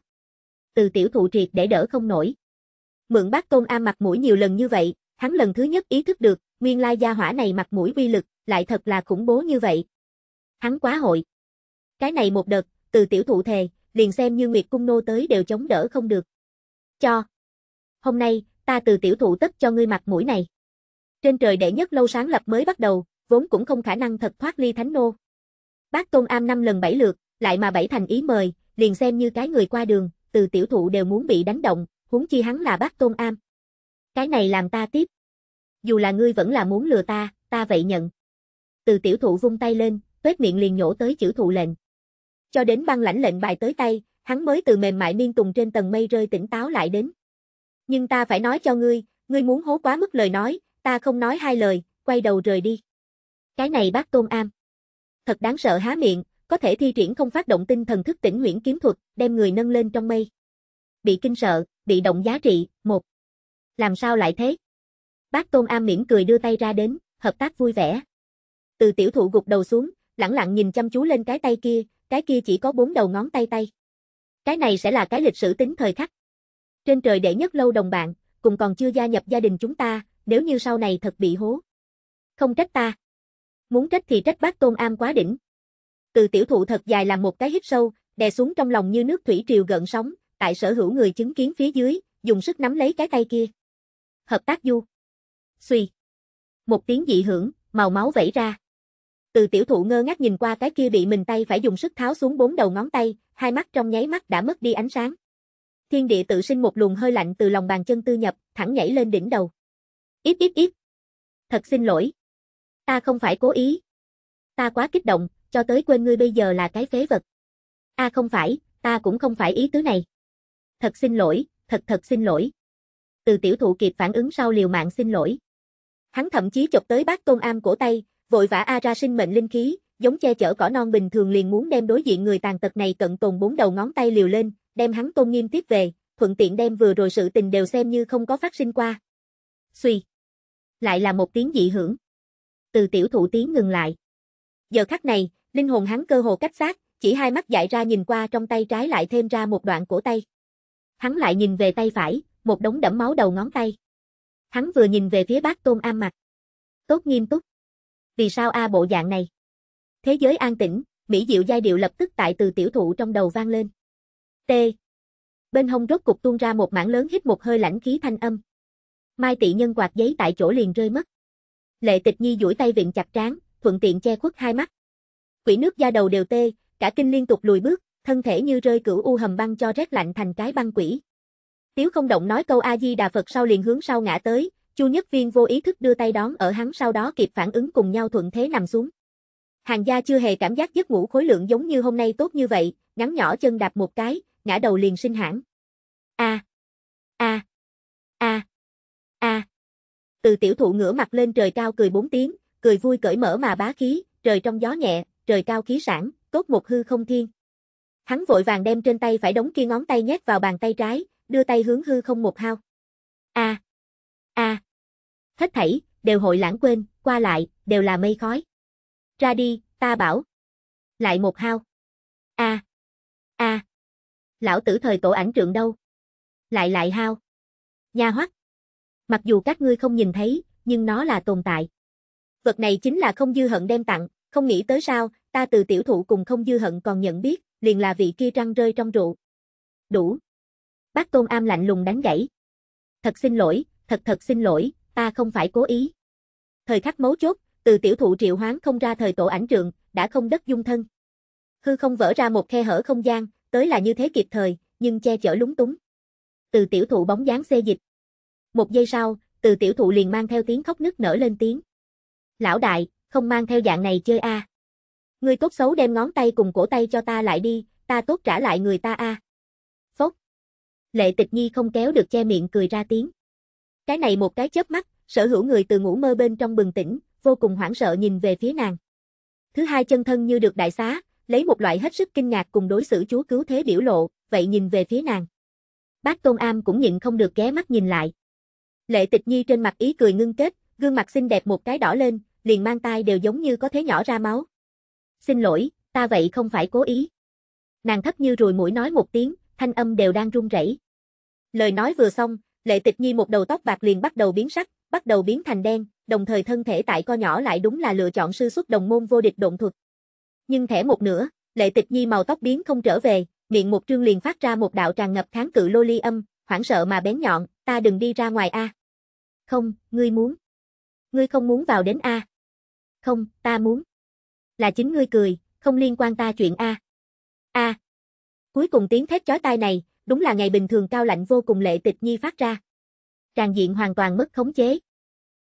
Từ tiểu thụ triệt để đỡ không nổi. Mượn bác tôn am mặt mũi nhiều lần như vậy, hắn lần thứ nhất ý thức được, nguyên lai gia hỏa này mặt mũi uy lực, lại thật là khủng bố như vậy. Hắn quá hội. Cái này một đợt, từ tiểu thụ thề, liền xem như Nguyệt Cung Nô tới đều chống đỡ không được. Cho. Hôm nay, ta từ tiểu thụ tất cho ngươi mặt mũi này. Trên trời đệ nhất lâu sáng lập mới bắt đầu, vốn cũng không khả năng thật thoát ly thánh nô, Bác Tôn Am năm lần bảy lượt, lại mà bảy thành ý mời, liền xem như cái người qua đường, từ tiểu thụ đều muốn bị đánh động, huống chi hắn là bác Tôn Am. Cái này làm ta tiếp. Dù là ngươi vẫn là muốn lừa ta, ta vậy nhận. Từ tiểu thụ vung tay lên, tuyết miệng liền nhổ tới chữ thụ lệnh. Cho đến băng lãnh lệnh bài tới tay, hắn mới từ mềm mại miên tùng trên tầng mây rơi tỉnh táo lại đến. Nhưng ta phải nói cho ngươi, ngươi muốn hố quá mức lời nói, ta không nói hai lời, quay đầu rời đi. Cái này bác Tôn Am thật đáng sợ há miệng, có thể thi triển không phát động tinh thần thức tỉnh nguyễn kiếm thuật, đem người nâng lên trong mây. Bị kinh sợ, bị động giá trị, một. Làm sao lại thế? Bác Tôn Am mỉm cười đưa tay ra đến, hợp tác vui vẻ. Từ tiểu thụ gục đầu xuống, lẳng lặng nhìn chăm chú lên cái tay kia, cái kia chỉ có bốn đầu ngón tay tay. Cái này sẽ là cái lịch sử tính thời khắc. Trên trời đệ nhất lâu đồng bạn, cùng còn chưa gia nhập gia đình chúng ta, nếu như sau này thật bị hố. Không trách ta muốn trách thì trách bác Tôn Am quá đỉnh. Từ tiểu thụ thật dài làm một cái hít sâu, đè xuống trong lòng như nước thủy triều gợn sóng, tại sở hữu người chứng kiến phía dưới, dùng sức nắm lấy cái tay kia. Hợp tác du. Xuy. Một tiếng dị hưởng, màu máu vẩy ra. Từ tiểu thụ ngơ ngác nhìn qua cái kia bị mình tay phải dùng sức tháo xuống bốn đầu ngón tay, hai mắt trong nháy mắt đã mất đi ánh sáng. Thiên địa tự sinh một luồng hơi lạnh từ lòng bàn chân tư nhập, thẳng nhảy lên đỉnh đầu. Ít ít ít. Thật xin lỗi. Ta không phải cố ý. Ta quá kích động, cho tới quên ngươi bây giờ là cái phế vật. A à không phải, ta cũng không phải ý tứ này. Thật xin lỗi, thật thật xin lỗi. Từ tiểu thụ kịp phản ứng sau liều mạng xin lỗi. Hắn thậm chí chụp tới bác tôn am cổ tay, vội vã A ra sinh mệnh linh khí, giống che chở cỏ non bình thường liền muốn đem đối diện người tàn tật này cận tồn bốn đầu ngón tay liều lên, đem hắn tôn nghiêm tiếp về, thuận tiện đem vừa rồi sự tình đều xem như không có phát sinh qua. Xuy. Lại là một tiếng dị hưởng từ tiểu thụ tiến ngừng lại. Giờ khắc này, linh hồn hắn cơ hồ cách xác, chỉ hai mắt dại ra nhìn qua trong tay trái lại thêm ra một đoạn cổ tay. Hắn lại nhìn về tay phải, một đống đẫm máu đầu ngón tay. Hắn vừa nhìn về phía bác Tôn Am mặt. Tốt nghiêm túc. Vì sao A bộ dạng này? Thế giới an tĩnh, mỹ diệu giai điệu lập tức tại từ tiểu thụ trong đầu vang lên. T. Bên hông rốt cục tuôn ra một mảng lớn hít một hơi lãnh khí thanh âm. Mai tị nhân quạt giấy tại chỗ liền rơi mất. Lệ tịch nhi duỗi tay viện chặt trán, thuận tiện che khuất hai mắt. Quỷ nước da đầu đều tê, cả kinh liên tục lùi bước, thân thể như rơi cửu u hầm băng cho rét lạnh thành cái băng quỷ. Tiếu không động nói câu A-di-đà Phật sau liền hướng sau ngã tới, Chu Nhất Viên vô ý thức đưa tay đón ở hắn sau đó kịp phản ứng cùng nhau thuận thế nằm xuống. Hàng gia chưa hề cảm giác giấc ngủ khối lượng giống như hôm nay tốt như vậy, ngắn nhỏ chân đạp một cái, ngã đầu liền sinh hãn. A. A. A. A. Từ tiểu thụ ngửa mặt lên trời cao cười bốn tiếng, cười vui cởi mở mà bá khí, trời trong gió nhẹ, trời cao khí sản, cốt một hư không thiên. Hắn vội vàng đem trên tay phải đống kia ngón tay nhét vào bàn tay trái, đưa tay hướng hư không một hao. A. A. Hết thảy, đều hội lãng quên, qua lại, đều là mây khói. Ra đi, ta bảo. Lại một hao. A. A. Lão tử thời tổ ảnh trượng đâu? Lại lại hao. Nha hoắc. Mặc dù các ngươi không nhìn thấy, nhưng nó là tồn tại. Vật này chính là không dư hận đem tặng, không nghĩ tới sao, ta từ tiểu thụ cùng không dư hận còn nhận biết, liền là vị kia răng rơi trong rượu. Đủ. Bác Tôn Am lạnh lùng đánh gãy. Thật xin lỗi, thật thật xin lỗi, ta không phải cố ý. Thời khắc mấu chốt, từ tiểu thụ triệu hoán không ra thời tổ ảnh trượng, đã không đất dung thân. Hư không vỡ ra một khe hở không gian, tới là như thế kịp thời, nhưng che chở lúng túng. Từ tiểu thụ bóng dáng xê dịch, một giây sau, từ tiểu thụ liền mang theo tiếng khóc nức nở lên tiếng. Lão đại, không mang theo dạng này chơi a. À. Ngươi tốt xấu đem ngón tay cùng cổ tay cho ta lại đi, ta tốt trả lại người ta a. À. Phốc. Lệ tịch nhi không kéo được che miệng cười ra tiếng. Cái này một cái chớp mắt, sở hữu người từ ngủ mơ bên trong bừng tỉnh, vô cùng hoảng sợ nhìn về phía nàng. Thứ hai chân thân như được đại xá, lấy một loại hết sức kinh ngạc cùng đối xử chúa cứu thế biểu lộ, vậy nhìn về phía nàng. Bác Tôn Am cũng nhịn không được ghé mắt nhìn lại. Lệ tịch nhi trên mặt ý cười ngưng kết, gương mặt xinh đẹp một cái đỏ lên, liền mang tay đều giống như có thế nhỏ ra máu. Xin lỗi, ta vậy không phải cố ý. Nàng thấp như rùi mũi nói một tiếng, thanh âm đều đang run rẩy. Lời nói vừa xong, lệ tịch nhi một đầu tóc bạc liền bắt đầu biến sắc, bắt đầu biến thành đen, đồng thời thân thể tại co nhỏ lại đúng là lựa chọn sư xuất đồng môn vô địch động thuật. Nhưng thẻ một nửa, lệ tịch nhi màu tóc biến không trở về, miệng một trương liền phát ra một đạo tràn ngập kháng cự lô ly âm, hoảng sợ mà bén nhọn, ta đừng đi ra ngoài a. À. Không, ngươi muốn. Ngươi không muốn vào đến A. Không, ta muốn. Là chính ngươi cười, không liên quan ta chuyện A. A. Cuối cùng tiếng thét chói tai này, đúng là ngày bình thường cao lạnh vô cùng lệ tịch nhi phát ra. Tràng diện hoàn toàn mất khống chế.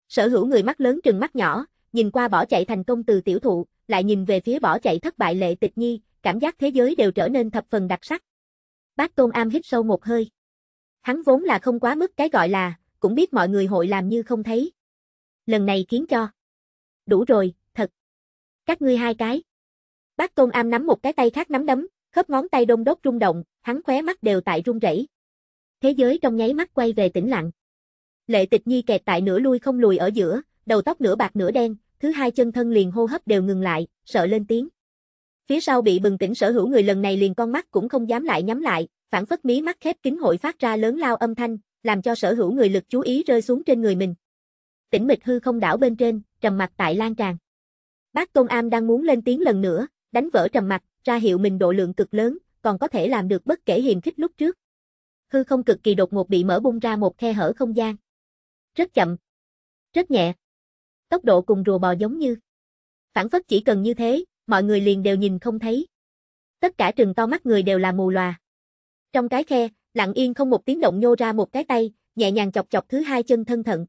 Sở hữu người mắt lớn trừng mắt nhỏ, nhìn qua bỏ chạy thành công từ tiểu thụ, lại nhìn về phía bỏ chạy thất bại lệ tịch nhi, cảm giác thế giới đều trở nên thập phần đặc sắc. Bác Tôn Am hít sâu một hơi. Hắn vốn là không quá mức cái gọi là cũng biết mọi người hội làm như không thấy. Lần này khiến cho. Đủ rồi, thật. Các ngươi hai cái. Bác Tôn Am nắm một cái tay khác nắm đấm, khớp ngón tay đông đốt rung động, hắn khóe mắt đều tại rung rẩy. Thế giới trong nháy mắt quay về tĩnh lặng. Lệ Tịch Nhi kẹt tại nửa lui không lùi ở giữa, đầu tóc nửa bạc nửa đen, thứ hai chân thân liền hô hấp đều ngừng lại, sợ lên tiếng. Phía sau bị bừng tỉnh sở hữu người lần này liền con mắt cũng không dám lại nhắm lại, phản phất mí mắt khép kín hội phát ra lớn lao âm thanh, làm cho sở hữu người lực chú ý rơi xuống trên người mình. Tĩnh mịch hư không đảo bên trên, trầm mặt tại lan tràn. Bác Tôn Am đang muốn lên tiếng lần nữa, đánh vỡ trầm mặt, ra hiệu mình độ lượng cực lớn, còn có thể làm được bất kể hiềm khích lúc trước. Hư không cực kỳ đột ngột bị mở bung ra một khe hở không gian. Rất chậm. Rất nhẹ. Tốc độ cùng rùa bò giống như. Phản phất chỉ cần như thế, mọi người liền đều nhìn không thấy. Tất cả trừng to mắt người đều là mù lòa. Trong cái khe, lặng yên không một tiếng động nhô ra một cái tay, nhẹ nhàng chọc chọc thứ hai chân thân thận.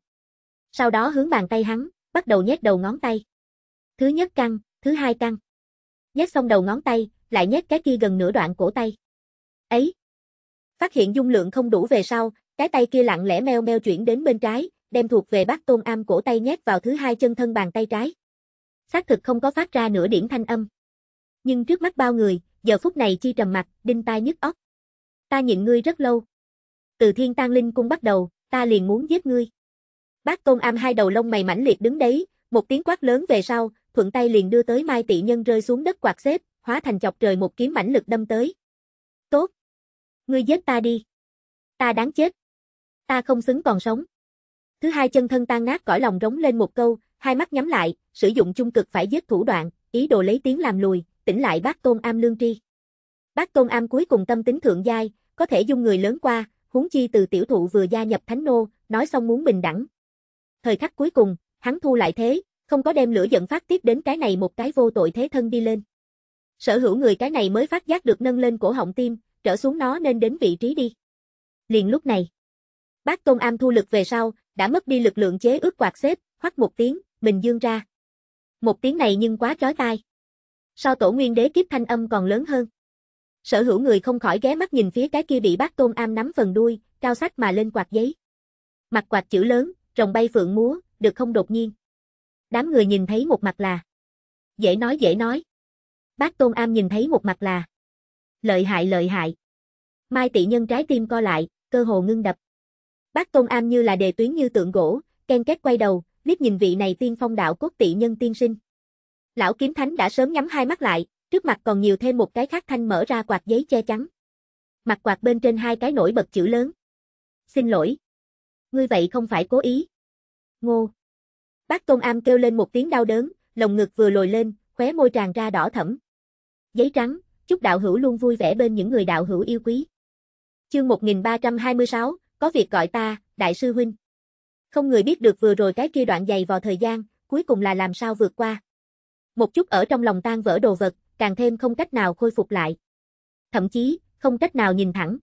Sau đó hướng bàn tay hắn, bắt đầu nhét đầu ngón tay. Thứ nhất căng, thứ hai căng. Nhét xong đầu ngón tay, lại nhét cái kia gần nửa đoạn cổ tay. Ấy! Phát hiện dung lượng không đủ về sau, cái tay kia lặng lẽ meo meo chuyển đến bên trái, đem thuộc về bát tôn am cổ tay nhét vào thứ hai chân thân bàn tay trái. Xác thực không có phát ra nửa điểm thanh âm. Nhưng trước mắt bao người, giờ phút này chi trầm mặt, đinh tai nhức óc. Ta nhịn ngươi rất lâu. Từ thiên tang linh cung bắt đầu, ta liền muốn giết ngươi. Bác công am hai đầu lông mày mãnh liệt đứng đấy, một tiếng quát lớn về sau, thuận tay liền đưa tới mai tỷ nhân rơi xuống đất quạt xếp, hóa thành chọc trời một kiếm mãnh lực đâm tới. Tốt! Ngươi giết ta đi! Ta đáng chết! Ta không xứng còn sống! Thứ hai chân thân tan nát cõi lòng rống lên một câu, hai mắt nhắm lại, sử dụng chung cực phải giết thủ đoạn, ý đồ lấy tiếng làm lùi, tỉnh lại bác tôn am lương tri. Bác Tôn Am cuối cùng tâm tính thượng giai, có thể dung người lớn qua, huống chi từ tiểu thụ vừa gia nhập thánh nô, nói xong muốn bình đẳng. Thời khắc cuối cùng, hắn thu lại thế, không có đem lửa giận phát tiếp đến cái này một cái vô tội thế thân đi lên. Sở hữu người cái này mới phát giác được nâng lên cổ họng tim, trở xuống nó nên đến vị trí đi. Liền lúc này, bác Tôn Am thu lực về sau, đã mất đi lực lượng chế ước quạt xếp, hoắc một tiếng, mình dương ra. Một tiếng này nhưng quá chói tai. So tổ nguyên đế kiếp thanh âm còn lớn hơn sở hữu người không khỏi ghé mắt nhìn phía cái kia bị bác tôn am nắm phần đuôi, cao sách mà lên quạt giấy. Mặt quạt chữ lớn, rồng bay phượng múa, được không đột nhiên. Đám người nhìn thấy một mặt là Dễ nói dễ nói. Bác Tôn Am nhìn thấy một mặt là Lợi hại lợi hại. Mai tị nhân trái tim co lại, cơ hồ ngưng đập. Bác Tôn Am như là đề tuyến như tượng gỗ, ken két quay đầu, liếc nhìn vị này tiên phong đạo cốt tị nhân tiên sinh. Lão kiếm thánh đã sớm nhắm hai mắt lại, Trước mặt còn nhiều thêm một cái khác thanh mở ra quạt giấy che chắn. Mặt quạt bên trên hai cái nổi bật chữ lớn. Xin lỗi. Ngươi vậy không phải cố ý. Ngô. Bác Tôn Am kêu lên một tiếng đau đớn, lồng ngực vừa lồi lên, khóe môi tràn ra đỏ thẫm. Giấy trắng, chúc đạo hữu luôn vui vẻ bên những người đạo hữu yêu quý. Chương 1326, có việc gọi ta, đại sư huynh. Không người biết được vừa rồi cái kia đoạn dày vào thời gian, cuối cùng là làm sao vượt qua. Một chút ở trong lòng tan vỡ đồ vật, càng thêm không cách nào khôi phục lại. Thậm chí, không cách nào nhìn thẳng.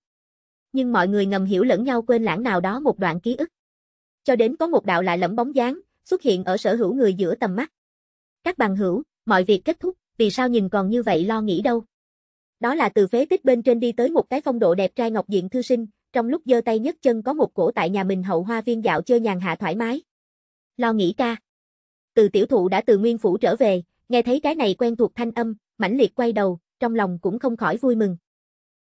Nhưng mọi người ngầm hiểu lẫn nhau quên lãng nào đó một đoạn ký ức. Cho đến có một đạo lạ lẫm bóng dáng, xuất hiện ở sở hữu người giữa tầm mắt. Các bằng hữu, mọi việc kết thúc, vì sao nhìn còn như vậy lo nghĩ đâu. Đó là từ phế tích bên trên đi tới một cái phong độ đẹp trai ngọc diện thư sinh, trong lúc giơ tay nhấc chân có một cổ tại nhà mình hậu hoa viên dạo chơi nhàn hạ thoải mái. Lo nghĩ ca. Từ tiểu thụ đã từ nguyên phủ trở về, nghe thấy cái này quen thuộc thanh âm, mãnh liệt quay đầu, trong lòng cũng không khỏi vui mừng.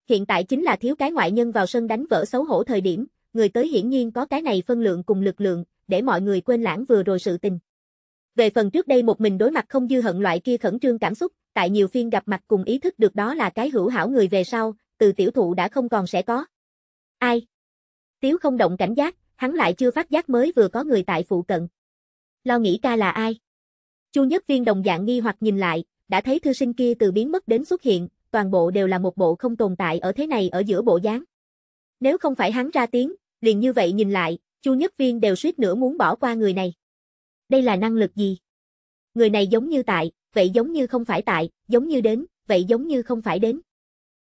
Hiện tại chính là thiếu cái ngoại nhân vào sân đánh vỡ xấu hổ thời điểm, người tới hiển nhiên có cái này phân lượng cùng lực lượng, để mọi người quên lãng vừa rồi sự tình. Về phần trước đây một mình đối mặt không dư hận loại kia khẩn trương cảm xúc, tại nhiều phiên gặp mặt cùng ý thức được đó là cái hữu hảo người về sau, từ tiểu thụ đã không còn sẽ có. Ai? Tiếu không động cảnh giác, hắn lại chưa phát giác mới vừa có người tại phụ cận. Lo nghĩ ca là ai? Chu nhất viên đồng dạng nghi hoặc nhìn lại, đã thấy thư sinh kia từ biến mất đến xuất hiện, toàn bộ đều là một bộ không tồn tại ở thế này ở giữa bộ dáng. Nếu không phải hắn ra tiếng, liền như vậy nhìn lại, Chu Nhất Viên đều suýt nữa muốn bỏ qua người này. Đây là năng lực gì? Người này giống như tại, vậy giống như không phải tại, giống như đến, vậy giống như không phải đến.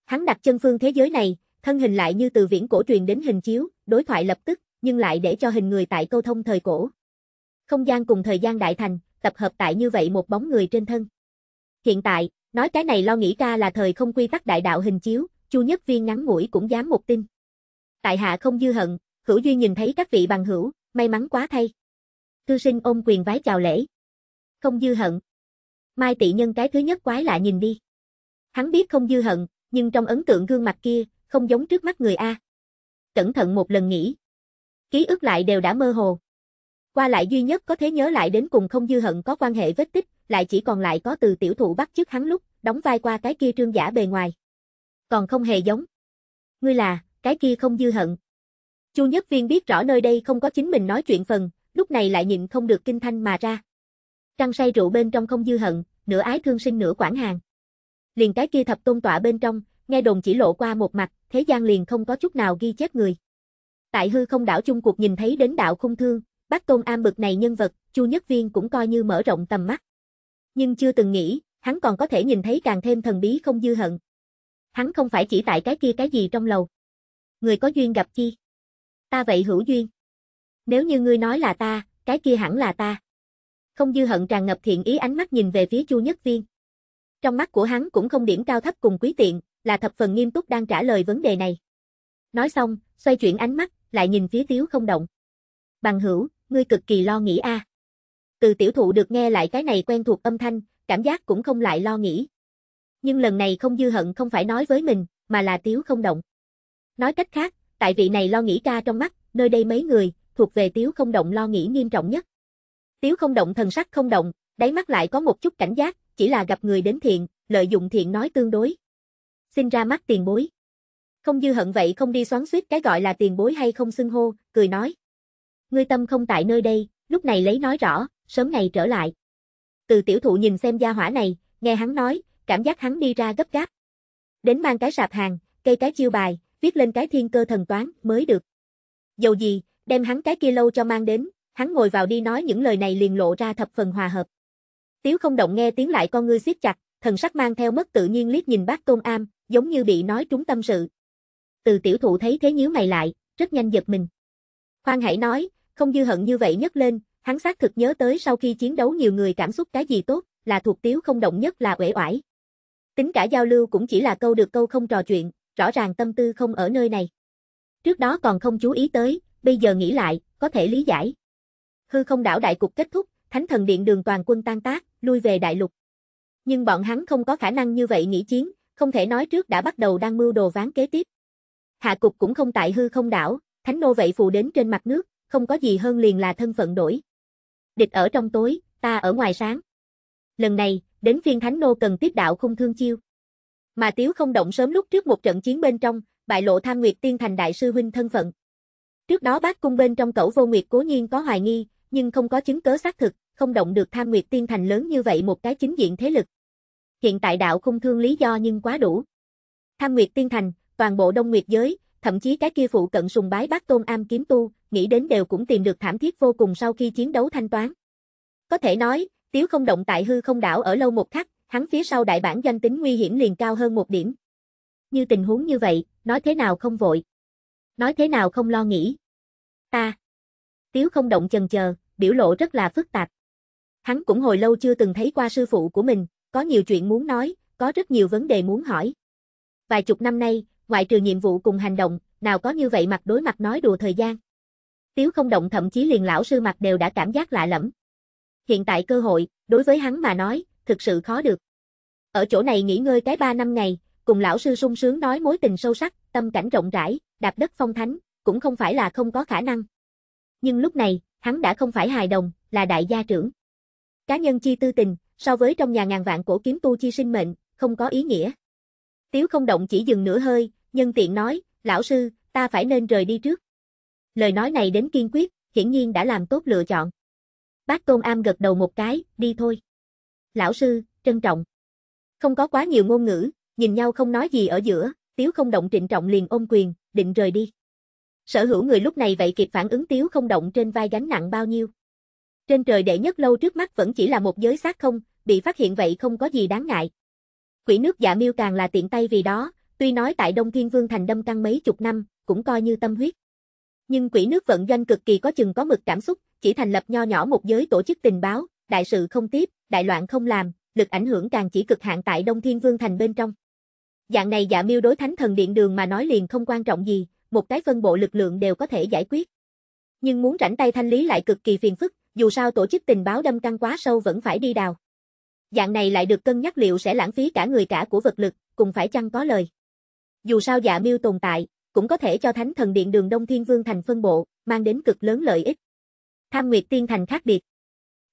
Hắn đặt chân phương thế giới này, thân hình lại như từ viễn cổ truyền đến hình chiếu, đối thoại lập tức, nhưng lại để cho hình người tại câu thông thời cổ. Không gian cùng thời gian đại thành, tập hợp tại như vậy một bóng người trên thân. Hiện tại, nói cái này lo nghĩ ra là thời không quy tắc đại đạo hình chiếu, Chu Nhất Viên ngắn ngủi cũng dám một tin. Tại hạ không dư hận, hữu duy nhìn thấy các vị bằng hữu, may mắn quá thay. Thư sinh ôm quyền vái chào lễ. Không dư hận. Mai tị nhân cái thứ nhất quái lạ nhìn đi. Hắn biết không dư hận, nhưng trong ấn tượng gương mặt kia, không giống trước mắt người A. Cẩn thận một lần nghĩ. Ký ức lại đều đã mơ hồ. Qua lại duy nhất có thể nhớ lại đến cùng không dư hận có quan hệ vết tích, lại chỉ còn lại có từ tiểu thụ bắt trước hắn lúc, đóng vai qua cái kia trương giả bề ngoài. Còn không hề giống. Ngươi là, cái kia không dư hận. Chu Nhất Viên biết rõ nơi đây không có chính mình nói chuyện phần, lúc này lại nhịn không được kinh thanh mà ra. Trăng say rượu bên trong không dư hận, nửa ái thương sinh nửa quản hàng. Liền cái kia thập tôn tọa bên trong, nghe đồn chỉ lộ qua một mặt, thế gian liền không có chút nào ghi chép người. Tại hư không đảo chung cuộc nhìn thấy đến đạo khung thương, Bác Tôn Am bực này nhân vật, Chu Nhất Viên cũng coi như mở rộng tầm mắt. Nhưng chưa từng nghĩ, hắn còn có thể nhìn thấy càng thêm thần bí không dư hận. Hắn không phải chỉ tại cái kia cái gì trong lầu. Người có duyên gặp chi? Ta vậy hữu duyên. Nếu như ngươi nói là ta, cái kia hẳn là ta. Không dư hận tràn ngập thiện ý ánh mắt nhìn về phía Chu Nhất Viên. Trong mắt của hắn cũng không điểm cao thấp cùng quý tiện, là thập phần nghiêm túc đang trả lời vấn đề này. Nói xong, xoay chuyển ánh mắt, lại nhìn phía Tiếu không động. Bằng hữu, ngươi cực kỳ lo nghĩ a. Từ tiểu thụ được nghe lại cái này quen thuộc âm thanh, cảm giác cũng không lại lo nghĩ. Nhưng lần này không dư hận không phải nói với mình, mà là tiếu không động. Nói cách khác, tại vị này lo nghĩ ca trong mắt, nơi đây mấy người, thuộc về tiếu không động lo nghĩ nghiêm trọng nhất. Tiếu không động thần sắc không động, đáy mắt lại có một chút cảnh giác, chỉ là gặp người đến thiện, lợi dụng thiện nói tương đối. Xin ra mắt tiền bối. Không dư hận vậy không đi xoắn suýt cái gọi là tiền bối hay không xưng hô, cười nói ngươi tâm không tại nơi đây, lúc này lấy nói rõ, sớm ngày trở lại. Từ tiểu thụ nhìn xem gia hỏa này, nghe hắn nói, cảm giác hắn đi ra gấp gáp. Đến mang cái sạp hàng, cây cái chiêu bài, viết lên cái thiên cơ thần toán mới được. Dầu gì, đem hắn cái kia lâu cho mang đến, hắn ngồi vào đi nói những lời này liền lộ ra thập phần hòa hợp. Tiếu không động nghe tiếng lại con ngươi siết chặt, thần sắc mang theo mất tự nhiên liếc nhìn bác tôn am, giống như bị nói trúng tâm sự. Từ tiểu thụ thấy thế nhíu mày lại, rất nhanh giật mình. Khoan hãy nói, không dư hận như vậy nhất lên, hắn xác thực nhớ tới sau khi chiến đấu nhiều người cảm xúc cái gì tốt, là thuộc tiếu không động nhất là uể oải. Tính cả giao lưu cũng chỉ là câu được câu không trò chuyện, rõ ràng tâm tư không ở nơi này. Trước đó còn không chú ý tới, bây giờ nghĩ lại, có thể lý giải. Hư không đảo đại cục kết thúc, thánh thần điện đường toàn quân tan tác, lui về đại lục. Nhưng bọn hắn không có khả năng như vậy nghĩ chiến, không thể nói trước đã bắt đầu đang mưu đồ ván kế tiếp. Hạ cục cũng không tại hư không đảo, thánh nô vậy phù đến trên mặt nước, không có gì hơn liền là thân phận đổi. Địch ở trong tối, ta ở ngoài sáng. Lần này, đến phiên Thánh Nô cần tiếp đạo khung thương chiêu. Mà Tiếu không động sớm lúc trước một trận chiến bên trong, bại lộ tham nguyệt tiên thành đại sư huynh thân phận. Trước đó bác cung bên trong cẩu vô nguyệt cố nhiên có hoài nghi, nhưng không có chứng cớ xác thực, không động được tham nguyệt tiên thành lớn như vậy một cái chính diện thế lực. Hiện tại đạo khung thương lý do nhưng quá đủ. Tham nguyệt tiên thành, toàn bộ đông nguyệt giới, thậm chí cái kia phụ cận sùng bái bác tôn am kiếm tu, nghĩ đến đều cũng tìm được thảm thiết vô cùng sau khi chiến đấu thanh toán. Có thể nói, tiếu không động tại hư không đảo ở lâu một khắc, hắn phía sau đại bản danh tính nguy hiểm liền cao hơn một điểm. Như tình huống như vậy, nói thế nào không vội. Nói thế nào không lo nghĩ. Ta. tiếu không động chần chờ, biểu lộ rất là phức tạp. Hắn cũng hồi lâu chưa từng thấy qua sư phụ của mình, có nhiều chuyện muốn nói, có rất nhiều vấn đề muốn hỏi. Vài chục năm nay, ngoại trừ nhiệm vụ cùng hành động, nào có như vậy mặt đối mặt nói đùa thời gian. Tiếu không động thậm chí liền lão sư mặt đều đã cảm giác lạ lẫm. Hiện tại cơ hội, đối với hắn mà nói, thực sự khó được. Ở chỗ này nghỉ ngơi cái 3 năm ngày, cùng lão sư sung sướng nói mối tình sâu sắc, tâm cảnh rộng rãi, đạp đất phong thánh, cũng không phải là không có khả năng. Nhưng lúc này, hắn đã không phải hài đồng, là đại gia trưởng. Cá nhân chi tư tình, so với trong nhà ngàn vạn cổ kiếm tu chi sinh mệnh, không có ý nghĩa. Tiếu không động chỉ dừng nửa hơi, nhân tiện nói, lão sư, ta phải nên rời đi trước. Lời nói này đến kiên quyết, hiển nhiên đã làm tốt lựa chọn. Bác Tôn Am gật đầu một cái, đi thôi. Lão sư, trân trọng. Không có quá nhiều ngôn ngữ, nhìn nhau không nói gì ở giữa, Tiếu không động trịnh trọng liền ôm quyền, định rời đi. Sở hữu người lúc này vậy kịp phản ứng Tiếu không động trên vai gánh nặng bao nhiêu. Trên trời đệ nhất lâu trước mắt vẫn chỉ là một giới xác không, bị phát hiện vậy không có gì đáng ngại. Quỷ nước dạ miêu càng là tiện tay vì đó, Tuy nói tại Đông Thiên Vương Thành đâm căng mấy chục năm, cũng coi như tâm huyết. Nhưng quỹ nước vận doanh cực kỳ có chừng có mực cảm xúc, chỉ thành lập nho nhỏ một giới tổ chức tình báo, đại sự không tiếp, đại loạn không làm, lực ảnh hưởng càng chỉ cực hạn tại Đông Thiên Vương Thành bên trong. Dạng này dạ miêu đối thánh thần điện đường mà nói liền không quan trọng gì, một cái phân bộ lực lượng đều có thể giải quyết. Nhưng muốn rảnh tay thanh lý lại cực kỳ phiền phức, dù sao tổ chức tình báo đâm căng quá sâu vẫn phải đi đào. Dạng này lại được cân nhắc liệu sẽ lãng phí cả người cả của vật lực, cùng phải chăng có lời. Dù sao dạ miêu tồn tại, cũng có thể cho Thánh Thần Điện đường Đông Thiên Vương Thành phân bộ, mang đến cực lớn lợi ích. Tham Nguyệt Tiên Thành khác biệt.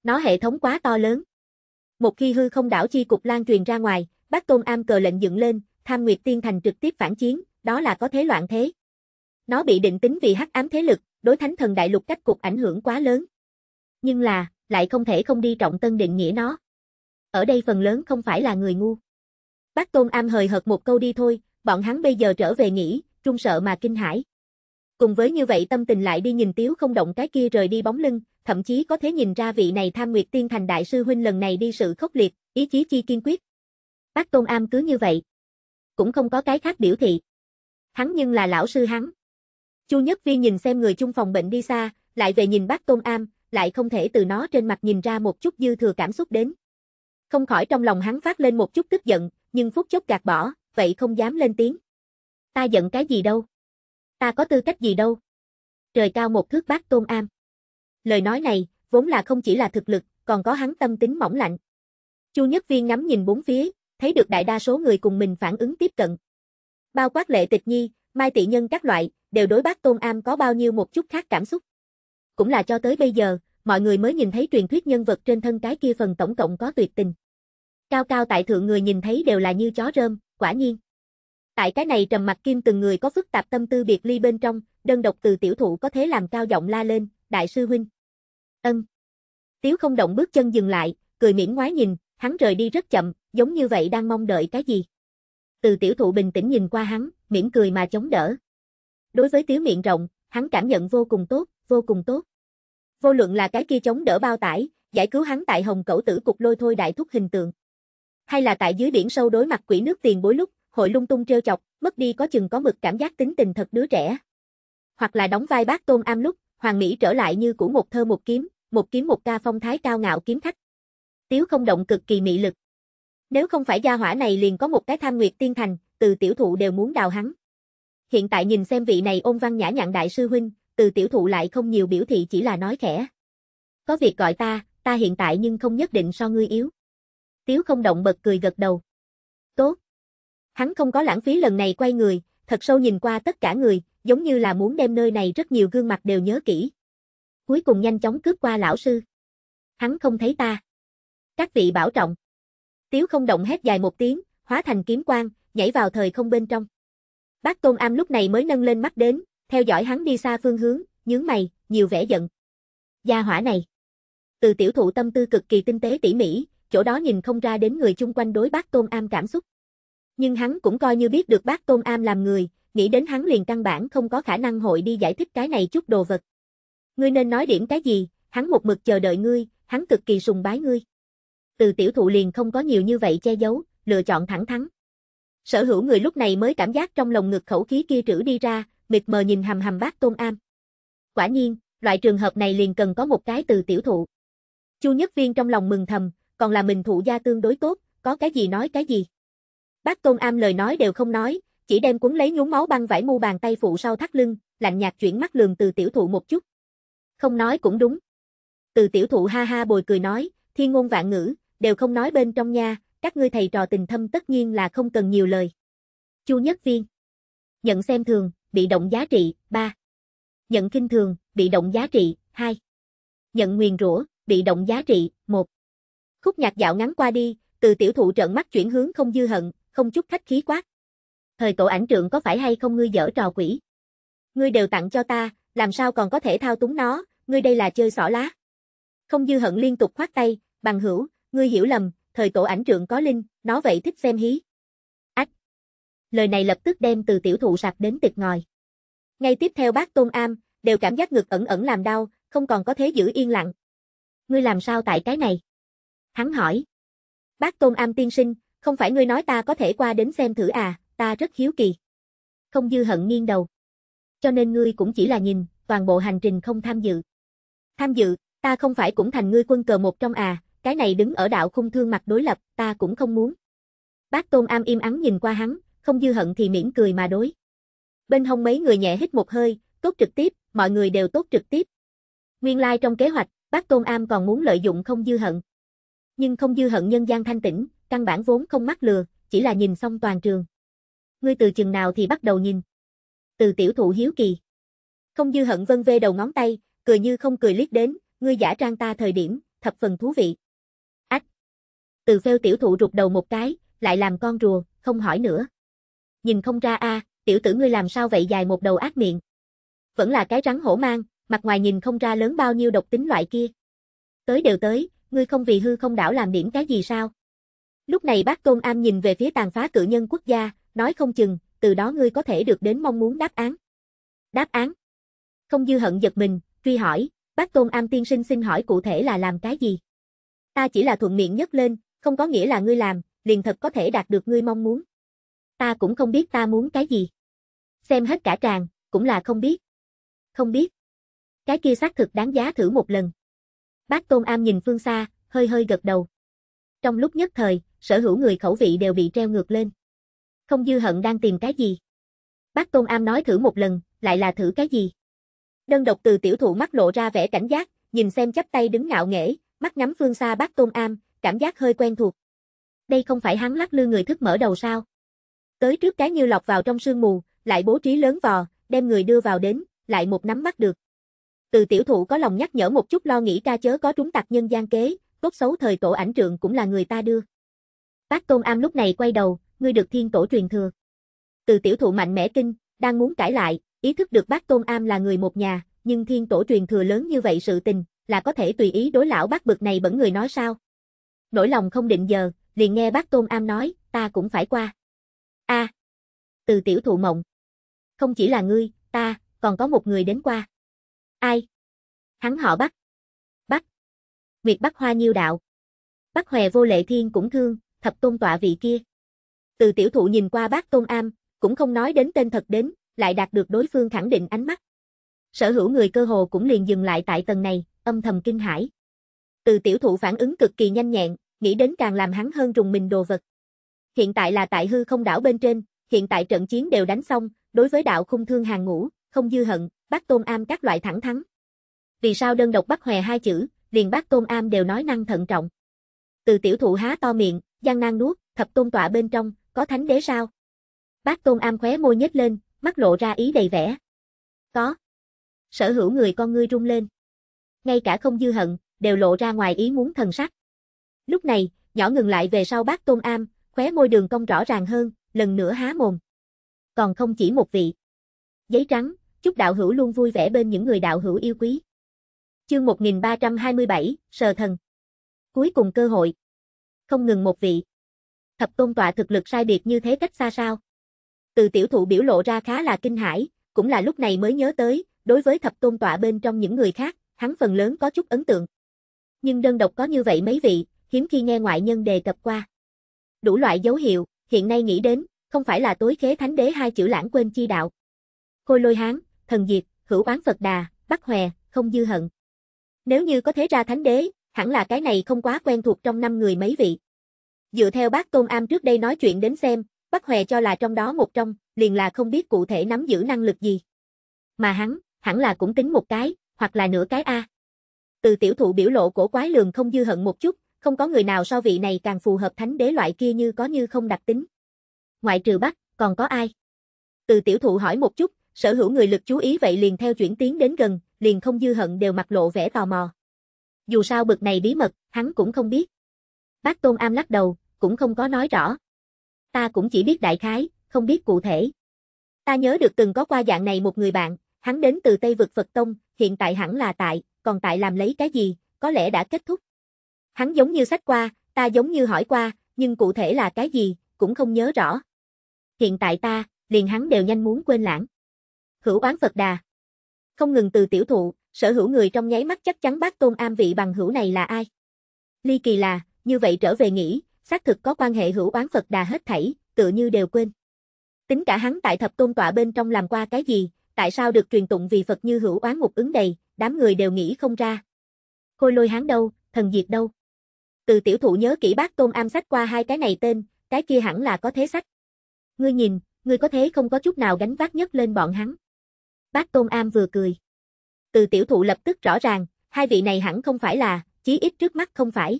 Nó hệ thống quá to lớn. Một khi hư không đảo chi cục lan truyền ra ngoài, bác Tôn Am cờ lệnh dựng lên, Tham Nguyệt Tiên Thành trực tiếp phản chiến, đó là có thế loạn thế. Nó bị định tính vì hắc ám thế lực, đối Thánh Thần Đại Lục cách cục ảnh hưởng quá lớn. Nhưng là, lại không thể không đi trọng tân định nghĩa nó. Ở đây phần lớn không phải là người ngu. Bác Tôn Am hời hợt một câu đi thôi, bọn hắn bây giờ trở về nghỉ, trung sợ mà kinh hãi. Cùng với như vậy tâm tình lại đi nhìn tiếu không động cái kia rời đi bóng lưng, thậm chí có thể nhìn ra vị này tham nguyệt tiên thành đại sư huynh lần này đi sự khốc liệt, ý chí chi kiên quyết. Bác Tôn Am cứ như vậy. Cũng không có cái khác biểu thị. Hắn nhưng là lão sư hắn. Chu Nhất vi nhìn xem người chung phòng bệnh đi xa, lại về nhìn bác Tôn Am, lại không thể từ nó trên mặt nhìn ra một chút dư thừa cảm xúc đến. Không khỏi trong lòng hắn phát lên một chút tức giận, nhưng phút chốc gạt bỏ, vậy không dám lên tiếng. Ta giận cái gì đâu? Ta có tư cách gì đâu? Trời cao một thước bát tôn am. Lời nói này, vốn là không chỉ là thực lực, còn có hắn tâm tính mỏng lạnh. Chu Nhất Viên ngắm nhìn bốn phía, thấy được đại đa số người cùng mình phản ứng tiếp cận. Bao quát lệ tịch nhi, mai tị nhân các loại, đều đối bác Tôn Am có bao nhiêu một chút khác cảm xúc. Cũng là cho tới bây giờ, mọi người mới nhìn thấy truyền thuyết nhân vật trên thân cái kia phần tổng cộng có tuyệt tình. Cao cao tại thượng người nhìn thấy đều là như chó rơm, quả nhiên. Tại cái này trầm mặt kim từng người có phức tạp tâm tư biệt ly bên trong, đơn độc từ tiểu thụ có thế làm cao giọng la lên, đại sư huynh. Ân. Tiếu không động bước chân dừng lại, cười miễn ngoái nhìn, hắn rời đi rất chậm, giống như vậy đang mong đợi cái gì. Từ tiểu thụ bình tĩnh nhìn qua hắn, miễn cười mà chống đỡ. Đối với tiếu miệng rộng, hắn cảm nhận vô cùng tốt, vô cùng tốt. Vô luận là cái kia chống đỡ bao tải, giải cứu hắn tại hồng cẩu tử cục lôi thôi đại thúc hình tượng hay là tại dưới biển sâu đối mặt quỷ nước tiền bối lúc, hội lung tung trêu chọc, mất đi có chừng có mực cảm giác tính tình thật đứa trẻ. Hoặc là đóng vai bác tôn am lúc, hoàng mỹ trở lại như của một thơ một kiếm, một kiếm một ca phong thái cao ngạo kiếm khách. Tiếu không động cực kỳ mị lực. Nếu không phải gia hỏa này liền có một cái tham nguyệt tiên thành, từ tiểu thụ đều muốn đào hắn. Hiện tại nhìn xem vị này ôn văn nhã nhặn đại sư huynh, từ tiểu thụ lại không nhiều biểu thị chỉ là nói khẽ. Có việc gọi ta, ta hiện tại nhưng không nhất định so ngươi yếu. Tiếu không động bật cười gật đầu. Tốt. Hắn không có lãng phí lần này quay người, thật sâu nhìn qua tất cả người, giống như là muốn đem nơi này rất nhiều gương mặt đều nhớ kỹ. Cuối cùng nhanh chóng cướp qua lão sư. Hắn không thấy ta. Các vị bảo trọng. Tiếu không động hét dài một tiếng, hóa thành kiếm quang, nhảy vào thời không bên trong. Bác Tôn Am lúc này mới nâng lên mắt đến, theo dõi hắn đi xa phương hướng, nhướng mày, nhiều vẻ giận. Gia hỏa này. Từ tiểu thụ tâm tư cực kỳ tinh tế tỉ mỉ, chỗ đó nhìn không ra đến người chung quanh đối bác Tôn Am cảm xúc. Nhưng hắn cũng coi như biết được bác Tôn Am làm người, nghĩ đến hắn liền căn bản không có khả năng hội đi giải thích cái này chút đồ vật. Ngươi nên nói điểm cái gì, hắn một mực chờ đợi ngươi, hắn cực kỳ sùng bái ngươi. Từ tiểu thụ liền không có nhiều như vậy che giấu, lựa chọn thẳng thắn. Sở hữu người lúc này mới cảm giác trong lòng ngực khẩu khí kia trữ đi ra, mịt mờ nhìn hầm hầm bác Tôn Am. Quả nhiên, loại trường hợp này liền cần có một cái từ tiểu thụ. Chu Nhất Viên trong lòng mừng thầm, còn là mình thụ gia tương đối tốt, có cái gì nói cái gì. Bác Tôn Am lời nói đều không nói, chỉ đem cuốn lấy nhúng máu băng vải mu bàn tay phụ sau thắt lưng, lạnh nhạt chuyển mắt lường từ tiểu thụ một chút. Không nói cũng đúng. Từ tiểu thụ ha ha bồi cười nói, thiên ngôn vạn ngữ, đều không nói bên trong nha, các ngươi thầy trò tình thâm tất nhiên là không cần nhiều lời. Chu Nhất Viên Nhận xem thường, bị động giá trị, 3. Nhận kinh thường, bị động giá trị, 2. Nhận nguyền rủa, bị động giá trị, 1. Khúc nhạc dạo ngắn qua đi, từ tiểu thụ trợn mắt chuyển hướng không dư hận, không chút khách khí quát. Thời tổ ảnh trượng có phải hay không ngươi dở trò quỷ? Ngươi đều tặng cho ta, làm sao còn có thể thao túng nó, ngươi đây là chơi xỏ lá. Không dư hận liên tục khoát tay, bằng hữu, ngươi hiểu lầm, thời tổ ảnh trượng có linh, nó vậy thích xem hí. Ách! Lời này lập tức đem từ tiểu thụ sạc đến tịch ngòi. Ngay tiếp theo bác Tôn Am, đều cảm giác ngực ẩn ẩn làm đau, không còn có thế giữ yên lặng. Ngươi làm sao tại cái này? hắn hỏi. Bác Tôn Am tiên sinh, không phải ngươi nói ta có thể qua đến xem thử à, ta rất hiếu kỳ. Không dư hận nghiêng đầu. Cho nên ngươi cũng chỉ là nhìn, toàn bộ hành trình không tham dự. Tham dự, ta không phải cũng thành ngươi quân cờ một trong à, cái này đứng ở đạo khung thương mặt đối lập, ta cũng không muốn. Bác Tôn Am im ắng nhìn qua hắn, không dư hận thì mỉm cười mà đối. Bên hông mấy người nhẹ hít một hơi, tốt trực tiếp, mọi người đều tốt trực tiếp. Nguyên lai like trong kế hoạch, bác Tôn Am còn muốn lợi dụng không dư hận nhưng không dư hận nhân gian thanh tĩnh, căn bản vốn không mắc lừa, chỉ là nhìn xong toàn trường. Ngươi từ chừng nào thì bắt đầu nhìn? Từ tiểu thụ hiếu kỳ. Không dư hận vân vê đầu ngón tay, cười như không cười liếc đến, ngươi giả trang ta thời điểm, thập phần thú vị. Ách! Từ phêu tiểu thụ rụt đầu một cái, lại làm con rùa, không hỏi nữa. Nhìn không ra a, tiểu tử ngươi làm sao vậy dài một đầu ác miệng. Vẫn là cái rắn hổ mang, mặt ngoài nhìn không ra lớn bao nhiêu độc tính loại kia. Tới đều tới, ngươi không vì hư không đảo làm điểm cái gì sao? Lúc này bác Tôn Am nhìn về phía tàn phá cự nhân quốc gia, nói không chừng, từ đó ngươi có thể được đến mong muốn đáp án. Đáp án? Không dư hận giật mình, truy hỏi, bác Tôn Am tiên sinh xin hỏi cụ thể là làm cái gì? Ta chỉ là thuận miệng nhất lên, không có nghĩa là ngươi làm, liền thật có thể đạt được ngươi mong muốn. Ta cũng không biết ta muốn cái gì. Xem hết cả tràng, cũng là không biết. Không biết. Cái kia xác thực đáng giá thử một lần. Bác Tôn Am nhìn phương xa, hơi hơi gật đầu. Trong lúc nhất thời, sở hữu người khẩu vị đều bị treo ngược lên. Không dư hận đang tìm cái gì. Bác Tôn Am nói thử một lần, lại là thử cái gì. Đơn độc từ tiểu thụ mắt lộ ra vẻ cảnh giác, nhìn xem chắp tay đứng ngạo nghễ, mắt ngắm phương xa bác Tôn Am, cảm giác hơi quen thuộc. Đây không phải hắn lắc lư người thức mở đầu sao. Tới trước cái như lọc vào trong sương mù, lại bố trí lớn vò, đem người đưa vào đến, lại một nắm bắt được. Từ tiểu thụ có lòng nhắc nhở một chút lo nghĩ ca chớ có trúng tặc nhân gian kế, tốt xấu thời tổ ảnh trượng cũng là người ta đưa. Bác Tôn Am lúc này quay đầu, ngươi được thiên tổ truyền thừa. Từ tiểu thụ mạnh mẽ kinh, đang muốn cãi lại, ý thức được bác Tôn Am là người một nhà, nhưng thiên tổ truyền thừa lớn như vậy sự tình, là có thể tùy ý đối lão bác bực này bẩn người nói sao. Nỗi lòng không định giờ, liền nghe bác Tôn Am nói, ta cũng phải qua. a từ tiểu thụ mộng. Không chỉ là ngươi, ta, còn có một người đến qua. Ai? Hắn họ bắt bắt Nguyệt bắt Hoa nhiêu đạo. bắt Hòe vô lệ thiên cũng thương, thập tôn tọa vị kia. Từ tiểu thụ nhìn qua bác tôn am, cũng không nói đến tên thật đến, lại đạt được đối phương khẳng định ánh mắt. Sở hữu người cơ hồ cũng liền dừng lại tại tầng này, âm thầm kinh hãi. Từ tiểu thụ phản ứng cực kỳ nhanh nhẹn, nghĩ đến càng làm hắn hơn trùng mình đồ vật. Hiện tại là tại hư không đảo bên trên, hiện tại trận chiến đều đánh xong, đối với đạo khung thương hàng ngũ, không dư hận, bác Tôn Am các loại thẳng thắn. Vì sao đơn độc bắt hòe hai chữ, liền bác Tôn Am đều nói năng thận trọng. Từ tiểu thụ há to miệng, gian nan nuốt, thập tôn tọa bên trong, có thánh đế sao? Bác Tôn Am khóe môi nhếch lên, mắt lộ ra ý đầy vẻ. Có. Sở hữu người con ngươi rung lên. Ngay cả không dư hận, đều lộ ra ngoài ý muốn thần sắc. Lúc này, nhỏ ngừng lại về sau bác Tôn Am, khóe môi đường cong rõ ràng hơn, lần nữa há mồm. Còn không chỉ một vị. Giấy trắng, chúc đạo hữu luôn vui vẻ bên những người đạo hữu yêu quý. Chương 1327, Sờ Thần Cuối cùng cơ hội Không ngừng một vị Thập tôn tọa thực lực sai biệt như thế cách xa sao Từ tiểu thụ biểu lộ ra khá là kinh hãi, cũng là lúc này mới nhớ tới, đối với thập tôn tọa bên trong những người khác, hắn phần lớn có chút ấn tượng. Nhưng đơn độc có như vậy mấy vị, hiếm khi nghe ngoại nhân đề cập qua. Đủ loại dấu hiệu, hiện nay nghĩ đến, không phải là tối khế thánh đế hai chữ lãng quên chi đạo. Khôi lôi hán, thần diệt, hữu oán Phật Đà, Bắc Hòe, không dư hận. Nếu như có thế ra thánh đế, hẳn là cái này không quá quen thuộc trong năm người mấy vị. Dựa theo bác Tôn Am trước đây nói chuyện đến xem, Bắc Hòe cho là trong đó một trong, liền là không biết cụ thể nắm giữ năng lực gì. Mà hắn, hẳn là cũng tính một cái, hoặc là nửa cái A. Từ tiểu thụ biểu lộ cổ quái lường không dư hận một chút, không có người nào so vị này càng phù hợp thánh đế loại kia như có như không đặc tính. Ngoại trừ Bắc, còn có ai? Từ tiểu thụ hỏi một chút, Sở hữu người lực chú ý vậy liền theo chuyển tiến đến gần, liền không dư hận đều mặt lộ vẻ tò mò. Dù sao bực này bí mật, hắn cũng không biết. Bác Tôn Am lắc đầu, cũng không có nói rõ. Ta cũng chỉ biết đại khái, không biết cụ thể. Ta nhớ được từng có qua dạng này một người bạn, hắn đến từ Tây vực Phật Tông, hiện tại hẳn là tại, còn tại làm lấy cái gì, có lẽ đã kết thúc. Hắn giống như sách qua, ta giống như hỏi qua, nhưng cụ thể là cái gì, cũng không nhớ rõ. Hiện tại ta, liền hắn đều nhanh muốn quên lãng hữu oán Phật Đà. Không ngừng từ tiểu thụ, sở hữu người trong nháy mắt chắc chắn bác tôn am vị bằng hữu này là ai. Ly kỳ là, như vậy trở về nghĩ, xác thực có quan hệ hữu oán Phật Đà hết thảy, tựa như đều quên. Tính cả hắn tại thập tôn tọa bên trong làm qua cái gì, tại sao được truyền tụng vì Phật như hữu oán một ứng đầy, đám người đều nghĩ không ra. Khôi lôi hắn đâu, thần diệt đâu. Từ tiểu thụ nhớ kỹ bác tôn am sách qua hai cái này tên, cái kia hẳn là có thế sách. Ngươi nhìn, ngươi có thế không có chút nào gánh vác nhất lên bọn hắn. Bác Tôn Am vừa cười. Từ tiểu thụ lập tức rõ ràng, hai vị này hẳn không phải là, chí ít trước mắt không phải.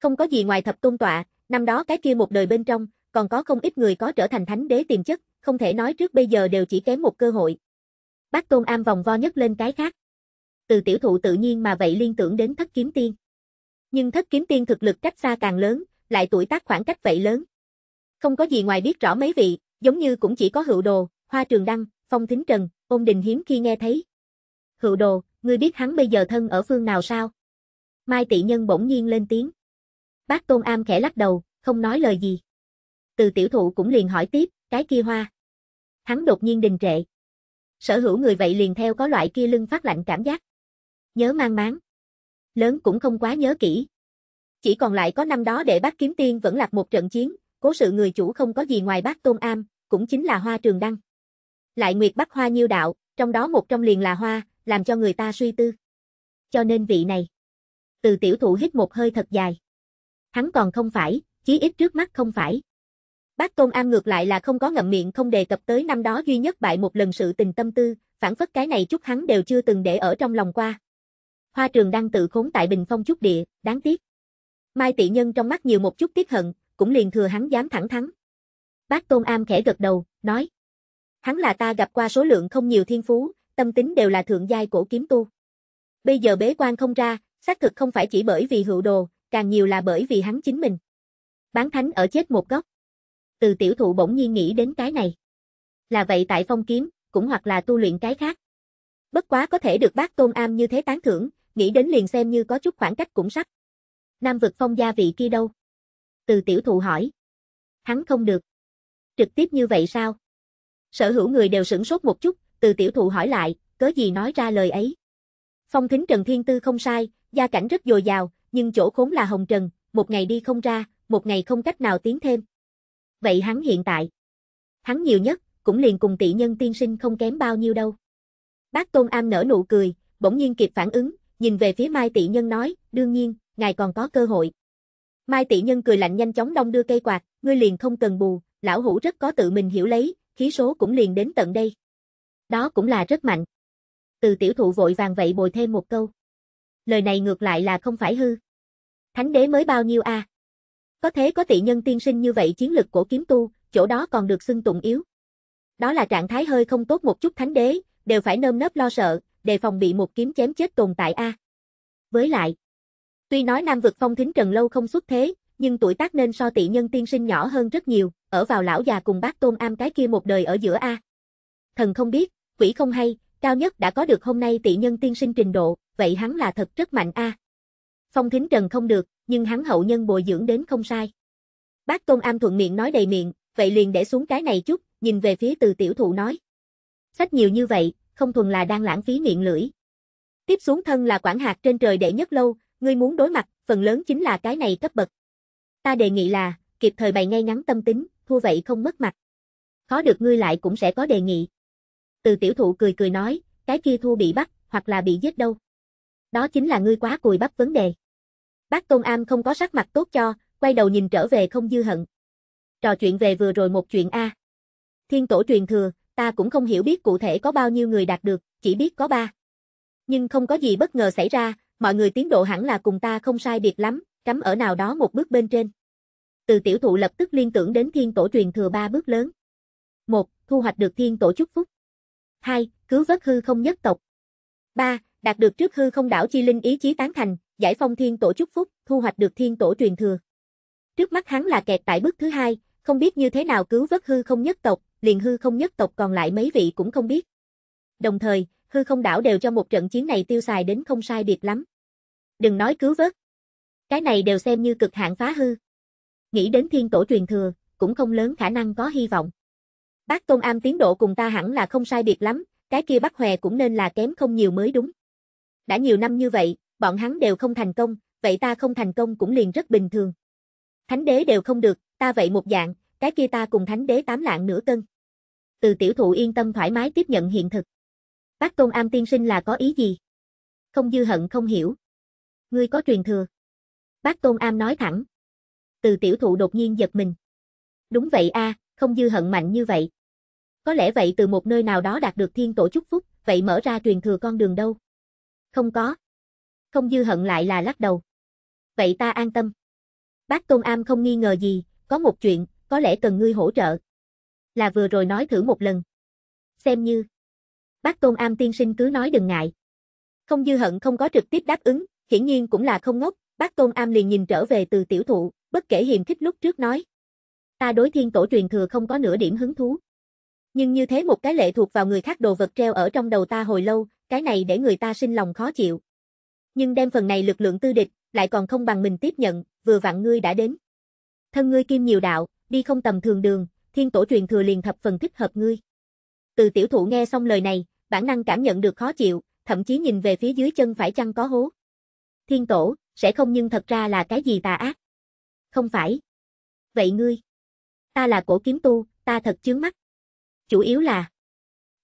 Không có gì ngoài thập tôn tọa, năm đó cái kia một đời bên trong, còn có không ít người có trở thành thánh đế tiềm chất, không thể nói trước bây giờ đều chỉ kém một cơ hội. Bác Tôn Am vòng vo nhất lên cái khác. Từ tiểu thụ tự nhiên mà vậy liên tưởng đến thất kiếm tiên. Nhưng thất kiếm tiên thực lực cách xa càng lớn, lại tuổi tác khoảng cách vậy lớn. Không có gì ngoài biết rõ mấy vị, giống như cũng chỉ có hữu đồ, hoa trường đăng, phong thính trần, ôn đình hiếm khi nghe thấy. Hữu đồ, ngươi biết hắn bây giờ thân ở phương nào sao? Mai tị nhân bỗng nhiên lên tiếng. Bác Tôn Am khẽ lắc đầu, không nói lời gì. Từ tiểu thụ cũng liền hỏi tiếp, cái kia hoa. Hắn đột nhiên đình trệ. Sở hữu người vậy liền theo có loại kia lưng phát lạnh cảm giác. Nhớ mang máng. Lớn cũng không quá nhớ kỹ. Chỉ còn lại có năm đó để bác kiếm tiên vẫn lạc một trận chiến, cố sự người chủ không có gì ngoài bác Tôn Am, cũng chính là hoa trường đăng. Lại Nguyệt Bắc Hoa nhiêu đạo, trong đó một trong liền là hoa, làm cho người ta suy tư. Cho nên vị này. Từ tiểu thụ hít một hơi thật dài. Hắn còn không phải, chí ít trước mắt không phải. Bác Tôn Am ngược lại là không có ngậm miệng không đề cập tới năm đó duy nhất bại một lần sự tình tâm tư, phản phất cái này chút hắn đều chưa từng để ở trong lòng qua. Hoa trường đang tự khốn tại Bình Phong chút địa, đáng tiếc. Mai Tị Nhân trong mắt nhiều một chút tiếc hận, cũng liền thừa hắn dám thẳng thắn. Bác Tôn Am khẽ gật đầu, nói. Hắn là ta gặp qua số lượng không nhiều thiên phú, tâm tính đều là thượng giai cổ kiếm tu. Bây giờ bế quan không ra, xác thực không phải chỉ bởi vì hữu đồ, càng nhiều là bởi vì hắn chính mình. Bán thánh ở chết một góc. Từ tiểu thụ bỗng nhiên nghĩ đến cái này. Là vậy tại phong kiếm, cũng hoặc là tu luyện cái khác. Bất quá có thể được bác tôn am như thế tán thưởng, nghĩ đến liền xem như có chút khoảng cách cũng sắp. Nam vực phong gia vị kia đâu? Từ tiểu thụ hỏi. Hắn không được. Trực tiếp như vậy sao? Sở hữu người đều sửng sốt một chút, từ tiểu thụ hỏi lại, cớ gì nói ra lời ấy. Phong thính Trần Thiên Tư không sai, gia cảnh rất dồi dào, nhưng chỗ khốn là hồng trần, một ngày đi không ra, một ngày không cách nào tiến thêm. Vậy hắn hiện tại, hắn nhiều nhất, cũng liền cùng tỷ nhân tiên sinh không kém bao nhiêu đâu. Bác Tôn Am nở nụ cười, bỗng nhiên kịp phản ứng, nhìn về phía Mai tỷ nhân nói, đương nhiên, ngài còn có cơ hội. Mai tỷ nhân cười lạnh nhanh chóng đông đưa cây quạt, ngươi liền không cần bù, lão hủ rất có tự mình hiểu lấy, khí số cũng liền đến tận đây. Đó cũng là rất mạnh. Từ tiểu thụ vội vàng vậy bồi thêm một câu. Lời này ngược lại là không phải hư. Thánh đế mới bao nhiêu a? À? Có thế có tỷ nhân tiên sinh như vậy chiến lực của kiếm tu, chỗ đó còn được xưng tụng yếu. Đó là trạng thái hơi không tốt một chút thánh đế, đều phải nơm nớp lo sợ, đề phòng bị một kiếm chém chết tồn tại a. À? Với lại, tuy nói Nam vực phong thính Trần Lâu không xuất thế, nhưng tuổi tác nên so tỷ nhân tiên sinh nhỏ hơn rất nhiều ở vào lão già cùng bác Tôn Am cái kia một đời ở giữa A. Thần không biết, quỷ không hay, cao nhất đã có được hôm nay tị nhân tiên sinh trình độ, vậy hắn là thật rất mạnh A. Phong thính trần không được, nhưng hắn hậu nhân bồi dưỡng đến không sai. Bác Tôn Am thuận miệng nói đầy miệng, vậy liền để xuống cái này chút, nhìn về phía từ tiểu thụ nói. Sách nhiều như vậy, không thuần là đang lãng phí miệng lưỡi. Tiếp xuống thân là quản hạt trên trời đệ nhất lâu, ngươi muốn đối mặt, phần lớn chính là cái này cấp bậc. Ta đề nghị là, kịp thời bày ngay ngắn tâm tính, thua vậy không mất mặt. Khó được ngươi lại cũng sẽ có đề nghị. Từ tiểu thụ cười cười nói, cái kia thua bị bắt, hoặc là bị giết đâu. Đó chính là ngươi quá cùi bắp vấn đề. Bác công Am không có sắc mặt tốt cho, quay đầu nhìn trở về không dư hận. Trò chuyện về vừa rồi một chuyện A. Thiên tổ truyền thừa, ta cũng không hiểu biết cụ thể có bao nhiêu người đạt được, chỉ biết có ba. Nhưng không có gì bất ngờ xảy ra, mọi người tiến độ hẳn là cùng ta không sai biệt lắm, cắm ở nào đó một bước bên trên từ tiểu thụ lập tức liên tưởng đến thiên tổ truyền thừa ba bước lớn. một Thu hoạch được thiên tổ chúc phúc. 2. Cứu vớt hư không nhất tộc. 3. Đạt được trước hư không đảo chi linh ý chí tán thành, giải phong thiên tổ chúc phúc, thu hoạch được thiên tổ truyền thừa. Trước mắt hắn là kẹt tại bước thứ hai, không biết như thế nào cứu vớt hư không nhất tộc, liền hư không nhất tộc còn lại mấy vị cũng không biết. Đồng thời, hư không đảo đều cho một trận chiến này tiêu xài đến không sai biệt lắm. Đừng nói cứu vớt. Cái này đều xem như cực hạn phá hư nghĩ đến thiên tổ truyền thừa, cũng không lớn khả năng có hy vọng. Bác Tôn Am tiến độ cùng ta hẳn là không sai biệt lắm, cái kia bác Hòe cũng nên là kém không nhiều mới đúng. Đã nhiều năm như vậy, bọn hắn đều không thành công, vậy ta không thành công cũng liền rất bình thường. Thánh đế đều không được, ta vậy một dạng, cái kia ta cùng thánh đế tám lạng nửa cân. Từ tiểu thụ yên tâm thoải mái tiếp nhận hiện thực. Bác Tôn Am tiên sinh là có ý gì? Không dư hận không hiểu. Ngươi có truyền thừa. Bác Tôn Am nói thẳng, từ tiểu thụ đột nhiên giật mình. Đúng vậy a, không dư hận mạnh như vậy. Có lẽ vậy từ một nơi nào đó đạt được thiên tổ chúc phúc, vậy mở ra truyền thừa con đường đâu? Không có. Không dư hận lại là lắc đầu. Vậy ta an tâm. Bác Tôn Am không nghi ngờ gì, có một chuyện, có lẽ cần ngươi hỗ trợ. Là vừa rồi nói thử một lần. Xem như. Bác Tôn Am tiên sinh cứ nói đừng ngại. Không dư hận không có trực tiếp đáp ứng, hiển nhiên cũng là không ngốc, bác Tôn Am liền nhìn trở về từ tiểu thụ, bất kể hiềm khích lúc trước nói. Ta đối thiên tổ truyền thừa không có nửa điểm hứng thú. Nhưng như thế một cái lệ thuộc vào người khác đồ vật treo ở trong đầu ta hồi lâu, cái này để người ta sinh lòng khó chịu. Nhưng đem phần này lực lượng tư địch, lại còn không bằng mình tiếp nhận, vừa vặn ngươi đã đến. Thân ngươi kim nhiều đạo, đi không tầm thường đường, thiên tổ truyền thừa liền thập phần thích hợp ngươi. Từ tiểu thụ nghe xong lời này, bản năng cảm nhận được khó chịu, thậm chí nhìn về phía dưới chân phải chăng có hố. Thiên tổ, sẽ không nhưng thật ra là cái gì tà ác không phải. Vậy ngươi? Ta là cổ kiếm tu, ta thật chướng mắt. Chủ yếu là,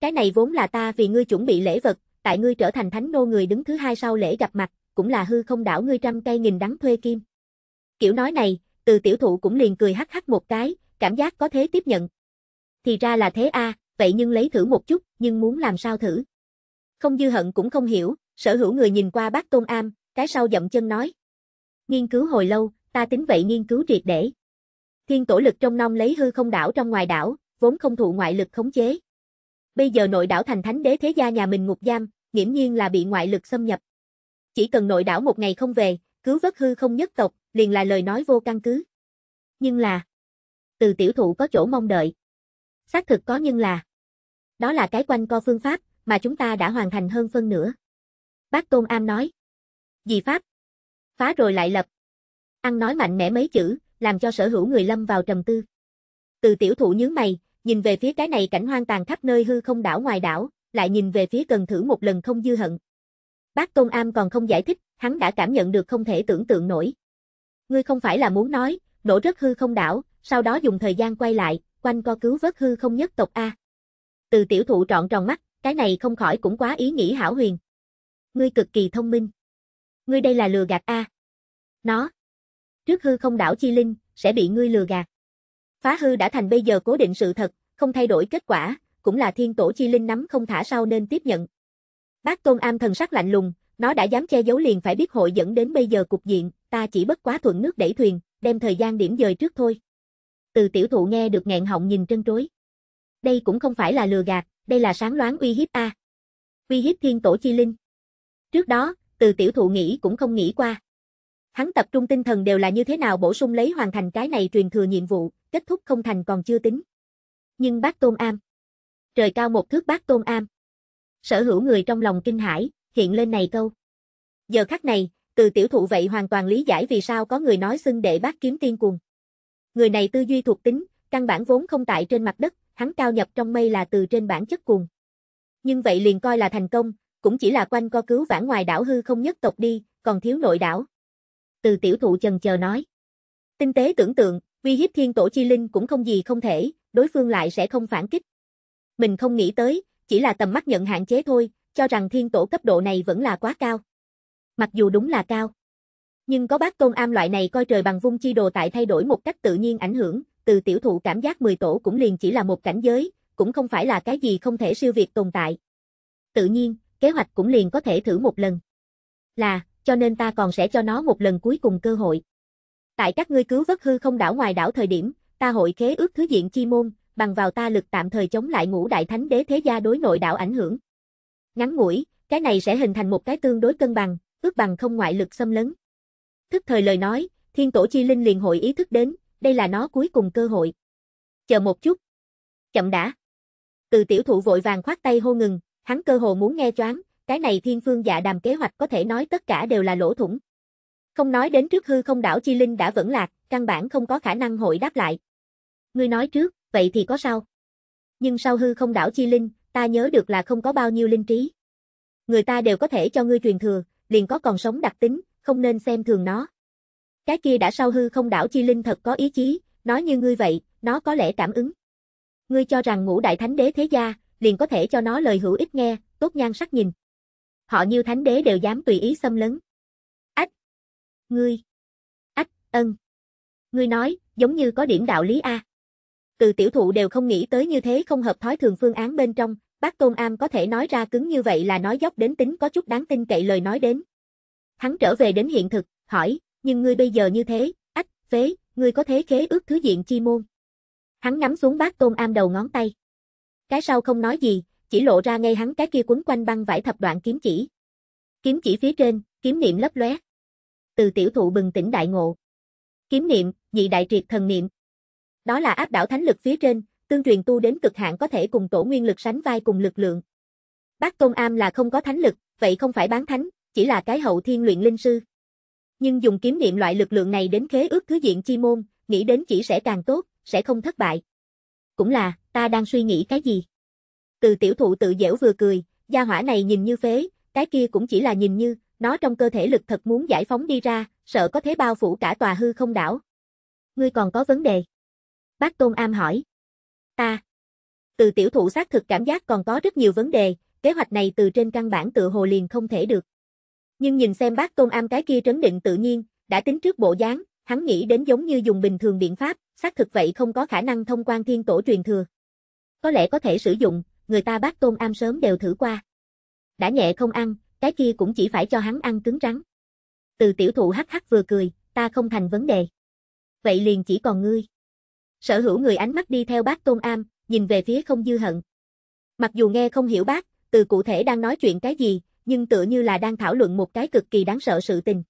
cái này vốn là ta vì ngươi chuẩn bị lễ vật, tại ngươi trở thành thánh nô người đứng thứ hai sau lễ gặp mặt, cũng là hư không đảo ngươi trăm cây nghìn đắng thuê kim. Kiểu nói này, từ tiểu thụ cũng liền cười hắc hắc một cái, cảm giác có thế tiếp nhận. Thì ra là thế a, vậy nhưng lấy thử một chút, nhưng muốn làm sao thử. Không dư hận cũng không hiểu, sở hữu người nhìn qua bác Tôn Am, cái sau dậm chân nói. Nghiên cứu hồi lâu, ta tính vậy nghiên cứu triệt để. Thiên tổ lực trong nong lấy hư không đảo trong ngoài đảo, vốn không thụ ngoại lực khống chế. Bây giờ nội đảo thành thánh đế thế gia nhà mình ngục giam, nghiễm nhiên là bị ngoại lực xâm nhập. Chỉ cần nội đảo một ngày không về, cứu vớt hư không nhất tộc, liền là lời nói vô căn cứ. Nhưng là, từ tiểu thụ có chỗ mong đợi. Xác thực có nhưng là, đó là cái quanh co phương pháp mà chúng ta đã hoàn thành hơn phân nữa Bác Tôn Am nói, gì pháp? Phá rồi lại lập, Ăn nói mạnh mẽ mấy chữ, làm cho sở hữu người lâm vào trầm tư. Từ tiểu thụ nhướng mày, nhìn về phía cái này cảnh hoang tàn khắp nơi hư không đảo ngoài đảo, lại nhìn về phía cần thử một lần không dư hận. Bác Tôn Am còn không giải thích, hắn đã cảm nhận được không thể tưởng tượng nổi. Ngươi không phải là muốn nói, nổ rất hư không đảo, sau đó dùng thời gian quay lại, quanh co cứu vớt hư không nhất tộc A. Từ tiểu thụ trọn tròn mắt, cái này không khỏi cũng quá ý nghĩ hảo huyền. Ngươi cực kỳ thông minh. Ngươi đây là lừa gạt A. Nó, trước hư không đảo chi linh, sẽ bị ngươi lừa gạt. Phá hư đã thành bây giờ cố định sự thật, không thay đổi kết quả, cũng là thiên tổ chi linh nắm không thả sau nên tiếp nhận. Bác Tôn Am thần sắc lạnh lùng, nó đã dám che giấu liền phải biết hội dẫn đến bây giờ cục diện, ta chỉ bất quá thuận nước đẩy thuyền, đem thời gian điểm dời trước thôi. Từ tiểu thụ nghe được nghẹn họng nhìn trân trối. Đây cũng không phải là lừa gạt, đây là sáng loáng uy hiếp a. Uy hiếp thiên tổ chi linh. Trước đó, từ tiểu thụ nghĩ cũng không nghĩ qua. Hắn tập trung tinh thần đều là như thế nào bổ sung lấy hoàn thành cái này truyền thừa nhiệm vụ, kết thúc không thành còn chưa tính. Nhưng bác Tôn Am. Trời cao một thước bác Tôn Am. Sở hữu người trong lòng kinh hãi, hiện lên này câu. Giờ khắc này, từ tiểu thụ vậy hoàn toàn lý giải vì sao có người nói xưng đệ bác kiếm tiên cuồng. Người này tư duy thuộc tính, căn bản vốn không tại trên mặt đất, hắn cao nhập trong mây là từ trên bản chất cuồng. Nhưng vậy liền coi là thành công, cũng chỉ là quanh co cứu vãn ngoài đảo hư không nhất tộc đi, còn thiếu nội đảo từ tiểu thụ chần chờ nói. Tinh tế tưởng tượng, uy hiếp thiên tổ chi linh cũng không gì không thể, đối phương lại sẽ không phản kích. Mình không nghĩ tới, chỉ là tầm mắt nhận hạn chế thôi, cho rằng thiên tổ cấp độ này vẫn là quá cao. Mặc dù đúng là cao, nhưng có bác tôn am loại này coi trời bằng vung chi đồ tại thay đổi một cách tự nhiên ảnh hưởng, từ tiểu thụ cảm giác 10 tổ cũng liền chỉ là một cảnh giới, cũng không phải là cái gì không thể siêu việt tồn tại. Tự nhiên, kế hoạch cũng liền có thể thử một lần. Là, cho nên ta còn sẽ cho nó một lần cuối cùng cơ hội. Tại các ngươi cứu vớt hư không đảo ngoài đảo thời điểm, ta hội khế ước thứ diện chi môn, bằng vào ta lực tạm thời chống lại ngũ đại thánh đế thế gia đối nội đảo ảnh hưởng. Ngắn ngủi, cái này sẽ hình thành một cái tương đối cân bằng, ước bằng không ngoại lực xâm lấn. Thức thời lời nói, thiên tổ chi linh liền hội ý thức đến, đây là nó cuối cùng cơ hội. Chờ một chút. Chậm đã. Từ tiểu thụ vội vàng khoát tay hô ngừng, hắn cơ hồ muốn nghe choáng, cái này thiên phương dạ đàm kế hoạch có thể nói tất cả đều là lỗ thủng. Không nói đến trước hư không đảo Chi Linh đã vẫn lạc, căn bản không có khả năng hội đáp lại. Ngươi nói trước, vậy thì có sao? Nhưng sau hư không đảo Chi Linh, ta nhớ được là không có bao nhiêu linh trí. Người ta đều có thể cho ngươi truyền thừa, liền có còn sống đặc tính, không nên xem thường nó. Cái kia đã sau hư không đảo Chi Linh thật có ý chí, nói như ngươi vậy, nó có lẽ cảm ứng. Ngươi cho rằng ngũ đại thánh đế thế gia, liền có thể cho nó lời hữu ích nghe, tốt nhan sắc nhìn họ như Thánh Đế đều dám tùy ý xâm lấn. Ách! Ngươi! Ách, ân! Ngươi nói, giống như có điểm đạo lý A. Từ tiểu thụ đều không nghĩ tới như thế không hợp thói thường phương án bên trong, bác Tôn Am có thể nói ra cứng như vậy là nói dốc đến tính có chút đáng tin cậy lời nói đến. Hắn trở về đến hiện thực, hỏi, nhưng ngươi bây giờ như thế, ách, phế, ngươi có thế khế ước thứ diện chi môn. Hắn nắm xuống bác Tôn Am đầu ngón tay. Cái sau không nói gì, chỉ lộ ra ngay hắn cái kia quấn quanh băng vải thập đoạn kiếm chỉ. Kiếm chỉ phía trên, kiếm niệm lấp lóe. Từ tiểu thụ bừng tỉnh đại ngộ. Kiếm niệm, nhị đại triệt thần niệm. Đó là áp đảo thánh lực phía trên, tương truyền tu đến cực hạn có thể cùng tổ nguyên lực sánh vai cùng lực lượng. Bác Tôn Am là không có thánh lực, vậy không phải bán thánh, chỉ là cái hậu thiên luyện linh sư. Nhưng dùng kiếm niệm loại lực lượng này đến khế ước thứ diện chi môn, nghĩ đến chỉ sẽ càng tốt, sẽ không thất bại. Cũng là, ta đang suy nghĩ cái gì? Từ tiểu thụ tự dẻo vừa cười, gia hỏa này nhìn như phế, cái kia cũng chỉ là nhìn như, nó trong cơ thể lực thật muốn giải phóng đi ra, sợ có thế bao phủ cả tòa hư không đảo. Ngươi còn có vấn đề? Bác Tôn Am hỏi. Ta. Từ tiểu thụ xác thực cảm giác còn có rất nhiều vấn đề, kế hoạch này từ trên căn bản tự hồ liền không thể được. Nhưng nhìn xem bác Tôn Am cái kia trấn định tự nhiên, đã tính trước bộ dáng, hắn nghĩ đến giống như dùng bình thường biện pháp, xác thực vậy không có khả năng thông quan thiên tổ truyền thừa. Có lẽ có thể sử dụng, người ta bác tôn am sớm đều thử qua. Đã nhẹ không ăn, cái kia cũng chỉ phải cho hắn ăn cứng rắn. Từ tiểu thụ hắc hắc vừa cười, ta không thành vấn đề. Vậy liền chỉ còn ngươi. Sở hữu người ánh mắt đi theo bác Tôn Am, nhìn về phía không dư hận. Mặc dù nghe không hiểu bác, từ cụ thể đang nói chuyện cái gì, nhưng tựa như là đang thảo luận một cái cực kỳ đáng sợ sự tình.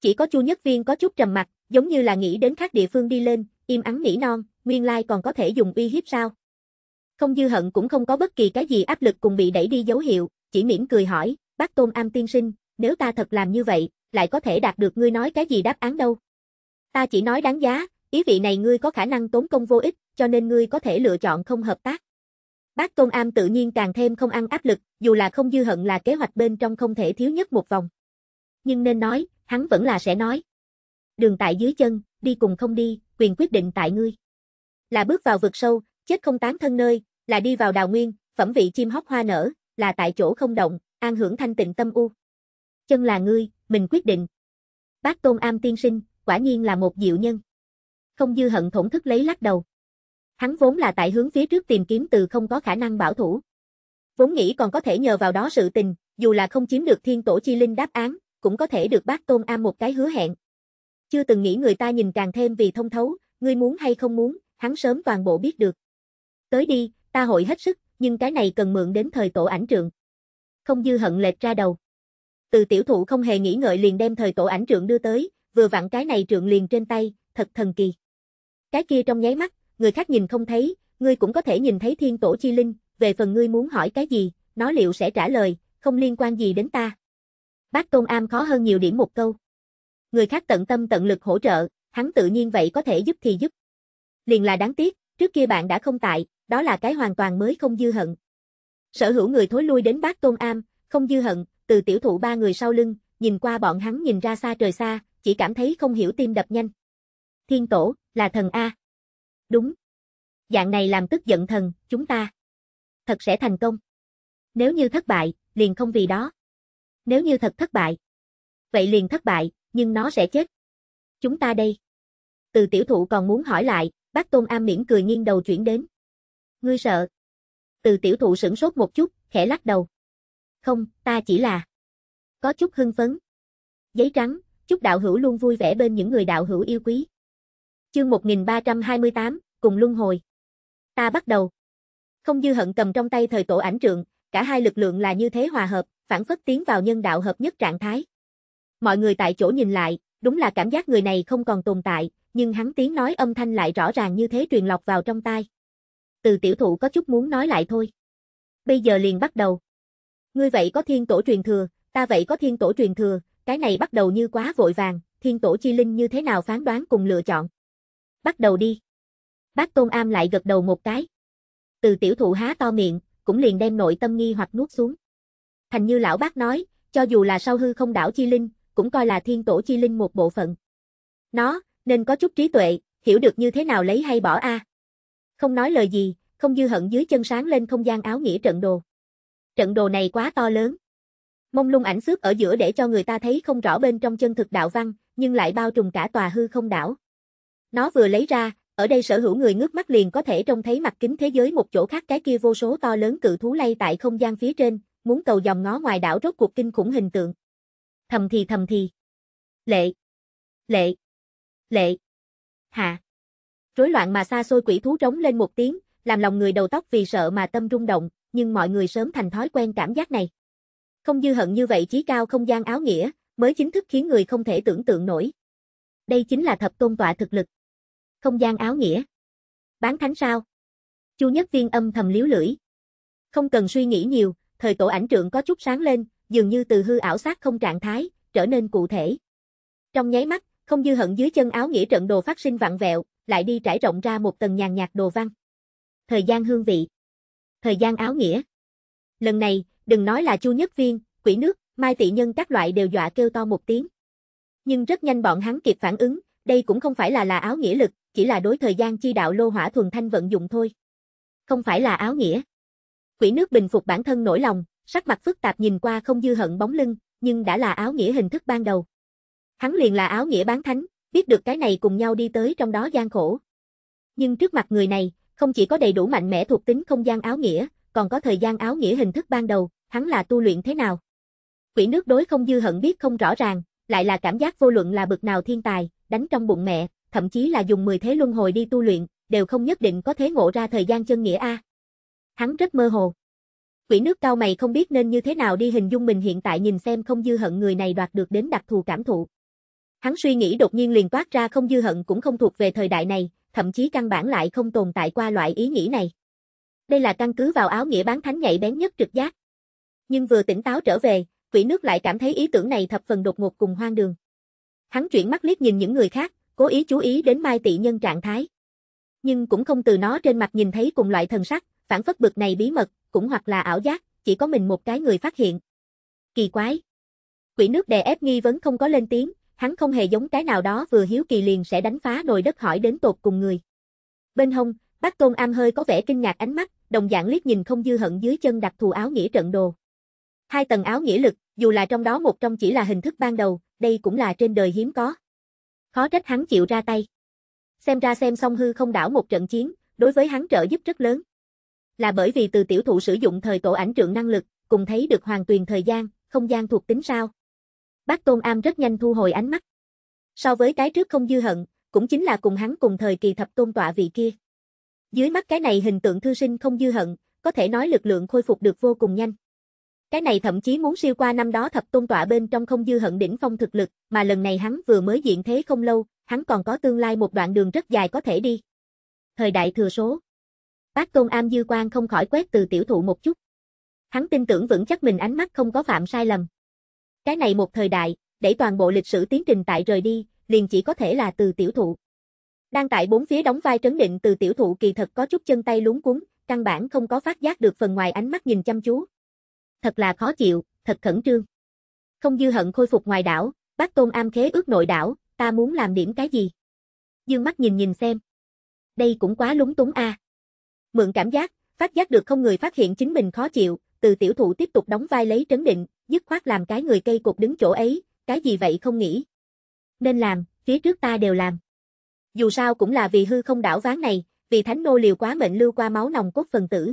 Chỉ có Chu Nhất Viên có chút trầm mặt, giống như là nghĩ đến khác địa phương đi lên, im ắng nỉ non, nguyên lai còn có thể dùng uy hiếp sao. Không dư hận cũng không có bất kỳ cái gì áp lực cùng bị đẩy đi dấu hiệu, chỉ mỉm cười hỏi, bác Tôn Am tiên sinh, nếu ta thật làm như vậy, lại có thể đạt được ngươi nói cái gì đáp án đâu. Ta chỉ nói đáng giá, ý vị này ngươi có khả năng tốn công vô ích, cho nên ngươi có thể lựa chọn không hợp tác. Bác Tôn Am tự nhiên càng thêm không ăn áp lực, dù là không dư hận là kế hoạch bên trong không thể thiếu nhất một vòng. Nhưng nên nói, hắn vẫn là sẽ nói. Đường tại dưới chân, đi cùng không đi, quyền quyết định tại ngươi. Là bước vào vực sâu, chết không tán thân nơi, là đi vào đào nguyên, phẩm vị chim hót hoa nở, là tại chỗ không động, an hưởng thanh tịnh tâm u. Chân là ngươi, mình quyết định. Bác Tôn Am tiên sinh, quả nhiên là một diệu nhân. Không dư hận thổn thức lấy lắc đầu. Hắn vốn là tại hướng phía trước tìm kiếm từ không có khả năng bảo thủ. Vốn nghĩ còn có thể nhờ vào đó sự tình, dù là không chiếm được thiên tổ chi linh đáp án, cũng có thể được bác Tôn Am một cái hứa hẹn. Chưa từng nghĩ người ta nhìn càng thêm vì thông thấu, ngươi muốn hay không muốn, hắn sớm toàn bộ biết được. Tới đi, ta hội hết sức, nhưng cái này cần mượn đến thời tổ ảnh trượng. Không dư hận lệch ra đầu. Từ tiểu thụ không hề nghĩ ngợi liền đem thời tổ ảnh trượng đưa tới, vừa vặn cái này trượng liền trên tay, thật thần kỳ. Cái kia trong nháy mắt, người khác nhìn không thấy, ngươi cũng có thể nhìn thấy thiên tổ chi linh, về phần ngươi muốn hỏi cái gì, nó liệu sẽ trả lời, không liên quan gì đến ta. Bác Tôn Am khó hơn nhiều điểm một câu. Người khác tận tâm tận lực hỗ trợ, hắn tự nhiên vậy có thể giúp thì giúp. Liền là đáng tiếc, Trước kia bạn đã không tại, đó là cái hoàn toàn mới không dư hận. Sở hữu người thối lui đến bác Tôn Am, không dư hận, từ tiểu thụ ba người sau lưng, nhìn qua bọn hắn nhìn ra xa trời xa, chỉ cảm thấy không hiểu tim đập nhanh. Thiên tổ, là thần A. Đúng. Dạng này làm tức giận thần, chúng ta. Thật sẽ thành công. Nếu như thất bại, liền không vì đó. Nếu như thật thất bại. Vậy liền thất bại, nhưng nó sẽ chết. Chúng ta đây. Từ tiểu thụ còn muốn hỏi lại, Bác Tôn Am miễn cười nghiêng đầu chuyển đến. Ngươi sợ. Từ tiểu thụ sửng sốt một chút, khẽ lắc đầu. Không, ta chỉ là. Có chút hưng phấn. Giấy trắng, chúc đạo hữu luôn vui vẻ bên những người đạo hữu yêu quý. Chương 1328, cùng luân hồi. Ta bắt đầu. Không dư hận cầm trong tay thời tổ ảnh trượng, cả hai lực lượng là như thế hòa hợp, phản phất tiến vào nhân đạo hợp nhất trạng thái. Mọi người tại chỗ nhìn lại, đúng là cảm giác người này không còn tồn tại, nhưng hắn tiếng nói âm thanh lại rõ ràng như thế truyền lọc vào trong tai. Từ tiểu thụ có chút muốn nói lại thôi. Bây giờ liền bắt đầu. Ngươi vậy có thiên tổ truyền thừa, ta vậy có thiên tổ truyền thừa, cái này bắt đầu như quá vội vàng, thiên tổ chi linh như thế nào phán đoán cùng lựa chọn. Bắt đầu đi. Bác Tôn Am lại gật đầu một cái. Từ tiểu thụ há to miệng, cũng liền đem nội tâm nghi hoặc nuốt xuống. Thành như lão bác nói, cho dù là sau hư không đảo chi linh, cũng coi là thiên tổ chi linh một bộ phận. Nó, nên có chút trí tuệ, hiểu được như thế nào lấy hay bỏ a. À. Không nói lời gì, không dư hận dưới chân sáng lên không gian áo nghĩa trận đồ. Trận đồ này quá to lớn. Mông lung ảnh xước ở giữa để cho người ta thấy không rõ bên trong chân thực đạo văn, nhưng lại bao trùm cả tòa hư không đảo. Nó vừa lấy ra, ở đây sở hữu người ngước mắt liền có thể trông thấy mặt kính thế giới một chỗ khác cái kia vô số to lớn cự thú lay tại không gian phía trên, muốn cầu dòng ngó ngoài đảo rốt cuộc kinh khủng hình tượng. Thầm thì thầm thì. Lệ. Lệ lệ. Hạ. Rối loạn mà xa xôi quỷ thú trống lên một tiếng, làm lòng người đầu tóc vì sợ mà tâm rung động, nhưng mọi người sớm thành thói quen cảm giác này. Không dư hận như vậy chí cao không gian áo nghĩa, mới chính thức khiến người không thể tưởng tượng nổi. Đây chính là thập tôn tọa thực lực. Không gian áo nghĩa. Bán thánh sao? Chu Nhất Viên âm thầm liếu lưỡi. Không cần suy nghĩ nhiều, thời tổ ảnh trượng có chút sáng lên, dường như từ hư ảo sát không trạng thái, trở nên cụ thể. Trong nháy mắt, không dư hận dưới chân áo nghĩa trận đồ phát sinh vặn vẹo, lại đi trải rộng ra một tầng nhàn nhạt đồ văn. Thời gian hương vị. Thời gian áo nghĩa. Lần này, đừng nói là Chu Nhất Viên, Quỷ Nước, Mai Tị Nhân các loại đều dọa kêu to một tiếng. Nhưng rất nhanh bọn hắn kịp phản ứng, đây cũng không phải là là áo nghĩa lực, chỉ là đối thời gian chi đạo lô hỏa thuần thanh vận dụng thôi. Không phải là áo nghĩa. Quỷ nước bình phục bản thân nổi lòng, sắc mặt phức tạp nhìn qua không dư hận bóng lưng, nhưng đã là áo nghĩa hình thức ban đầu. Hắn liền là áo nghĩa bán thánh, biết được cái này cùng nhau đi tới trong đó gian khổ. Nhưng trước mặt người này, không chỉ có đầy đủ mạnh mẽ thuộc tính không gian áo nghĩa, còn có thời gian áo nghĩa hình thức ban đầu, hắn là tu luyện thế nào. Quỷ nước đối không dư hận biết không rõ ràng, lại là cảm giác vô luận là bực nào thiên tài, đánh trong bụng mẹ, thậm chí là dùng 10 thế luân hồi đi tu luyện, đều không nhất định có thế ngộ ra thời gian chân nghĩa A. Hắn rất mơ hồ. Quỷ nước cao mày không biết nên như thế nào đi hình dung mình hiện tại nhìn xem không dư hận người này đoạt được đến đặc thù cảm thụ. Hắn suy nghĩ đột nhiên liền toát ra không dư hận cũng không thuộc về thời đại này, thậm chí căn bản lại không tồn tại qua loại ý nghĩ này. Đây là căn cứ vào áo nghĩa bán thánh nhạy bén nhất trực giác. Nhưng vừa tỉnh táo trở về, quỷ nước lại cảm thấy ý tưởng này thập phần đột ngột cùng hoang đường. Hắn chuyển mắt liếc nhìn những người khác, cố ý chú ý đến Mai Tị Nhân trạng thái. Nhưng cũng không từ nó trên mặt nhìn thấy cùng loại thần sắc, phản phất bực này bí mật, cũng hoặc là ảo giác, chỉ có mình một cái người phát hiện. Kỳ quái. Quỷ nước đè ép nghi vấn không có lên tiếng, hắn không hề giống cái nào đó vừa hiếu kỳ liền sẽ đánh phá nồi đất hỏi đến tột cùng người. Bên hông, bác Tôn Am hơi có vẻ kinh ngạc ánh mắt, đồng dạng liếc nhìn không dư hận dưới chân đặc thù áo nghĩa trận đồ. Hai tầng áo nghĩa lực, dù là trong đó một trong chỉ là hình thức ban đầu, đây cũng là trên đời hiếm có. Khó trách hắn chịu ra tay. Xem ra xem song hư không đảo một trận chiến, đối với hắn trợ giúp rất lớn. Là bởi vì từ tiểu thụ sử dụng thời tổ ảnh trượng năng lực, cùng thấy được hoàn toàn thời gian, không gian thuộc tính sao. Bác Tôn Am rất nhanh thu hồi ánh mắt. So với cái trước không dư hận, cũng chính là cùng hắn cùng thời kỳ thập tôn tọa vị kia. Dưới mắt cái này hình tượng thư sinh không dư hận, có thể nói lực lượng khôi phục được vô cùng nhanh. Cái này thậm chí muốn siêu qua năm đó thập tôn tọa bên trong không dư hận đỉnh phong thực lực, mà lần này hắn vừa mới diện thế không lâu, hắn còn có tương lai một đoạn đường rất dài có thể đi. Thời đại thừa số. Bác Tôn Am Dư quan không khỏi quét từ tiểu thụ một chút. Hắn tin tưởng vững chắc mình ánh mắt không có phạm sai lầm. Cái này một thời đại, để toàn bộ lịch sử tiến trình tại rời đi, liền chỉ có thể là từ tiểu thụ. Đang tại bốn phía đóng vai trấn định từ tiểu thụ kỳ thật có chút chân tay luống cuốn căn bản không có phát giác được phần ngoài ánh mắt nhìn chăm chú. Thật là khó chịu, thật khẩn trương. Không dư hận khôi phục ngoài đảo, bác tôn am khế ước nội đảo, ta muốn làm điểm cái gì? Dương mắt nhìn nhìn xem. Đây cũng quá lúng túng a. Mượn cảm giác, phát giác được không người phát hiện chính mình khó chịu, từ tiểu thụ tiếp tục đóng vai lấy trấn định, dứt khoát làm cái người cây cột đứng chỗ ấy, cái gì vậy không nghĩ. Nên làm, phía trước ta đều làm. Dù sao cũng là vì hư không đảo ván này, vì thánh nô liều quá mệnh lưu qua máu nòng cốt phần tử.